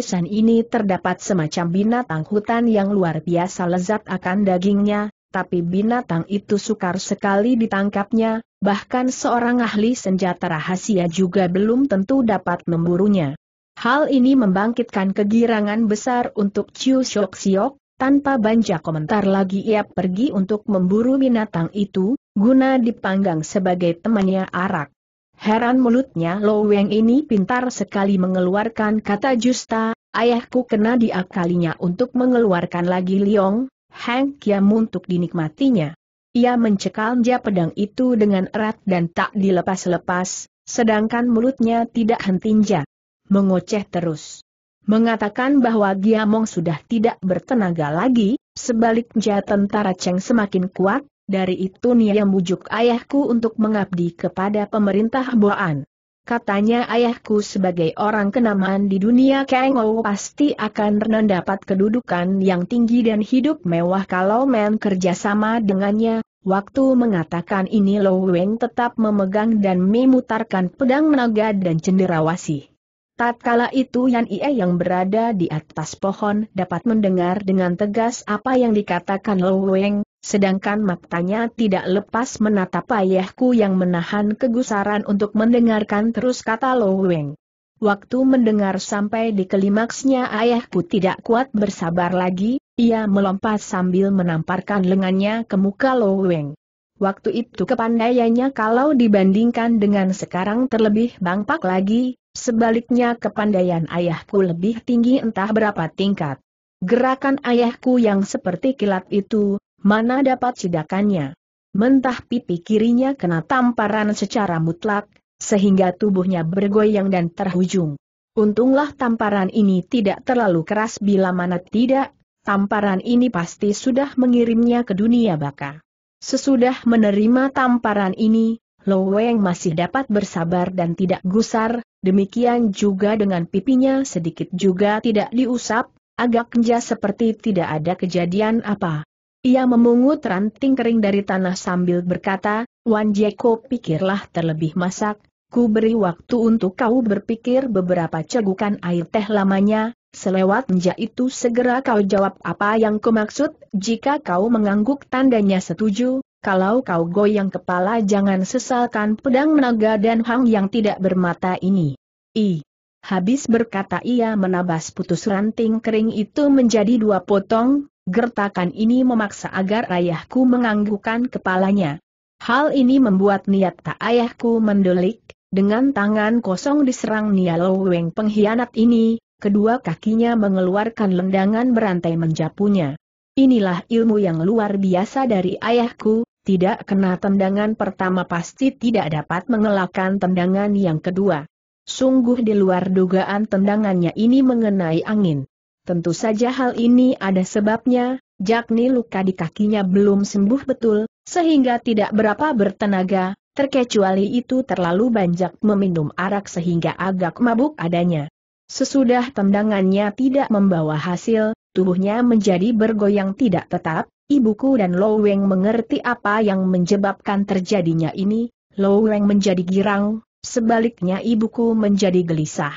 San ini terdapat semacam binatang hutan yang luar biasa lezat akan dagingnya, tapi binatang itu sukar sekali ditangkapnya, bahkan seorang ahli senjata rahasia juga belum tentu dapat memburunya. Hal ini membangkitkan kegirangan besar untuk Chu Shok Siok, tanpa banyak komentar lagi ia pergi untuk memburu binatang itu, guna dipanggang sebagai temannya arak. Heran mulutnya Lo Weng ini pintar sekali mengeluarkan kata justa, ayahku kena diakalinya untuk mengeluarkan lagi Liong, Hang Kiam untuk dinikmatinya. Ia mencekal pedang itu dengan erat dan tak dilepas-lepas, sedangkan mulutnya tidak hentinja. Mengoceh terus mengatakan bahwa Giamong sudah tidak bertenaga lagi, sebaliknya tentara Cheng semakin kuat, dari itu Nia bujuk ayahku untuk mengabdi kepada pemerintah Boan. Katanya ayahku sebagai orang kenamaan di dunia Kengou pasti akan mendapat kedudukan yang tinggi dan hidup mewah kalau men kerjasama dengannya. Waktu mengatakan ini Lo Weng tetap memegang dan memutarkan pedang naga dan cenderawasih. Tatkala itu Yan Ie yang berada di atas pohon dapat mendengar dengan tegas apa yang dikatakan Lo Weng, sedangkan matanya tidak lepas menatap ayahku yang menahan kegusaran untuk mendengarkan terus kata Lo Weng. Waktu mendengar sampai di kelimaksnya ayahku tidak kuat bersabar lagi, ia melompat sambil menamparkan lengannya ke muka Lo Weng. Waktu itu kepandaiannya kalau dibandingkan dengan sekarang terlebih bangpak lagi, Sebaliknya kepandaian ayahku lebih tinggi entah berapa tingkat. Gerakan ayahku yang seperti kilat itu, mana dapat sidakannya. Mentah pipi kirinya kena tamparan secara mutlak, sehingga tubuhnya bergoyang dan terhujung. Untunglah tamparan ini tidak terlalu keras bila mana tidak, tamparan ini pasti sudah mengirimnya ke dunia baka. Sesudah menerima tamparan ini, Lo Weng masih dapat bersabar dan tidak gusar, demikian juga dengan pipinya sedikit juga tidak diusap, agak kenja seperti tidak ada kejadian apa. Ia memungut ranting kering dari tanah sambil berkata, Wan Jeko pikirlah terlebih masak, ku beri waktu untuk kau berpikir beberapa cegukan air teh lamanya, Selewat menja itu segera kau jawab apa yang kumaksud, jika kau mengangguk tandanya setuju, kalau kau goyang kepala jangan sesalkan pedang menaga dan hang yang tidak bermata ini. I. Habis berkata ia menabas putus ranting kering itu menjadi dua potong, gertakan ini memaksa agar ayahku menganggukkan kepalanya. Hal ini membuat niat tak ayahku mendelik, dengan tangan kosong diserang Nia Nialoweng pengkhianat ini, kedua kakinya mengeluarkan lendangan berantai menjapunya. Inilah ilmu yang luar biasa dari ayahku, tidak kena tendangan pertama pasti tidak dapat mengelakkan tendangan yang kedua. Sungguh di luar dugaan tendangannya ini mengenai angin. Tentu saja hal ini ada sebabnya, yakni luka di kakinya belum sembuh betul, sehingga tidak berapa bertenaga, terkecuali itu terlalu banyak meminum arak sehingga agak mabuk adanya. Sesudah tendangannya tidak membawa hasil, tubuhnya menjadi bergoyang tidak tetap, ibuku dan Lo Weng mengerti apa yang menyebabkan terjadinya ini, Lo Weng menjadi girang, sebaliknya ibuku menjadi gelisah.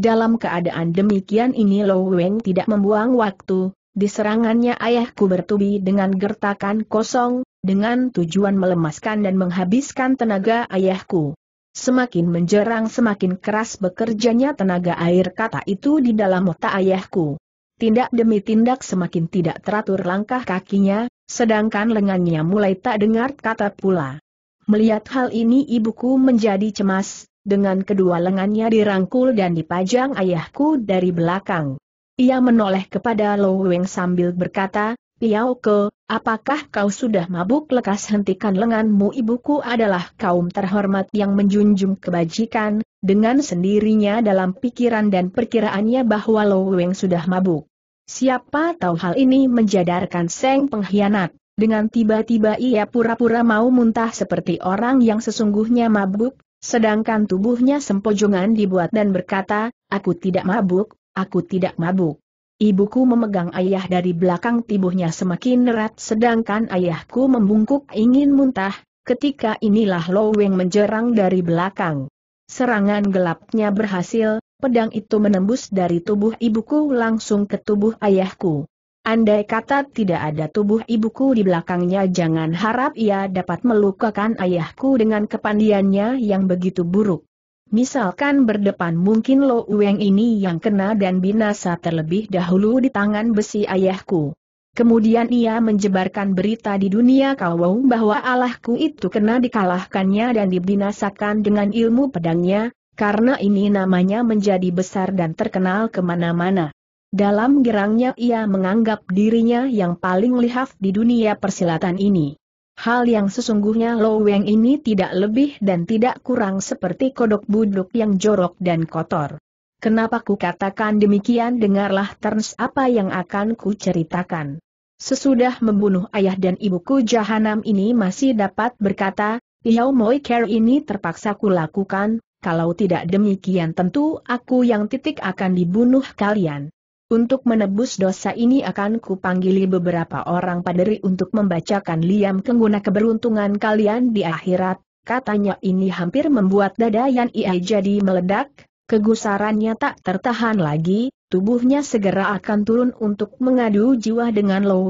Dalam keadaan demikian ini Lo Weng tidak membuang waktu, Diserangannya ayahku bertubi dengan gertakan kosong, dengan tujuan melemaskan dan menghabiskan tenaga ayahku. Semakin menjerang semakin keras bekerjanya tenaga air kata itu di dalam otak ayahku. Tindak demi tindak semakin tidak teratur langkah kakinya, sedangkan lengannya mulai tak dengar kata pula. Melihat hal ini ibuku menjadi cemas, dengan kedua lengannya dirangkul dan dipajang ayahku dari belakang. Ia menoleh kepada Lo Weng sambil berkata, ke, apakah kau sudah mabuk lekas hentikan lenganmu ibuku adalah kaum terhormat yang menjunjung kebajikan, dengan sendirinya dalam pikiran dan perkiraannya bahwa Lo Weng sudah mabuk. Siapa tahu hal ini menjadarkan Seng pengkhianat. Dengan tiba-tiba ia pura-pura mau muntah seperti orang yang sesungguhnya mabuk, sedangkan tubuhnya sempojongan dibuat dan berkata, aku tidak mabuk, aku tidak mabuk. Ibuku memegang ayah dari belakang tubuhnya semakin erat sedangkan ayahku membungkuk ingin muntah, ketika inilah Loweng menjerang dari belakang. Serangan gelapnya berhasil, pedang itu menembus dari tubuh ibuku langsung ke tubuh ayahku. Andai kata tidak ada tubuh ibuku di belakangnya jangan harap ia dapat melukakan ayahku dengan kepandiannya yang begitu buruk. Misalkan berdepan mungkin Lo Ueng ini yang kena dan binasa terlebih dahulu di tangan besi ayahku. Kemudian ia menjebarkan berita di dunia kawau bahwa Allahku itu kena dikalahkannya dan dibinasakan dengan ilmu pedangnya, karena ini namanya menjadi besar dan terkenal kemana-mana. Dalam gerangnya ia menganggap dirinya yang paling lihaf di dunia persilatan ini. Hal yang sesungguhnya Lo Weng ini tidak lebih dan tidak kurang seperti kodok buduk yang jorok dan kotor. Kenapa ku katakan demikian dengarlah terns apa yang akan ku ceritakan. Sesudah membunuh ayah dan ibuku Jahanam ini masih dapat berkata, Piau Moi Care ini terpaksa kulakukan, kalau tidak demikian tentu aku yang titik akan dibunuh kalian. Untuk menebus dosa ini akan kupanggili beberapa orang paderi untuk membacakan liam kengguna keberuntungan kalian di akhirat, katanya ini hampir membuat dada yang ia jadi meledak, kegusarannya tak tertahan lagi, tubuhnya segera akan turun untuk mengadu jiwa dengan Lo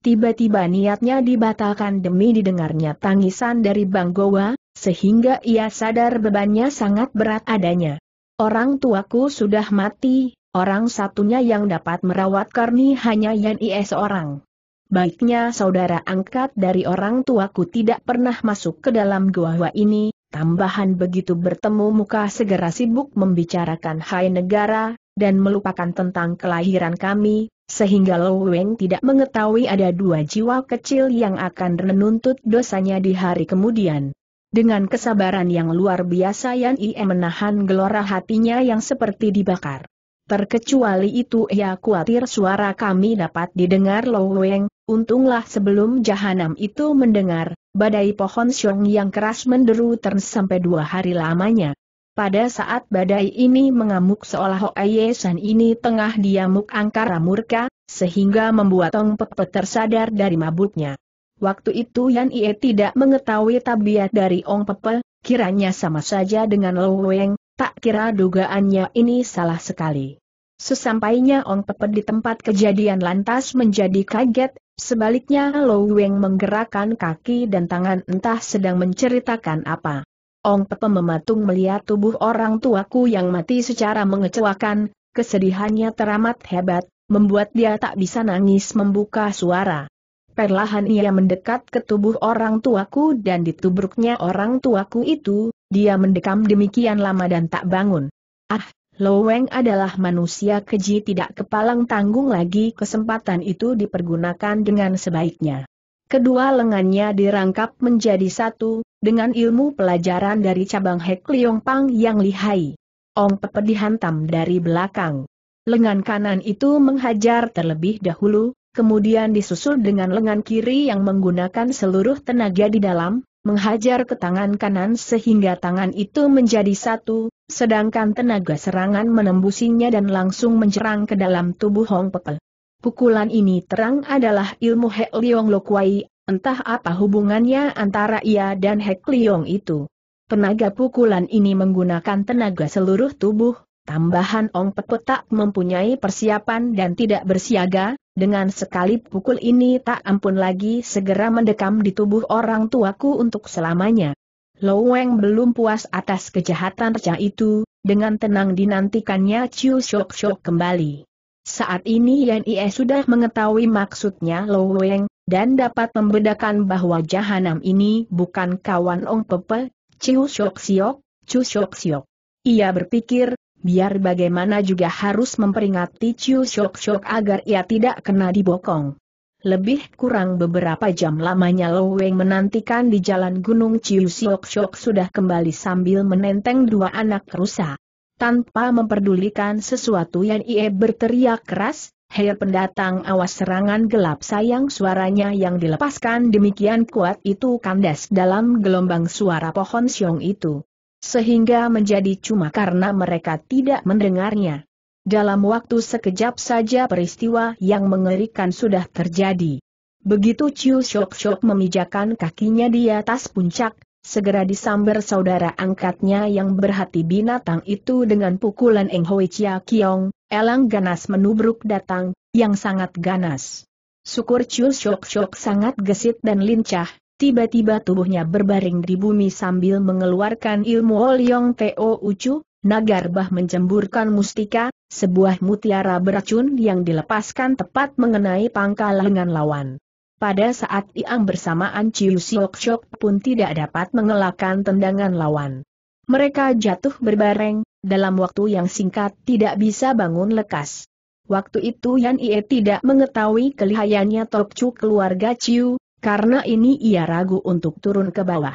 Tiba-tiba niatnya dibatalkan demi didengarnya tangisan dari Bang Gowa, sehingga ia sadar bebannya sangat berat adanya. Orang tuaku sudah mati, Orang satunya yang dapat merawat Karni hanya Yan Ie seorang. Baiknya saudara angkat dari orang tuaku tidak pernah masuk ke dalam gua gua ini, tambahan begitu bertemu muka segera sibuk membicarakan hai negara, dan melupakan tentang kelahiran kami, sehingga Lo Weng tidak mengetahui ada dua jiwa kecil yang akan menuntut dosanya di hari kemudian. Dengan kesabaran yang luar biasa Yan Ie menahan gelora hatinya yang seperti dibakar. Terkecuali itu ya, khawatir suara kami dapat didengar Lo Weng, untunglah sebelum jahanam itu mendengar, badai pohon siong yang keras menderu terus sampai dua hari lamanya. Pada saat badai ini mengamuk seolah Oye San ini tengah diamuk angkara murka, sehingga membuat Tong Pepe tersadar dari mabuknya. Waktu itu Yan Ie tidak mengetahui tabiat dari Ong Pepe, kiranya sama saja dengan Lo Weng, Tak kira dugaannya ini salah sekali. Sesampainya Ong Pepe di tempat kejadian lantas menjadi kaget, sebaliknya Lo Weng menggerakkan kaki dan tangan entah sedang menceritakan apa. Ong Pepe mematung melihat tubuh orang tuaku yang mati secara mengecewakan, kesedihannya teramat hebat, membuat dia tak bisa nangis membuka suara. Perlahan ia mendekat ke tubuh orang tuaku dan ditubruknya orang tuaku itu, dia mendekam demikian lama dan tak bangun. Ah, Loweng adalah manusia keji tidak kepalang tanggung lagi kesempatan itu dipergunakan dengan sebaiknya. Kedua lengannya dirangkap menjadi satu, dengan ilmu pelajaran dari cabang Hek Liong Pang yang lihai. Ong Pepe dihantam dari belakang. Lengan kanan itu menghajar terlebih dahulu, kemudian disusul dengan lengan kiri yang menggunakan seluruh tenaga di dalam, menghajar ke tangan kanan sehingga tangan itu menjadi satu, sedangkan tenaga serangan menembusinya dan langsung menyerang ke dalam tubuh Hong Pepel. Pukulan ini terang adalah ilmu Hek Liong Lokwai, entah apa hubungannya antara ia dan Hek Liong itu. Tenaga pukulan ini menggunakan tenaga seluruh tubuh, Tambahan Ong Pepe tak mempunyai persiapan dan tidak bersiaga, dengan sekali pukul ini tak ampun lagi segera mendekam di tubuh orang tuaku untuk selamanya. Loweng belum puas atas kejahatan recah itu, dengan tenang dinantikannya Chiu Shok Shok kembali. Saat ini Yan Ie sudah mengetahui maksudnya Loweng, dan dapat membedakan bahwa jahanam ini bukan kawan Ong Pepe, Chiu Shok Siok, Ciu Shok Siok. Ia berpikir, biar bagaimana juga harus memperingati Chiu Shok Shok agar ia tidak kena dibokong. Lebih kurang beberapa jam lamanya Lo Weng menantikan di jalan gunung Chiu Shok Shok sudah kembali sambil menenteng dua anak rusa. Tanpa memperdulikan sesuatu yang ia berteriak keras, Hei pendatang awas serangan gelap sayang suaranya yang dilepaskan demikian kuat itu kandas dalam gelombang suara pohon siong itu sehingga menjadi cuma karena mereka tidak mendengarnya. Dalam waktu sekejap saja peristiwa yang mengerikan sudah terjadi. Begitu Chiu Shok-Shok memijakan kakinya di atas puncak, segera disambar saudara angkatnya yang berhati binatang itu dengan pukulan Eng Hoi Chia Kiong, elang ganas menubruk datang, yang sangat ganas. Syukur Chiu Shok-Shok sangat gesit dan lincah, Tiba-tiba tubuhnya berbaring di bumi sambil mengeluarkan ilmu Oliong Teo Ucu, Nagarbah menjemburkan mustika, sebuah mutiara beracun yang dilepaskan tepat mengenai pangkal lengan lawan. Pada saat iang bersamaan Chiu Siok Shok pun tidak dapat mengelakkan tendangan lawan. Mereka jatuh berbareng, dalam waktu yang singkat tidak bisa bangun lekas. Waktu itu Yan Ie tidak mengetahui kelihayannya Tok Chu keluarga Chiu, karena ini ia ragu untuk turun ke bawah.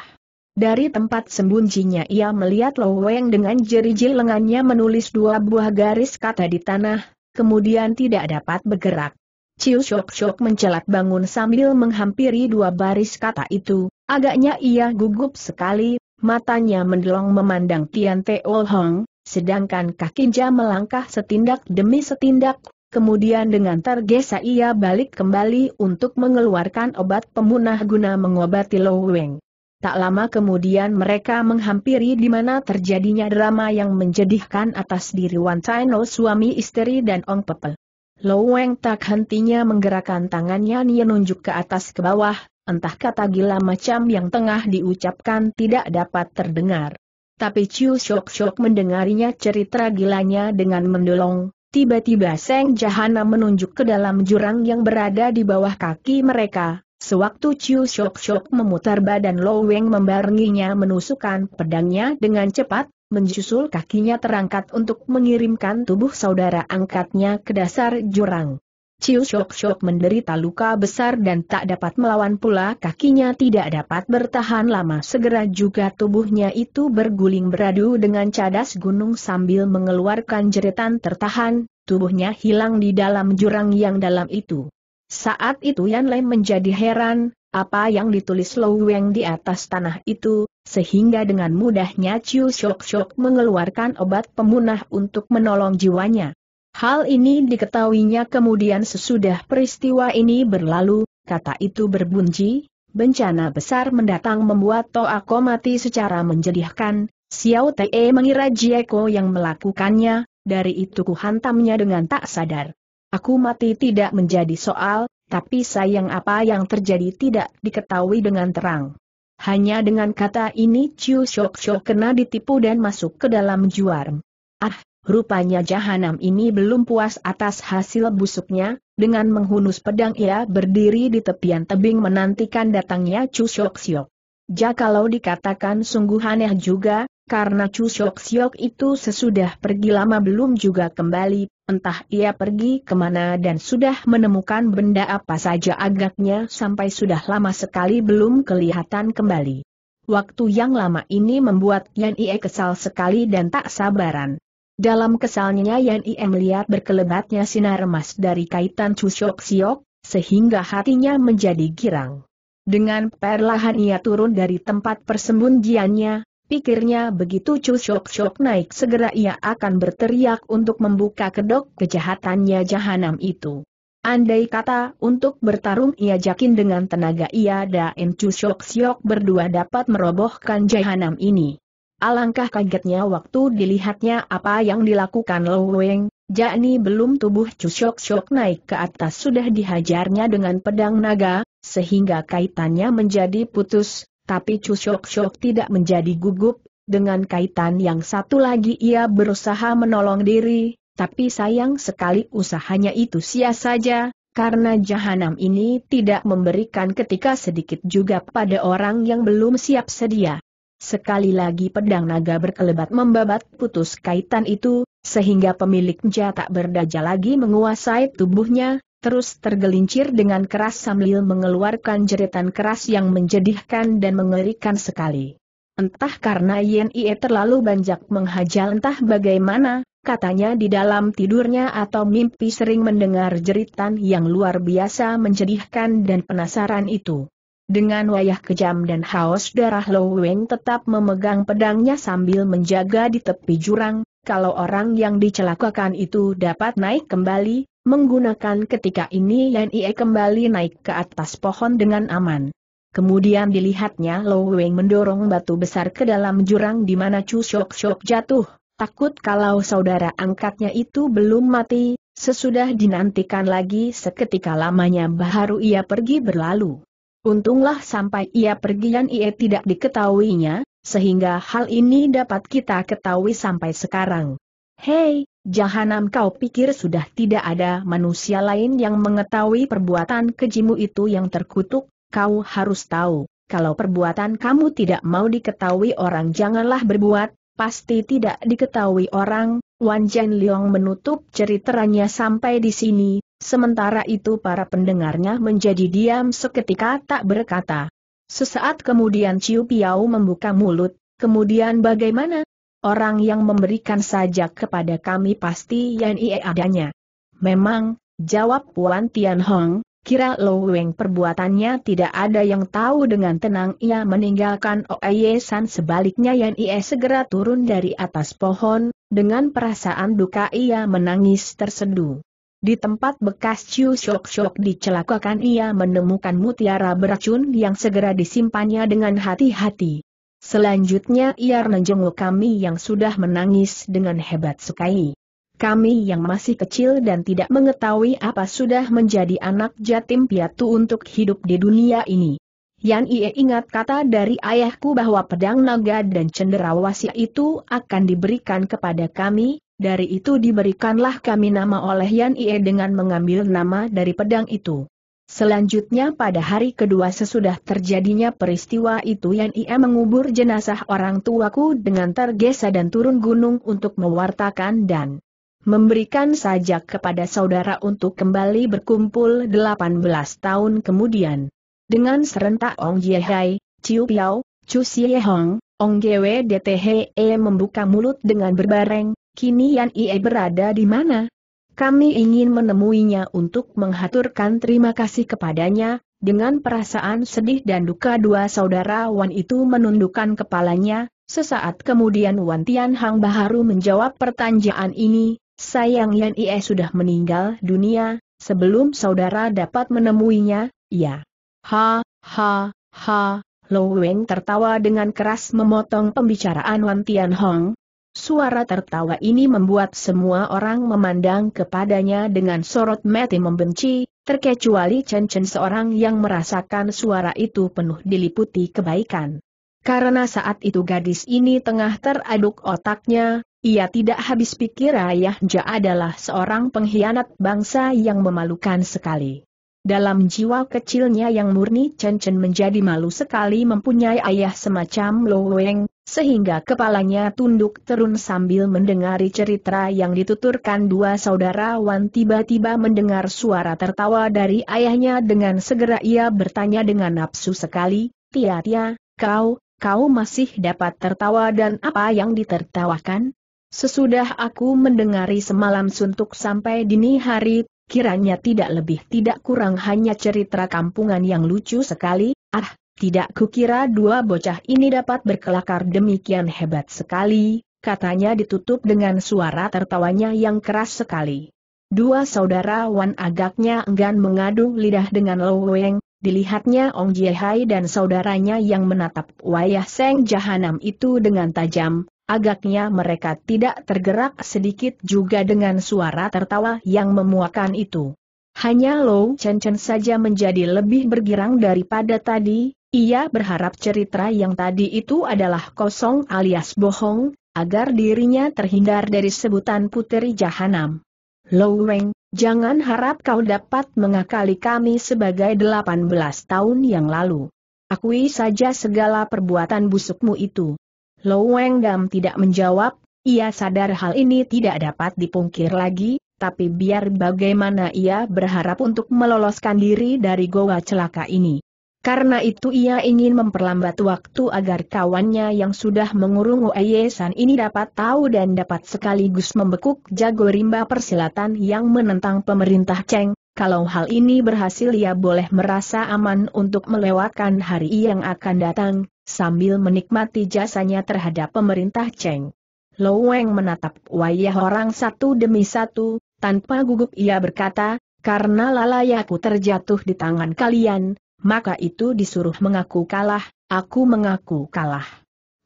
Dari tempat sembunyinya ia melihat Lo Weng dengan jeriji lengannya menulis dua buah garis kata di tanah, kemudian tidak dapat bergerak. Ciu Shok Shok mencelat bangun sambil menghampiri dua baris kata itu, agaknya ia gugup sekali, matanya mendelong memandang Tian Ol Hong, sedangkan kakinya melangkah setindak demi setindak Kemudian dengan tergesa ia balik kembali untuk mengeluarkan obat pemunah guna mengobati Lo Weng. Tak lama kemudian mereka menghampiri di mana terjadinya drama yang menjadikan atas diri Wan Taino suami istri dan Ong Pepel. Lo Weng tak hentinya menggerakkan tangannya nunjuk ke atas ke bawah, entah kata gila macam yang tengah diucapkan tidak dapat terdengar. Tapi Chiu Shok Shok mendengarinya cerita gilanya dengan mendolong, Tiba-tiba Seng Jahana menunjuk ke dalam jurang yang berada di bawah kaki mereka. Sewaktu Chiu Shok Shok memutar badan Low Weng membaringinya, menusukkan pedangnya dengan cepat, menjusul kakinya terangkat untuk mengirimkan tubuh saudara angkatnya ke dasar jurang. Ciu Shok Shok menderita luka besar dan tak dapat melawan pula kakinya tidak dapat bertahan lama segera juga tubuhnya itu berguling beradu dengan cadas gunung sambil mengeluarkan jeritan tertahan, tubuhnya hilang di dalam jurang yang dalam itu. Saat itu Yan Lei menjadi heran, apa yang ditulis Lou Weng di atas tanah itu, sehingga dengan mudahnya Ciu Shok Shok mengeluarkan obat pemunah untuk menolong jiwanya. Hal ini diketahuinya kemudian sesudah peristiwa ini berlalu, kata itu berbunyi, bencana besar mendatang membuat Toako mati secara menjedihkan, Xiao Te mengira Jieko yang melakukannya, dari itu hantamnya dengan tak sadar. Aku mati tidak menjadi soal, tapi sayang apa yang terjadi tidak diketahui dengan terang. Hanya dengan kata ini Chiu Shok Shok kena ditipu dan masuk ke dalam juarm. Ah, Rupanya jahanam ini belum puas atas hasil busuknya, dengan menghunus pedang ia berdiri di tepian tebing menantikan datangnya Chu Shok Siok. Ja kalau dikatakan sungguh aneh juga, karena Chu Shok Siok itu sesudah pergi lama belum juga kembali, entah ia pergi kemana dan sudah menemukan benda apa saja agaknya sampai sudah lama sekali belum kelihatan kembali. Waktu yang lama ini membuat Yan Ie kesal sekali dan tak sabaran. Dalam kesalnya Yan Ie melihat berkelebatnya sinar emas dari kaitan Chushok Siok, sehingga hatinya menjadi girang. Dengan perlahan ia turun dari tempat persembunjiannya, pikirnya begitu Chushok Siok naik segera ia akan berteriak untuk membuka kedok kejahatannya jahanam itu. Andai kata untuk bertarung ia yakin dengan tenaga ia dan Chushok Siok berdua dapat merobohkan jahanam ini. Alangkah kagetnya waktu dilihatnya apa yang dilakukan Lo Weng, yakni belum tubuh Cusyok-syok naik ke atas sudah dihajarnya dengan pedang naga, sehingga kaitannya menjadi putus, tapi Cusyok-syok tidak menjadi gugup, dengan kaitan yang satu lagi ia berusaha menolong diri, tapi sayang sekali usahanya itu sia saja, karena jahanam ini tidak memberikan ketika sedikit juga pada orang yang belum siap sedia. Sekali lagi pedang naga berkelebat membabat putus kaitan itu, sehingga pemiliknya tak berdaja lagi menguasai tubuhnya, terus tergelincir dengan keras sambil mengeluarkan jeritan keras yang menjedihkan dan mengerikan sekali. Entah karena Yen Ie terlalu banyak menghajal entah bagaimana, katanya di dalam tidurnya atau mimpi sering mendengar jeritan yang luar biasa menjedihkan dan penasaran itu. Dengan wayah kejam dan haus darah Lo Weng tetap memegang pedangnya sambil menjaga di tepi jurang, kalau orang yang dicelakakan itu dapat naik kembali, menggunakan ketika ini Yan Ie kembali naik ke atas pohon dengan aman. Kemudian dilihatnya Lo Weng mendorong batu besar ke dalam jurang di mana Chu Shok Shok jatuh, takut kalau saudara angkatnya itu belum mati, sesudah dinantikan lagi seketika lamanya baru ia pergi berlalu. Untunglah sampai ia pergi dan ia tidak diketahuinya, sehingga hal ini dapat kita ketahui sampai sekarang. Hei, jahanam kau pikir sudah tidak ada manusia lain yang mengetahui perbuatan kejimu itu yang terkutuk, kau harus tahu, kalau perbuatan kamu tidak mau diketahui orang janganlah berbuat, pasti tidak diketahui orang, Wan Jian Liang menutup ceritanya sampai di sini, Sementara itu para pendengarnya menjadi diam seketika tak berkata. Sesaat kemudian Ciu Piau membuka mulut, kemudian bagaimana? Orang yang memberikan sajak kepada kami pasti Yan Ie adanya. Memang, jawab Puan Tian Hong, kira Lo Weng perbuatannya tidak ada yang tahu dengan tenang ia meninggalkan Oeye San sebaliknya Yan Ie segera turun dari atas pohon, dengan perasaan duka ia menangis terseduh. Di tempat bekas Chiu Shok Shok dicelakakan ia menemukan mutiara beracun yang segera disimpannya dengan hati-hati. Selanjutnya ia menjenguk kami yang sudah menangis dengan hebat sukai. Kami yang masih kecil dan tidak mengetahui apa sudah menjadi anak jatim piatu untuk hidup di dunia ini. Yan Ie ingat kata dari ayahku bahwa pedang naga dan cenderawasih itu akan diberikan kepada kami, dari itu diberikanlah kami nama oleh Yan Ie dengan mengambil nama dari pedang itu. Selanjutnya pada hari kedua sesudah terjadinya peristiwa itu Yan Ie mengubur jenazah orang tuaku dengan tergesa dan turun gunung untuk mewartakan dan memberikan sajak kepada saudara untuk kembali berkumpul 18 tahun kemudian. Dengan serentak Ong Jiehai, Chiu Piao, Chu Hong, Ong Gwe DTHE membuka mulut dengan berbareng, Kini Yan Ie berada di mana? Kami ingin menemuinya untuk menghaturkan terima kasih kepadanya, dengan perasaan sedih dan duka dua saudara Wan itu menundukkan kepalanya, sesaat kemudian Wan Tian Hang Baharu menjawab pertanyaan ini, sayang Yan Ie sudah meninggal dunia, sebelum saudara dapat menemuinya, ya. Ha, ha, ha, Lo Weng tertawa dengan keras memotong pembicaraan Wan Tian Hong, Suara tertawa ini membuat semua orang memandang kepadanya dengan sorot mati membenci, terkecuali Chen Chen seorang yang merasakan suara itu penuh diliputi kebaikan. Karena saat itu gadis ini tengah teraduk otaknya, ia tidak habis pikir ayahnya adalah seorang pengkhianat bangsa yang memalukan sekali. Dalam jiwa kecilnya yang murni Chen Chen menjadi malu sekali mempunyai ayah semacam Lo Weng, sehingga kepalanya tunduk turun sambil mendengari cerita yang dituturkan dua saudara Wan tiba-tiba mendengar suara tertawa dari ayahnya dengan segera ia bertanya dengan nafsu sekali, Tia Tia, kau, kau masih dapat tertawa dan apa yang ditertawakan? Sesudah aku mendengari semalam suntuk sampai dini hari, kiranya tidak lebih tidak kurang hanya cerita kampungan yang lucu sekali, ah, tidak kukira dua bocah ini dapat berkelakar demikian hebat sekali, katanya ditutup dengan suara tertawanya yang keras sekali. Dua saudara Wan agaknya enggan mengadu lidah dengan Loweng, dilihatnya Ong Jiehai dan saudaranya yang menatap wayah Seng Jahanam itu dengan tajam, Agaknya mereka tidak tergerak sedikit juga dengan suara tertawa yang memuakan itu. Hanya Lou Chen Chen saja menjadi lebih bergirang daripada tadi, ia berharap cerita yang tadi itu adalah kosong alias bohong, agar dirinya terhindar dari sebutan puteri jahanam. Lou Weng, jangan harap kau dapat mengakali kami sebagai 18 tahun yang lalu. Akui saja segala perbuatan busukmu itu. Loweng Weng tidak menjawab, ia sadar hal ini tidak dapat dipungkir lagi, tapi biar bagaimana ia berharap untuk meloloskan diri dari goa celaka ini. Karena itu ia ingin memperlambat waktu agar kawannya yang sudah mengurung Ueyesan ini dapat tahu dan dapat sekaligus membekuk jago rimba persilatan yang menentang pemerintah Cheng, kalau hal ini berhasil ia boleh merasa aman untuk melewatkan hari yang akan datang, sambil menikmati jasanya terhadap pemerintah Cheng. Loweng menatap wayah orang satu demi satu, tanpa gugup ia berkata, karena lalayaku terjatuh di tangan kalian, maka itu disuruh mengaku kalah, aku mengaku kalah.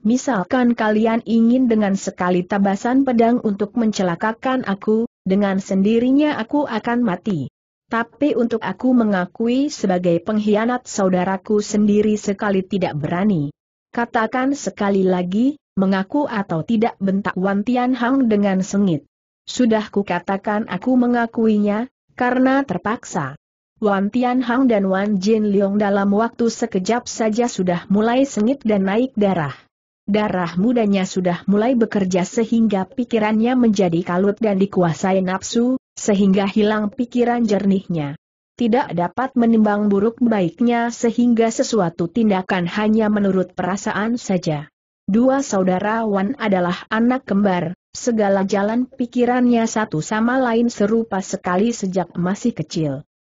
Misalkan kalian ingin dengan sekali tabasan pedang untuk mencelakakan aku, dengan sendirinya aku akan mati. Tapi untuk aku mengakui sebagai pengkhianat saudaraku sendiri sekali tidak berani. Katakan sekali lagi, mengaku atau tidak bentak Wan Tian Hang dengan sengit. Sudah kukatakan aku mengakuinya, karena terpaksa. Wan Tian Hang dan Wan Jin Leong dalam waktu sekejap saja sudah mulai sengit dan naik darah. Darah mudanya sudah mulai bekerja sehingga pikirannya menjadi kalut dan dikuasai nafsu, sehingga hilang pikiran jernihnya. Tidak dapat menimbang buruk baiknya sehingga sesuatu tindakan hanya menurut perasaan saja. Dua saudara Wan adalah anak kembar, segala jalan pikirannya satu sama lain serupa sekali sejak masih kecil.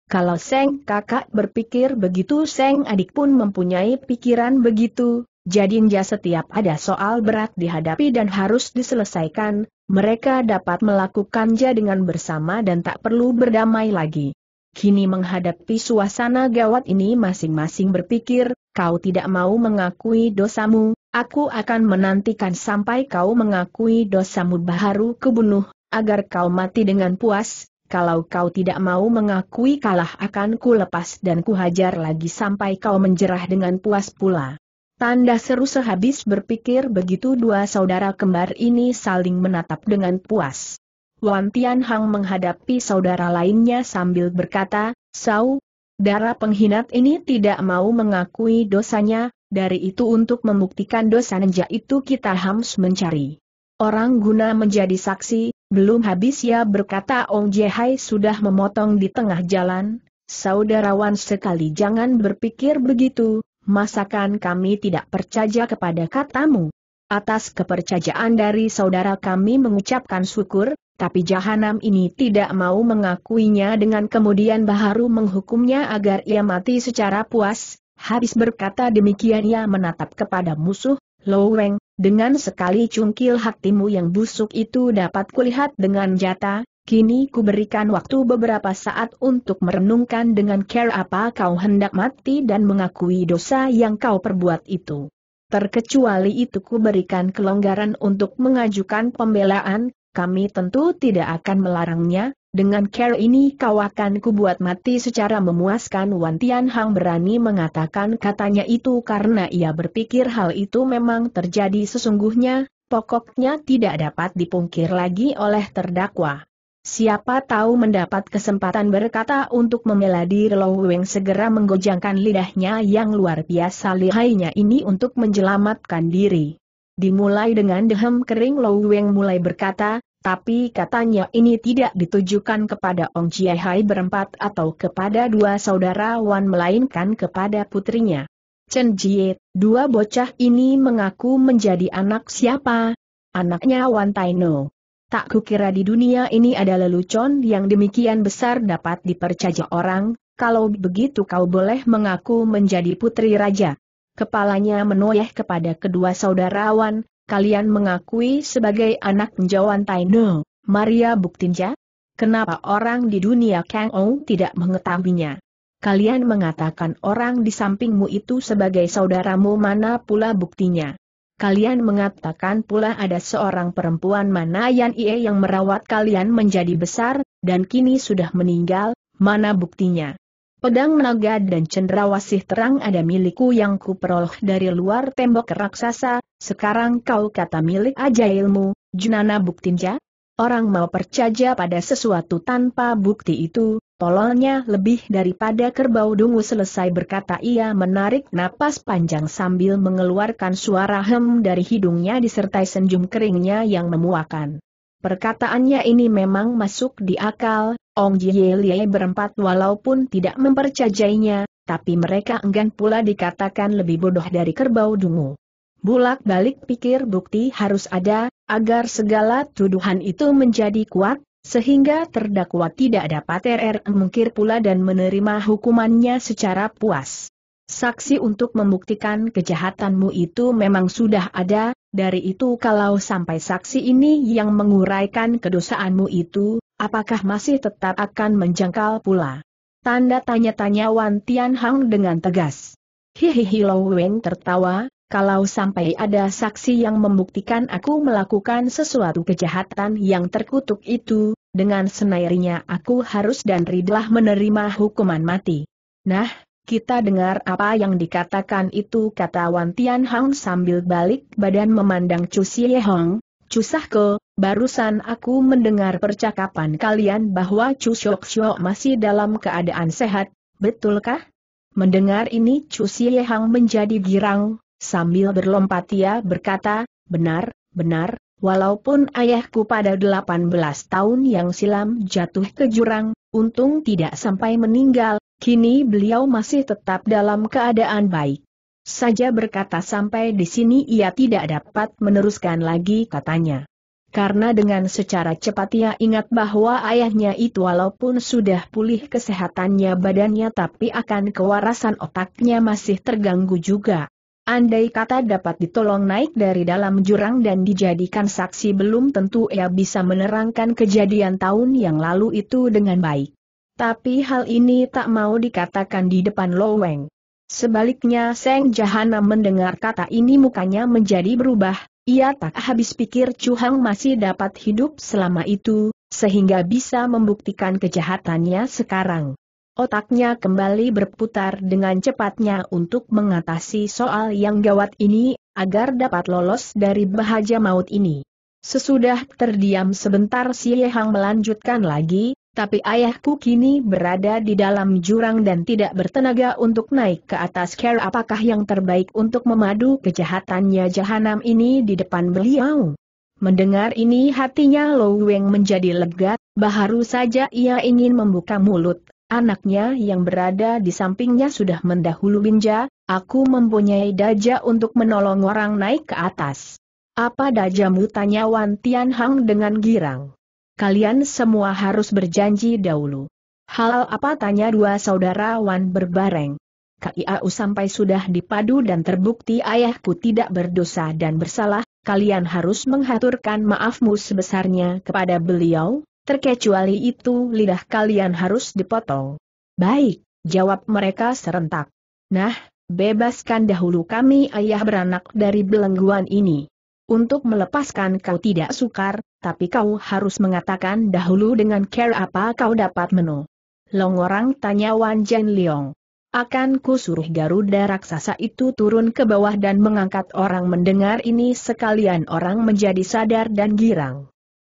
Kalau Seng kakak berpikir begitu Seng adik pun mempunyai pikiran begitu, jadinya setiap ada soal berat dihadapi dan harus diselesaikan, mereka dapat melakukannya dengan bersama dan tak perlu berdamai lagi. Kini menghadapi suasana gawat ini masing-masing berpikir, kau tidak mau mengakui dosamu, aku akan menantikan sampai kau mengakui dosamu baharu kebunuh, agar kau mati dengan puas, kalau kau tidak mau mengakui kalah akan ku lepas dan ku hajar lagi sampai kau menjerah dengan puas pula. Tanda seru sehabis berpikir begitu dua saudara kembar ini saling menatap dengan puas. Wan Tian Hang menghadapi saudara lainnya sambil berkata, Sau, darah penghinat ini tidak mau mengakui dosanya, dari itu untuk membuktikan dosa nenja itu kita harus mencari. Orang guna menjadi saksi, belum habis ya berkata Ong Hai sudah memotong di tengah jalan, saudarawan sekali jangan berpikir begitu, masakan kami tidak percaya kepada katamu? Atas kepercayaan dari saudara kami mengucapkan syukur, tapi Jahanam ini tidak mau mengakuinya dengan kemudian Baharu menghukumnya agar ia mati secara puas. Habis berkata demikian ia menatap kepada musuh, Loweng, dengan sekali cungkil hatimu yang busuk itu dapat kulihat dengan jata, Kini kuberikan waktu beberapa saat untuk merenungkan dengan care apa kau hendak mati dan mengakui dosa yang kau perbuat itu. Terkecuali itu kuberikan kelonggaran untuk mengajukan pembelaan, kami tentu tidak akan melarangnya, dengan care ini kau akan kubuat mati secara memuaskan Wan Tian Hang berani mengatakan katanya itu karena ia berpikir hal itu memang terjadi sesungguhnya, pokoknya tidak dapat dipungkir lagi oleh terdakwa. Siapa tahu mendapat kesempatan berkata untuk memela diri Lo Weng segera menggojangkan lidahnya yang luar biasa lihainya ini untuk menjelamatkan diri. Dimulai dengan dehem kering Lo Weng mulai berkata, tapi katanya ini tidak ditujukan kepada Ong Hai berempat atau kepada dua saudara Wan melainkan kepada putrinya. Chen Jie, dua bocah ini mengaku menjadi anak siapa? Anaknya Wan Taino. Tak kukira di dunia ini ada lelucon yang demikian besar dapat dipercaya orang, kalau begitu kau boleh mengaku menjadi putri raja. Kepalanya menoyah kepada kedua saudarawan, kalian mengakui sebagai anak menjawan Taino, Maria Buktinja? Kenapa orang di dunia Kang Ong tidak mengetahuinya? Kalian mengatakan orang di sampingmu itu sebagai saudaramu mana pula buktinya? Kalian mengatakan pula ada seorang perempuan mana yang ia yang merawat kalian menjadi besar, dan kini sudah meninggal, mana buktinya? Pedang naga dan cendrawasih terang ada milikku yang kuperoleh dari luar tembok raksasa, sekarang kau kata milik aja ajailmu, junana buktinja? Orang mau percaya pada sesuatu tanpa bukti itu, tololnya lebih daripada kerbau dungu selesai berkata ia menarik napas panjang sambil mengeluarkan suara hem dari hidungnya disertai senjum keringnya yang memuakan. Perkataannya ini memang masuk di akal, Ong Jie Lie berempat walaupun tidak mempercayainya, tapi mereka enggan pula dikatakan lebih bodoh dari kerbau dungu. Bulak balik pikir bukti harus ada, agar segala tuduhan itu menjadi kuat, sehingga terdakwa tidak dapat RR mengkir pula dan menerima hukumannya secara puas. Saksi untuk membuktikan kejahatanmu itu memang sudah ada, dari itu kalau sampai saksi ini yang menguraikan kedosaanmu itu, apakah masih tetap akan menjangkal pula? Tanda tanya-tanya Wan Tian Hang dengan tegas. Hihihi Lo Weng tertawa, kalau sampai ada saksi yang membuktikan aku melakukan sesuatu kejahatan yang terkutuk itu, dengan senayarinya aku harus dan ridlah menerima hukuman mati. Nah, kita dengar apa yang dikatakan itu kata Wan Tian Hang sambil balik badan memandang Chu Xie Hong. Cusahko, barusan aku mendengar percakapan kalian bahwa Chu Shok Shok masih dalam keadaan sehat, betulkah? Mendengar ini Chu Xie Hang menjadi girang, sambil berlompat ia berkata, benar, benar, Walaupun ayahku pada 18 tahun yang silam jatuh ke jurang, untung tidak sampai meninggal, kini beliau masih tetap dalam keadaan baik. Saja berkata sampai di sini ia tidak dapat meneruskan lagi katanya. Karena dengan secara cepat ia ingat bahwa ayahnya itu walaupun sudah pulih kesehatannya badannya tapi akan kewarasan otaknya masih terganggu juga. Andai kata dapat ditolong naik dari dalam jurang dan dijadikan saksi belum tentu ia bisa menerangkan kejadian tahun yang lalu itu dengan baik. Tapi hal ini tak mau dikatakan di depan Loweng. Sebaliknya Seng Jahana mendengar kata ini mukanya menjadi berubah, ia tak habis pikir Chu Hang masih dapat hidup selama itu, sehingga bisa membuktikan kejahatannya sekarang. Otaknya kembali berputar dengan cepatnya untuk mengatasi soal yang gawat ini, agar dapat lolos dari bahaja maut ini. Sesudah terdiam sebentar si Yehang melanjutkan lagi, tapi ayahku kini berada di dalam jurang dan tidak bertenaga untuk naik ke atas care apakah yang terbaik untuk memadu kejahatannya jahanam ini di depan beliau. Mendengar ini hatinya Lou Weng menjadi lega, baharu saja ia ingin membuka mulut, Anaknya yang berada di sampingnya sudah mendahulu Binja, aku mempunyai daja untuk menolong orang naik ke atas. Apa dajamu tanya Wan Tian Hang dengan girang. Kalian semua harus berjanji dahulu. Hal apa tanya dua saudara Wan berbareng. KIAU sampai sudah dipadu dan terbukti ayahku tidak berdosa dan bersalah, kalian harus menghaturkan maafmu sebesarnya kepada beliau, terkecuali itu lidah kalian harus dipotong. Baik, jawab mereka serentak. Nah, bebaskan dahulu kami ayah beranak dari belengguan ini. Untuk melepaskan kau tidak sukar, tapi kau harus mengatakan dahulu dengan care apa kau dapat menu. Long orang tanya Wan Jen Leong. Akan ku suruh Garuda raksasa itu turun ke bawah dan mengangkat orang mendengar ini sekalian orang menjadi sadar dan girang.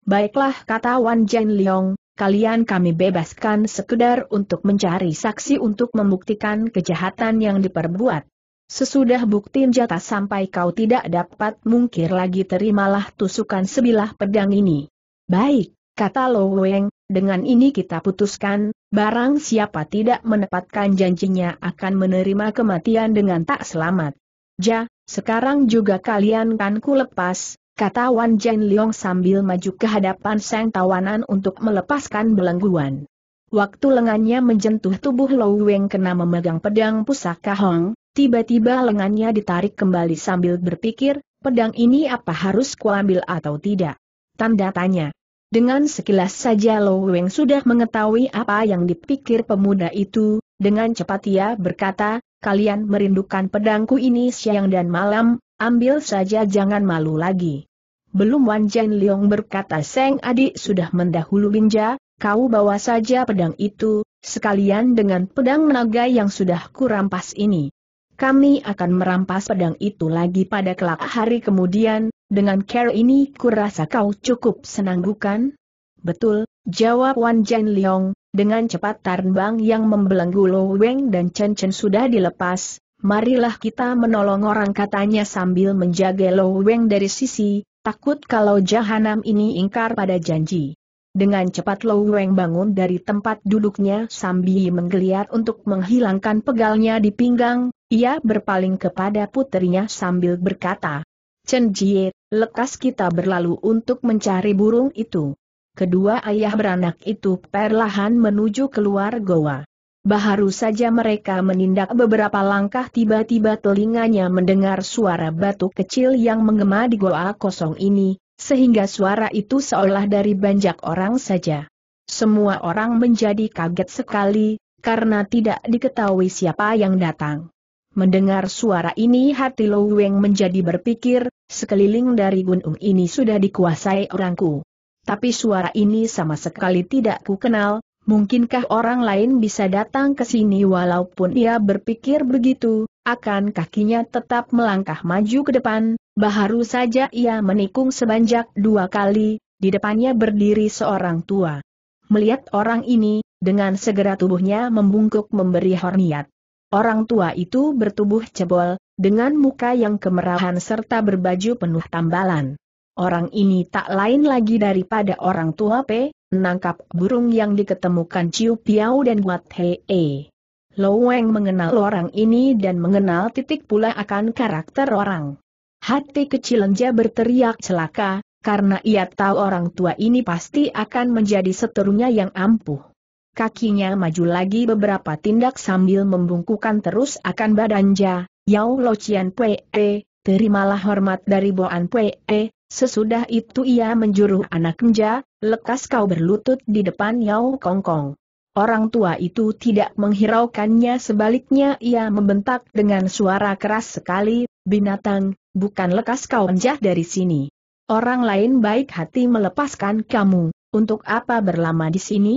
Baiklah kata Wan Jian Liong, kalian kami bebaskan sekedar untuk mencari saksi untuk membuktikan kejahatan yang diperbuat. Sesudah bukti jatah sampai kau tidak dapat mungkir lagi terimalah tusukan sebilah pedang ini. Baik, kata Lo Weng, dengan ini kita putuskan, barang siapa tidak menepatkan janjinya akan menerima kematian dengan tak selamat. Ja, sekarang juga kalian kan ku lepas, kata Wan Jen Liong sambil maju ke hadapan Sang Tawanan untuk melepaskan belengguan. Waktu lengannya menjentuh tubuh Lou Weng kena memegang pedang pusaka Hong, tiba-tiba lengannya ditarik kembali sambil berpikir, pedang ini apa harus kuambil atau tidak? Tanda tanya. Dengan sekilas saja Lou Weng sudah mengetahui apa yang dipikir pemuda itu, dengan cepat ia berkata, kalian merindukan pedangku ini siang dan malam, ambil saja jangan malu lagi. Belum Wan Jian Liong berkata Seng adik sudah mendahulu Binja, kau bawa saja pedang itu, sekalian dengan pedang menaga yang sudah kurampas ini. Kami akan merampas pedang itu lagi pada kelak hari kemudian, dengan care ini kurasa kau cukup senang bukan? Betul, jawab Wan Jian Liong, dengan cepat tarbang yang membelenggu Lo Weng dan Chen Chen sudah dilepas, marilah kita menolong orang katanya sambil menjaga Lo Weng dari sisi, Takut kalau jahanam ini ingkar pada janji. Dengan cepat Lou Weng bangun dari tempat duduknya sambil menggeliat untuk menghilangkan pegalnya di pinggang, ia berpaling kepada putrinya sambil berkata, Chen Jie, lekas kita berlalu untuk mencari burung itu. Kedua ayah beranak itu perlahan menuju keluar goa. Baru saja mereka menindak beberapa langkah tiba-tiba telinganya mendengar suara batu kecil yang menggema di goa kosong ini, sehingga suara itu seolah dari banyak orang saja. Semua orang menjadi kaget sekali, karena tidak diketahui siapa yang datang. Mendengar suara ini hati Lo Weng menjadi berpikir, sekeliling dari gunung ini sudah dikuasai orangku tapi suara ini sama sekali tidak kukenal. Mungkinkah orang lain bisa datang ke sini walaupun ia berpikir begitu, akan kakinya tetap melangkah maju ke depan, baharu saja ia menikung sebanyak dua kali, di depannya berdiri seorang tua. Melihat orang ini, dengan segera tubuhnya membungkuk memberi horniat. Orang tua itu bertubuh cebol, dengan muka yang kemerahan serta berbaju penuh tambalan. Orang ini tak lain lagi daripada orang tua P, menangkap burung yang diketemukan Ciu Piao dan Wat Hee. Lo Weng mengenal orang ini dan mengenal titik pula akan karakter orang. Hati kecil Enja berteriak celaka, karena ia tahu orang tua ini pasti akan menjadi seterunya yang ampuh. Kakinya maju lagi beberapa tindak sambil membungkukan terus akan badan Ja, Yao Lo Cian Pei, e, terimalah hormat dari Boan Pei, e, Sesudah itu ia menjuru anak kenja, lekas kau berlutut di depan Yao Kongkong Kong. Orang tua itu tidak menghiraukannya sebaliknya ia membentak dengan suara keras sekali, binatang, bukan lekas kau menjah dari sini. Orang lain baik hati melepaskan kamu, untuk apa berlama di sini?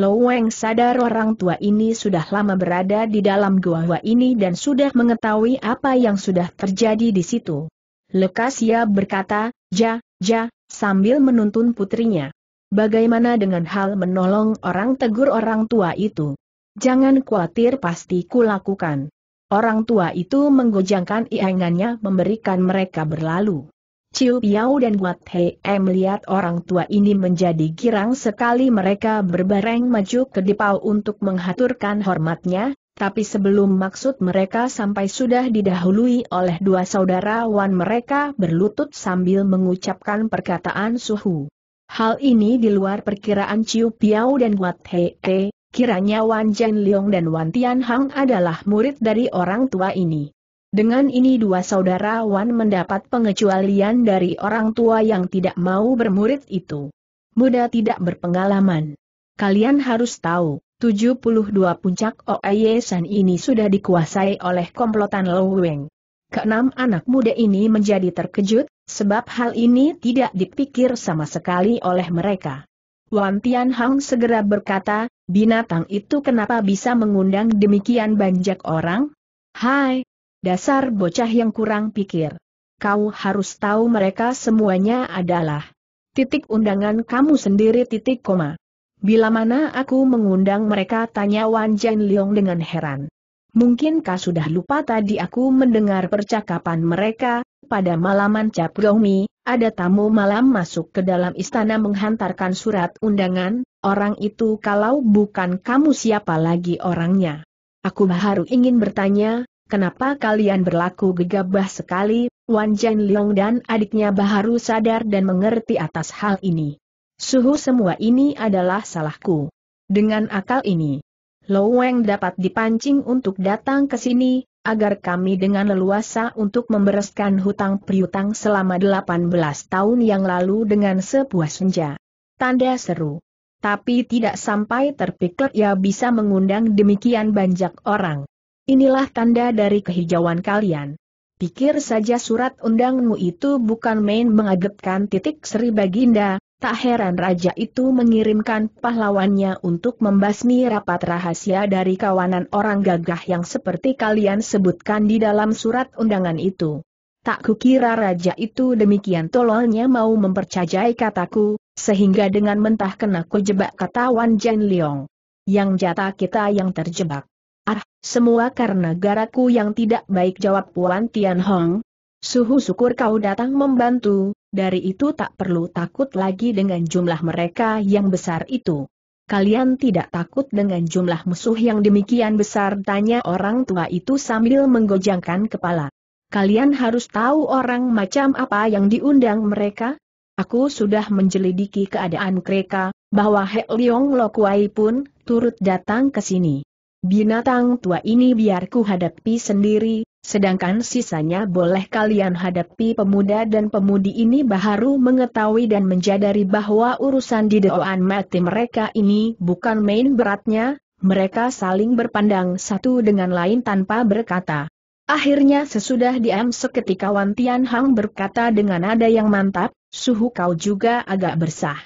Loweng sadar orang tua ini sudah lama berada di dalam gua gua ini dan sudah mengetahui apa yang sudah terjadi di situ. Lekas ia berkata, ja, ja, sambil menuntun putrinya. Bagaimana dengan hal menolong orang tegur orang tua itu? Jangan khawatir pasti kulakukan. Orang tua itu menggojangkan iangannya memberikan mereka berlalu. Ciu Piao dan Guat Hei melihat orang tua ini menjadi girang sekali mereka berbareng maju ke Dipau untuk menghaturkan hormatnya, tapi sebelum maksud mereka sampai sudah didahului oleh dua saudara Wan mereka berlutut sambil mengucapkan perkataan suhu. Hal ini di luar perkiraan Ciu Piao dan Wat He He, kiranya Wan Jen Leong dan Wan Tian Hang adalah murid dari orang tua ini. Dengan ini dua saudara Wan mendapat pengecualian dari orang tua yang tidak mau bermurid itu. Muda tidak berpengalaman. Kalian harus tahu, 72 puncak Oaye San ini sudah dikuasai oleh komplotan Lo Weng. Keenam anak muda ini menjadi terkejut, sebab hal ini tidak dipikir sama sekali oleh mereka. Wan Tian Hang segera berkata, binatang itu kenapa bisa mengundang demikian banyak orang? Hai, dasar bocah yang kurang pikir. Kau harus tahu mereka semuanya adalah titik undangan kamu sendiri titik koma. Bila mana aku mengundang mereka tanya Wan Jian Liong dengan heran. Mungkinkah sudah lupa tadi aku mendengar percakapan mereka, pada malaman Cap Gomi, ada tamu malam masuk ke dalam istana menghantarkan surat undangan, orang itu kalau bukan kamu siapa lagi orangnya. Aku baru ingin bertanya, kenapa kalian berlaku gegabah sekali, Wan Jian Liong dan adiknya baru sadar dan mengerti atas hal ini. Suhu semua ini adalah salahku. Dengan akal ini, Loweng dapat dipancing untuk datang ke sini, agar kami dengan leluasa untuk membereskan hutang priutang selama 18 tahun yang lalu dengan sebuah senja. Tanda seru. Tapi tidak sampai terpikir ia bisa mengundang demikian banyak orang. Inilah tanda dari kehijauan kalian. Pikir saja surat undangmu itu bukan main mengagetkan titik Sri Baginda, Tak heran raja itu mengirimkan pahlawannya untuk membasmi rapat rahasia dari kawanan orang gagah yang seperti kalian sebutkan di dalam surat undangan itu. Tak kukira raja itu demikian tololnya mau mempercayai kataku, sehingga dengan mentah kena jebak kata Wan Jen Leong. Yang jatah kita yang terjebak. Ah, semua karena garaku yang tidak baik jawab Wan Tian Hong, Suhu syukur kau datang membantu, dari itu tak perlu takut lagi dengan jumlah mereka yang besar itu. Kalian tidak takut dengan jumlah musuh yang demikian besar tanya orang tua itu sambil menggojangkan kepala. Kalian harus tahu orang macam apa yang diundang mereka? Aku sudah menjelidiki keadaan mereka, bahwa He Leong Lokuai pun turut datang ke sini. Binatang tua ini biarku hadapi sendiri, sedangkan sisanya boleh kalian hadapi pemuda dan pemudi ini baharu mengetahui dan menjadari bahwa urusan di doan mati mereka ini bukan main beratnya, mereka saling berpandang satu dengan lain tanpa berkata. Akhirnya sesudah diam seketika Wan Tian Hang berkata dengan nada yang mantap, suhu kau juga agak bersah.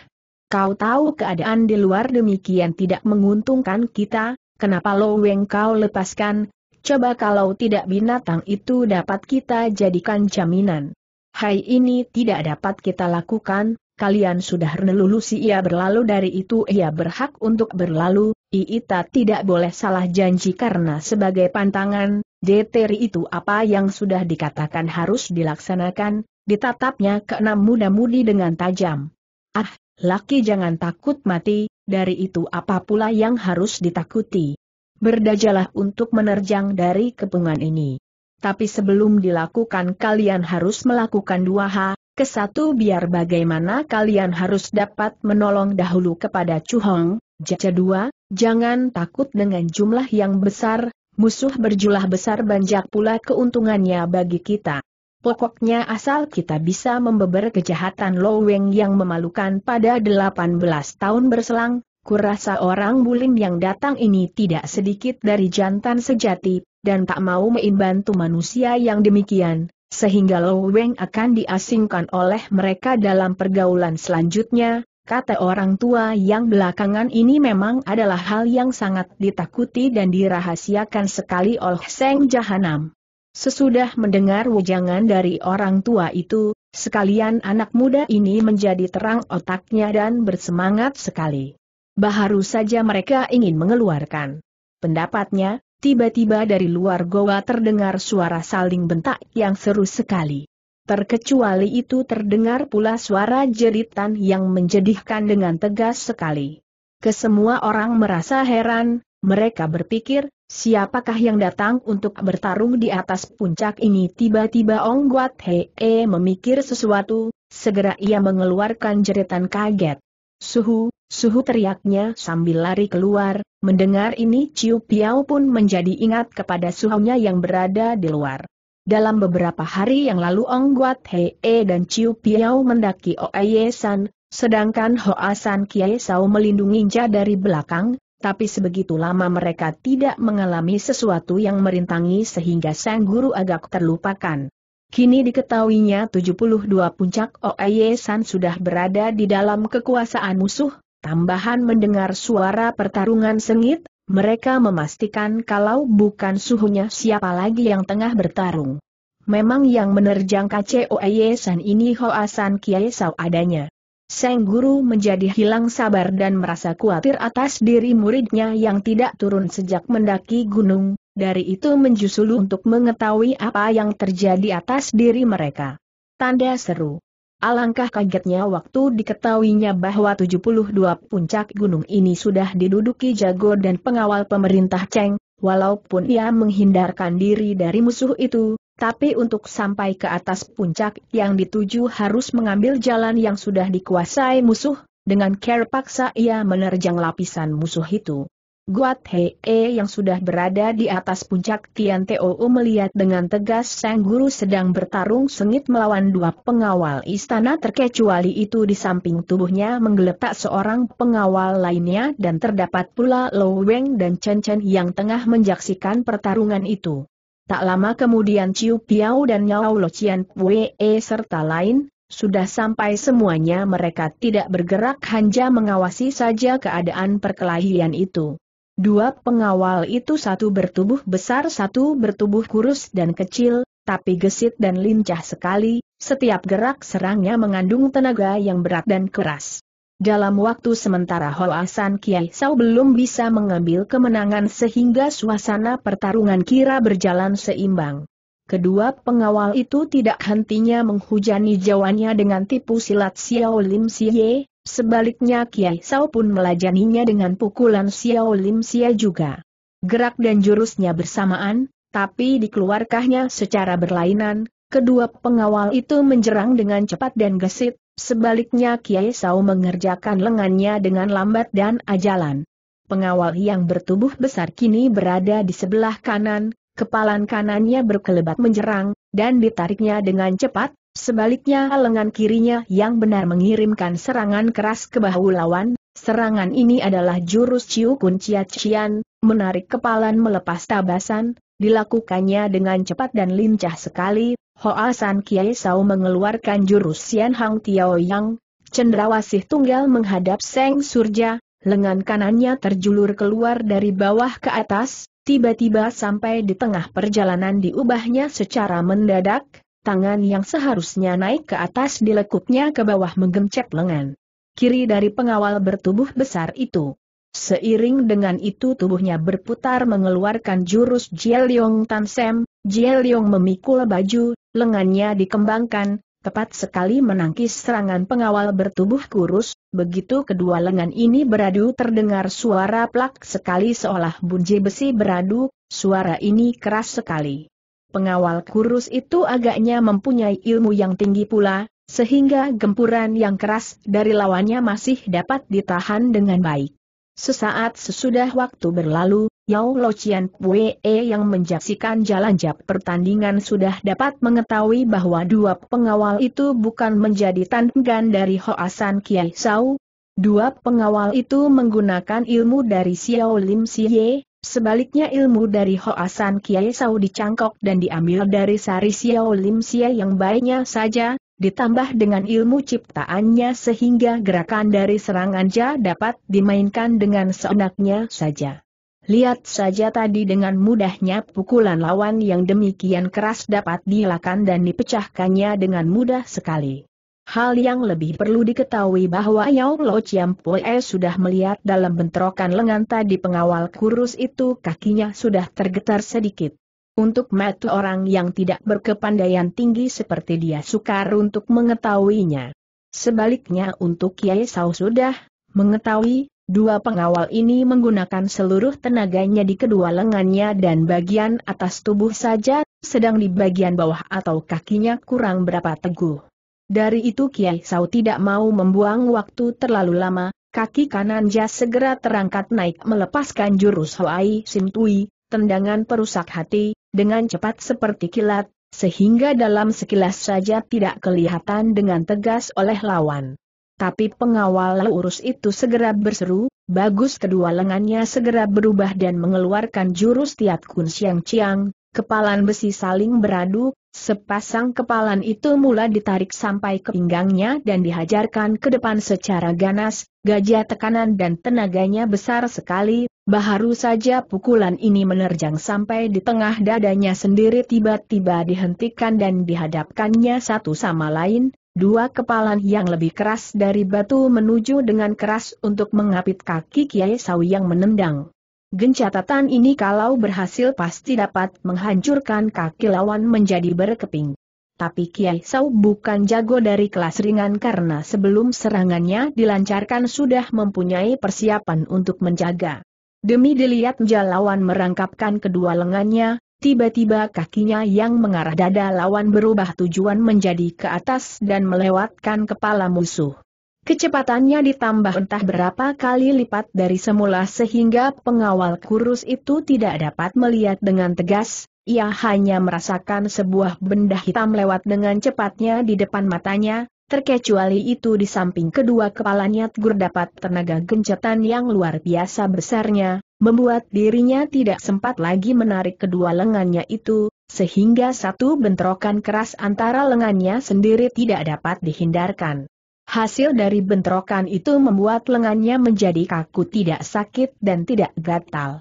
Kau tahu keadaan di luar demikian tidak menguntungkan kita, kenapa Lo Weng kau lepaskan, Coba kalau tidak binatang itu dapat kita jadikan jaminan. Hai ini tidak dapat kita lakukan, kalian sudah renelulusi ia berlalu dari itu ia berhak untuk berlalu, Iita tidak boleh salah janji karena sebagai pantangan, deteri itu apa yang sudah dikatakan harus dilaksanakan, ditatapnya ke enam muda-mudi dengan tajam. Ah, laki jangan takut mati, dari itu apa pula yang harus ditakuti berdajalah untuk menerjang dari kepungan ini. Tapi sebelum dilakukan kalian harus melakukan dua hal, kesatu biar bagaimana kalian harus dapat menolong dahulu kepada Chu Hong. jaca dua, jangan takut dengan jumlah yang besar, musuh berjumlah besar banjak pula keuntungannya bagi kita. Pokoknya asal kita bisa membeber kejahatan Loweng yang memalukan pada 18 tahun berselang, Kurasa orang Bulin yang datang ini tidak sedikit dari jantan sejati, dan tak mau membantu manusia yang demikian, sehingga Lo Weng akan diasingkan oleh mereka dalam pergaulan selanjutnya, kata orang tua yang belakangan ini memang adalah hal yang sangat ditakuti dan dirahasiakan sekali oleh Seng Jahanam. Sesudah mendengar wejangan dari orang tua itu, sekalian anak muda ini menjadi terang otaknya dan bersemangat sekali baharu saja mereka ingin mengeluarkan pendapatnya, tiba-tiba dari luar goa terdengar suara saling bentak yang seru sekali. Terkecuali itu terdengar pula suara jeritan yang menjedihkan dengan tegas sekali. Kesemua orang merasa heran, mereka berpikir, siapakah yang datang untuk bertarung di atas puncak ini tiba-tiba Ong Guat -e memikir sesuatu, segera ia mengeluarkan jeritan kaget. Suhu, suhu teriaknya sambil lari keluar, mendengar ini Ciu Piao pun menjadi ingat kepada suhunya yang berada di luar. Dalam beberapa hari yang lalu Ong Guat Hee dan Ciu Piao mendaki Oe San, sedangkan Hoa San Kiai Sao melindungi Nja dari belakang, tapi sebegitu lama mereka tidak mengalami sesuatu yang merintangi sehingga sang guru agak terlupakan. Kini diketahuinya 72 puncak Oeye San sudah berada di dalam kekuasaan musuh, tambahan mendengar suara pertarungan sengit, mereka memastikan kalau bukan suhunya siapa lagi yang tengah bertarung. Memang yang menerjang KCOE San ini Hoasan Kiai Sau adanya. Seng Guru menjadi hilang sabar dan merasa khawatir atas diri muridnya yang tidak turun sejak mendaki gunung, dari itu menjusulu untuk mengetahui apa yang terjadi atas diri mereka. Tanda seru. Alangkah kagetnya waktu diketahuinya bahwa 72 puncak gunung ini sudah diduduki jago dan pengawal pemerintah Cheng, walaupun ia menghindarkan diri dari musuh itu, tapi untuk sampai ke atas puncak yang dituju harus mengambil jalan yang sudah dikuasai musuh, dengan care paksa ia menerjang lapisan musuh itu. Guat Hee yang sudah berada di atas puncak Tian Teo melihat dengan tegas Sang Guru sedang bertarung sengit melawan dua pengawal istana terkecuali itu di samping tubuhnya menggeletak seorang pengawal lainnya dan terdapat pula Low Weng dan Chen Chen yang tengah menjaksikan pertarungan itu. Tak lama kemudian Ciu Piao dan Nyao Locian Cian eh, serta lain, sudah sampai semuanya mereka tidak bergerak hanya mengawasi saja keadaan perkelahian itu. Dua pengawal itu satu bertubuh besar satu bertubuh kurus dan kecil, tapi gesit dan lincah sekali, setiap gerak serangnya mengandung tenaga yang berat dan keras. Dalam waktu sementara Hoasan Kiai Sao belum bisa mengambil kemenangan sehingga suasana pertarungan kira berjalan seimbang. Kedua pengawal itu tidak hentinya menghujani jawannya dengan tipu silat Xiao Lim Xie, sebaliknya Kiai Sao pun melajaninya dengan pukulan Xiao Lim Xie juga. Gerak dan jurusnya bersamaan, tapi dikeluarkannya secara berlainan, kedua pengawal itu menjerang dengan cepat dan gesit, Sebaliknya Kiai Sau mengerjakan lengannya dengan lambat dan ajalan. Pengawal yang bertubuh besar kini berada di sebelah kanan, kepalan kanannya berkelebat menjerang, dan ditariknya dengan cepat, sebaliknya lengan kirinya yang benar mengirimkan serangan keras ke bahu lawan, serangan ini adalah jurus Ciu Kun Chia Chian, menarik kepalan melepas tabasan, dilakukannya dengan cepat dan lincah sekali, Hoa San Kiai Sau mengeluarkan jurus Sian Hang Tiao Yang, Cendrawasih tunggal menghadap Seng Surja, lengan kanannya terjulur keluar dari bawah ke atas, tiba-tiba sampai di tengah perjalanan diubahnya secara mendadak, tangan yang seharusnya naik ke atas dilekupnya ke bawah menggencet lengan. Kiri dari pengawal bertubuh besar itu. Seiring dengan itu tubuhnya berputar mengeluarkan jurus Jieliong Sem, Jieliong memikul baju, lengannya dikembangkan, tepat sekali menangkis serangan pengawal bertubuh kurus, begitu kedua lengan ini beradu terdengar suara plak sekali seolah bunji besi beradu, suara ini keras sekali. Pengawal kurus itu agaknya mempunyai ilmu yang tinggi pula, sehingga gempuran yang keras dari lawannya masih dapat ditahan dengan baik. Sesaat sesudah waktu berlalu, Yao Locian Pue yang menjaksikan jalan jap pertandingan sudah dapat mengetahui bahwa dua pengawal itu bukan menjadi tanggan dari Hoasan Kiai Sau. Dua pengawal itu menggunakan ilmu dari Xiao Lim Xie, sebaliknya ilmu dari Hoasan Kiai Sau dicangkok dan diambil dari Sari Xiao Lim Xie yang baiknya saja, ditambah dengan ilmu ciptaannya sehingga gerakan dari serangan Ja dapat dimainkan dengan seenaknya saja. Lihat saja tadi dengan mudahnya pukulan lawan yang demikian keras dapat dilakukan dan dipecahkannya dengan mudah sekali. Hal yang lebih perlu diketahui bahwa Yao Lo Chiam sudah melihat dalam bentrokan lengan tadi pengawal kurus itu kakinya sudah tergetar sedikit. Untuk mata orang yang tidak berkepandaian tinggi seperti dia sukar untuk mengetahuinya. Sebaliknya untuk Kiai Sau sudah mengetahui, dua pengawal ini menggunakan seluruh tenaganya di kedua lengannya dan bagian atas tubuh saja, sedang di bagian bawah atau kakinya kurang berapa teguh. Dari itu Kiai Sau tidak mau membuang waktu terlalu lama, kaki kanan jas segera terangkat naik melepaskan jurus Hoai Sintui, tendangan perusak hati, dengan cepat seperti kilat, sehingga dalam sekilas saja tidak kelihatan dengan tegas oleh lawan. Tapi pengawal urus itu segera berseru, bagus kedua lengannya segera berubah dan mengeluarkan jurus Tiat Kun Siang Ciang, kepalan besi saling beradu, sepasang kepalan itu mula ditarik sampai ke pinggangnya dan dihajarkan ke depan secara ganas, gajah tekanan dan tenaganya besar sekali, baharu saja pukulan ini menerjang sampai di tengah dadanya sendiri tiba-tiba dihentikan dan dihadapkannya satu sama lain, dua kepalan yang lebih keras dari batu menuju dengan keras untuk mengapit kaki Kiai Sawi yang menendang. Gencatatan ini kalau berhasil pasti dapat menghancurkan kaki lawan menjadi berkeping. Tapi Kiai Sau bukan jago dari kelas ringan karena sebelum serangannya dilancarkan sudah mempunyai persiapan untuk menjaga. Demi dilihat jalawan merangkapkan kedua lengannya, Tiba-tiba kakinya yang mengarah dada lawan berubah tujuan menjadi ke atas dan melewatkan kepala musuh. Kecepatannya ditambah entah berapa kali lipat dari semula sehingga pengawal kurus itu tidak dapat melihat dengan tegas, ia hanya merasakan sebuah benda hitam lewat dengan cepatnya di depan matanya, terkecuali itu di samping kedua kepalanya Tgur dapat tenaga gencetan yang luar biasa besarnya, membuat dirinya tidak sempat lagi menarik kedua lengannya itu, sehingga satu bentrokan keras antara lengannya sendiri tidak dapat dihindarkan. Hasil dari bentrokan itu membuat lengannya menjadi kaku tidak sakit dan tidak gatal.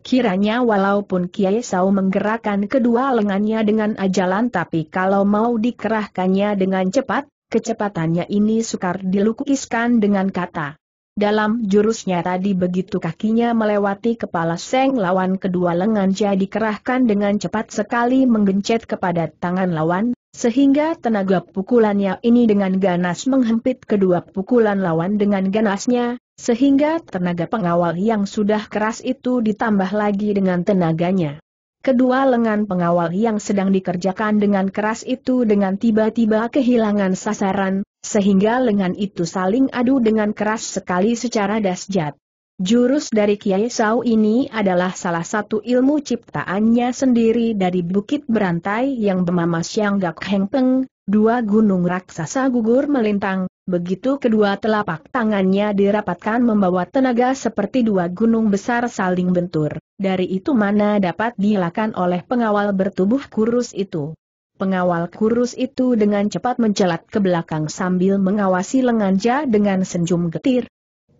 Kiranya walaupun Kiai Sau menggerakkan kedua lengannya dengan ajalan tapi kalau mau dikerahkannya dengan cepat, kecepatannya ini sukar dilukiskan dengan kata. Dalam jurusnya tadi begitu kakinya melewati kepala Seng lawan kedua lengan jadi kerahkan dengan cepat sekali menggencet kepada tangan lawan, sehingga tenaga pukulannya ini dengan ganas menghempit kedua pukulan lawan dengan ganasnya, sehingga tenaga pengawal yang sudah keras itu ditambah lagi dengan tenaganya. Kedua lengan pengawal yang sedang dikerjakan dengan keras itu dengan tiba-tiba kehilangan sasaran, sehingga lengan itu saling adu dengan keras sekali secara dasjat. Jurus dari Kiai Sau ini adalah salah satu ilmu ciptaannya sendiri dari Bukit Berantai yang bernama Sianggak Hengpeng, dua gunung raksasa gugur melintang, begitu kedua telapak tangannya dirapatkan membawa tenaga seperti dua gunung besar saling bentur, dari itu mana dapat dilakukan oleh pengawal bertubuh kurus itu. Pengawal kurus itu dengan cepat mencelat ke belakang sambil mengawasi lengan Ja dengan senyum getir,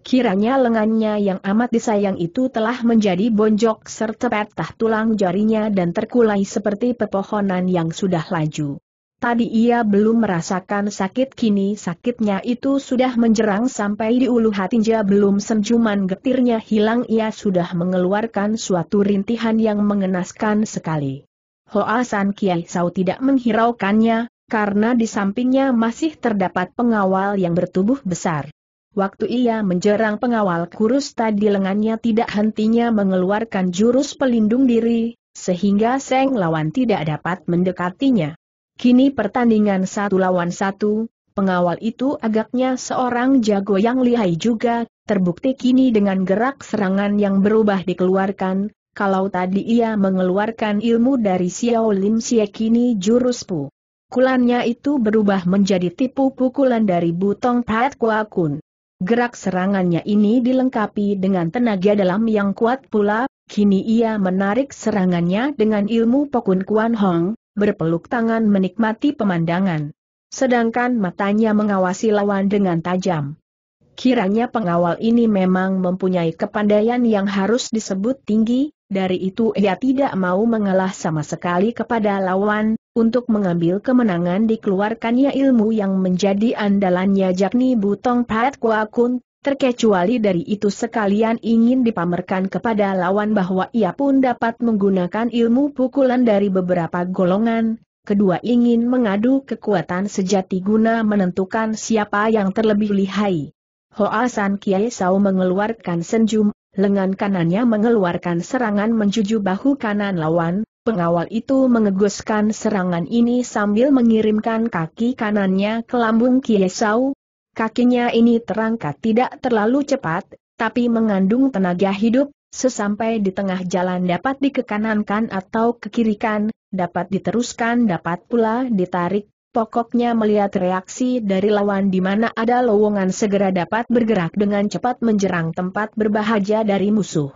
Kiranya lengannya yang amat disayang itu telah menjadi bonjok serta patah tulang jarinya dan terkulai seperti pepohonan yang sudah laju. Tadi ia belum merasakan sakit kini sakitnya itu sudah menjerang sampai di ulu hatinya belum senjuman getirnya hilang ia sudah mengeluarkan suatu rintihan yang mengenaskan sekali. Hoa San Kiai Sao tidak menghiraukannya, karena di sampingnya masih terdapat pengawal yang bertubuh besar. Waktu ia menjerang pengawal kurus tadi lengannya tidak hentinya mengeluarkan jurus pelindung diri, sehingga Seng lawan tidak dapat mendekatinya. Kini pertandingan satu lawan satu, pengawal itu agaknya seorang jago yang lihai juga, terbukti kini dengan gerak serangan yang berubah dikeluarkan, kalau tadi ia mengeluarkan ilmu dari Xiao Lim Xie kini jurus pu. Kulannya itu berubah menjadi tipu pukulan dari Butong Pat Kua Kun. Gerak serangannya ini dilengkapi dengan tenaga dalam yang kuat pula, kini ia menarik serangannya dengan ilmu Pokun Kuan Hong, berpeluk tangan menikmati pemandangan. Sedangkan matanya mengawasi lawan dengan tajam. Kiranya pengawal ini memang mempunyai kepandaian yang harus disebut tinggi, dari itu ia tidak mau mengalah sama sekali kepada lawan, untuk mengambil kemenangan dikeluarkannya ilmu yang menjadi andalannya yakni Butong Pat Kua Kun, terkecuali dari itu sekalian ingin dipamerkan kepada lawan bahwa ia pun dapat menggunakan ilmu pukulan dari beberapa golongan, kedua ingin mengadu kekuatan sejati guna menentukan siapa yang terlebih lihai. Hoa San Kiai Sao mengeluarkan senjum, lengan kanannya mengeluarkan serangan menjuju bahu kanan lawan, Pengawal itu mengeguskan serangan ini sambil mengirimkan kaki kanannya ke lambung Kiesau. Kakinya ini terangkat tidak terlalu cepat, tapi mengandung tenaga hidup, sesampai di tengah jalan dapat dikekanankan atau kekirikan, dapat diteruskan dapat pula ditarik, pokoknya melihat reaksi dari lawan di mana ada lowongan segera dapat bergerak dengan cepat menjerang tempat berbahaya dari musuh.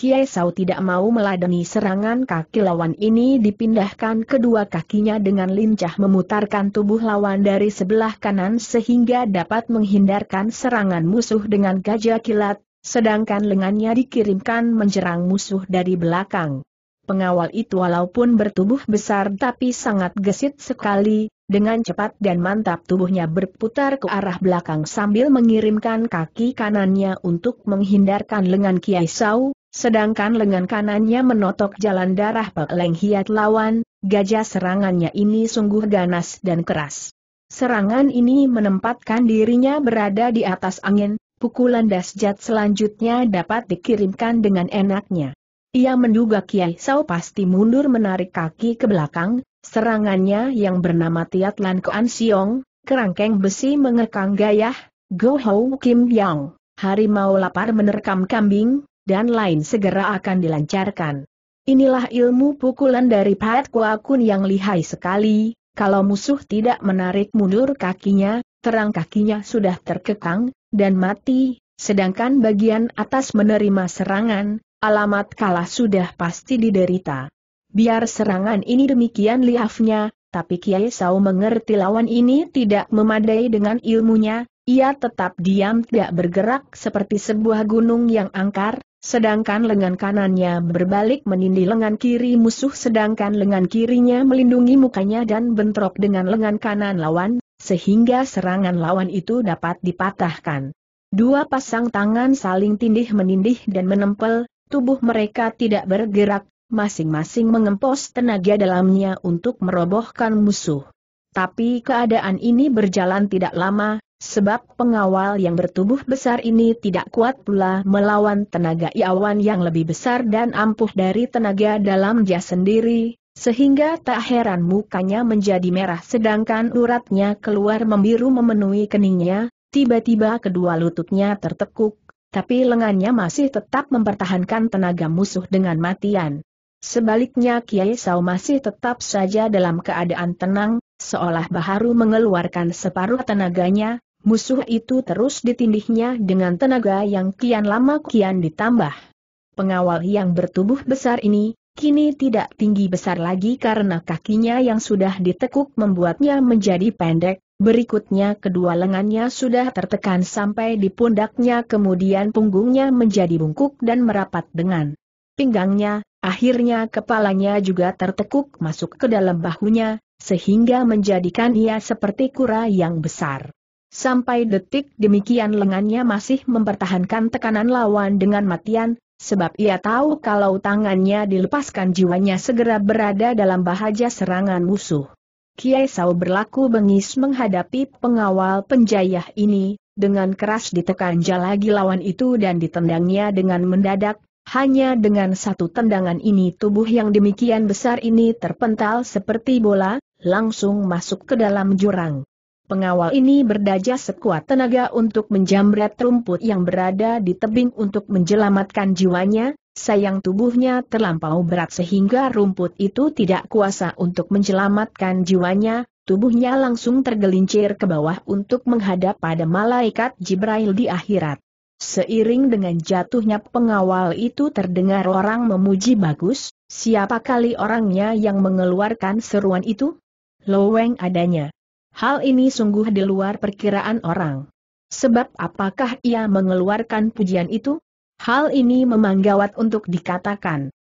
Kiai Sau tidak mau meladeni serangan kaki lawan ini dipindahkan kedua kakinya dengan lincah memutarkan tubuh lawan dari sebelah kanan sehingga dapat menghindarkan serangan musuh dengan gajah kilat, sedangkan lengannya dikirimkan menjerang musuh dari belakang. Pengawal itu walaupun bertubuh besar tapi sangat gesit sekali, dengan cepat dan mantap tubuhnya berputar ke arah belakang sambil mengirimkan kaki kanannya untuk menghindarkan lengan Kiai Sau, Sedangkan lengan kanannya menotok jalan darah peleng hiat lawan, gajah serangannya ini sungguh ganas dan keras. Serangan ini menempatkan dirinya berada di atas angin, pukulan dasjat selanjutnya dapat dikirimkan dengan enaknya. Ia menduga Kiai sau pasti mundur menarik kaki ke belakang, serangannya yang bernama Tiat Lan Kuan Siong, kerangkeng besi mengekang gayah, Go Ho Kim Yang, harimau lapar menerkam kambing, dan lain segera akan dilancarkan. Inilah ilmu pukulan dari Pat Kuakun yang lihai sekali, kalau musuh tidak menarik mundur kakinya, terang kakinya sudah terkekang, dan mati, sedangkan bagian atas menerima serangan, alamat kalah sudah pasti diderita. Biar serangan ini demikian liafnya, tapi Kiai Sau mengerti lawan ini tidak memadai dengan ilmunya, ia tetap diam tidak bergerak seperti sebuah gunung yang angkar, Sedangkan lengan kanannya berbalik menindih lengan kiri musuh sedangkan lengan kirinya melindungi mukanya dan bentrok dengan lengan kanan lawan, sehingga serangan lawan itu dapat dipatahkan. Dua pasang tangan saling tindih menindih dan menempel, tubuh mereka tidak bergerak, masing-masing mengempos tenaga dalamnya untuk merobohkan musuh. Tapi keadaan ini berjalan tidak lama, Sebab pengawal yang bertubuh besar ini tidak kuat pula melawan tenaga iawan yang lebih besar dan ampuh dari tenaga dalam dia sendiri, sehingga tak heran mukanya menjadi merah sedangkan uratnya keluar membiru memenuhi keningnya, tiba-tiba kedua lututnya tertekuk, tapi lengannya masih tetap mempertahankan tenaga musuh dengan matian. Sebaliknya Kiai Sau masih tetap saja dalam keadaan tenang, seolah Baharu mengeluarkan separuh tenaganya, Musuh itu terus ditindihnya dengan tenaga yang kian lama kian ditambah. Pengawal yang bertubuh besar ini, kini tidak tinggi besar lagi karena kakinya yang sudah ditekuk membuatnya menjadi pendek, berikutnya kedua lengannya sudah tertekan sampai di pundaknya kemudian punggungnya menjadi bungkuk dan merapat dengan pinggangnya, akhirnya kepalanya juga tertekuk masuk ke dalam bahunya, sehingga menjadikan ia seperti kura yang besar. Sampai detik demikian lengannya masih mempertahankan tekanan lawan dengan matian, sebab ia tahu kalau tangannya dilepaskan jiwanya segera berada dalam bahaya serangan musuh. Kiai Sau berlaku bengis menghadapi pengawal penjayah ini, dengan keras ditekan jalagi lawan itu dan ditendangnya dengan mendadak, hanya dengan satu tendangan ini tubuh yang demikian besar ini terpental seperti bola, langsung masuk ke dalam jurang. Pengawal ini berdaja sekuat tenaga untuk menjamret rumput yang berada di tebing untuk menjelamatkan jiwanya, sayang tubuhnya terlampau berat sehingga rumput itu tidak kuasa untuk menjelamatkan jiwanya, tubuhnya langsung tergelincir ke bawah untuk menghadap pada malaikat Jibrail di akhirat. Seiring dengan jatuhnya pengawal itu terdengar orang memuji bagus, siapa kali orangnya yang mengeluarkan seruan itu? Loweng adanya. Hal ini sungguh di luar perkiraan orang. Sebab apakah ia mengeluarkan pujian itu? Hal ini memanggawat untuk dikatakan.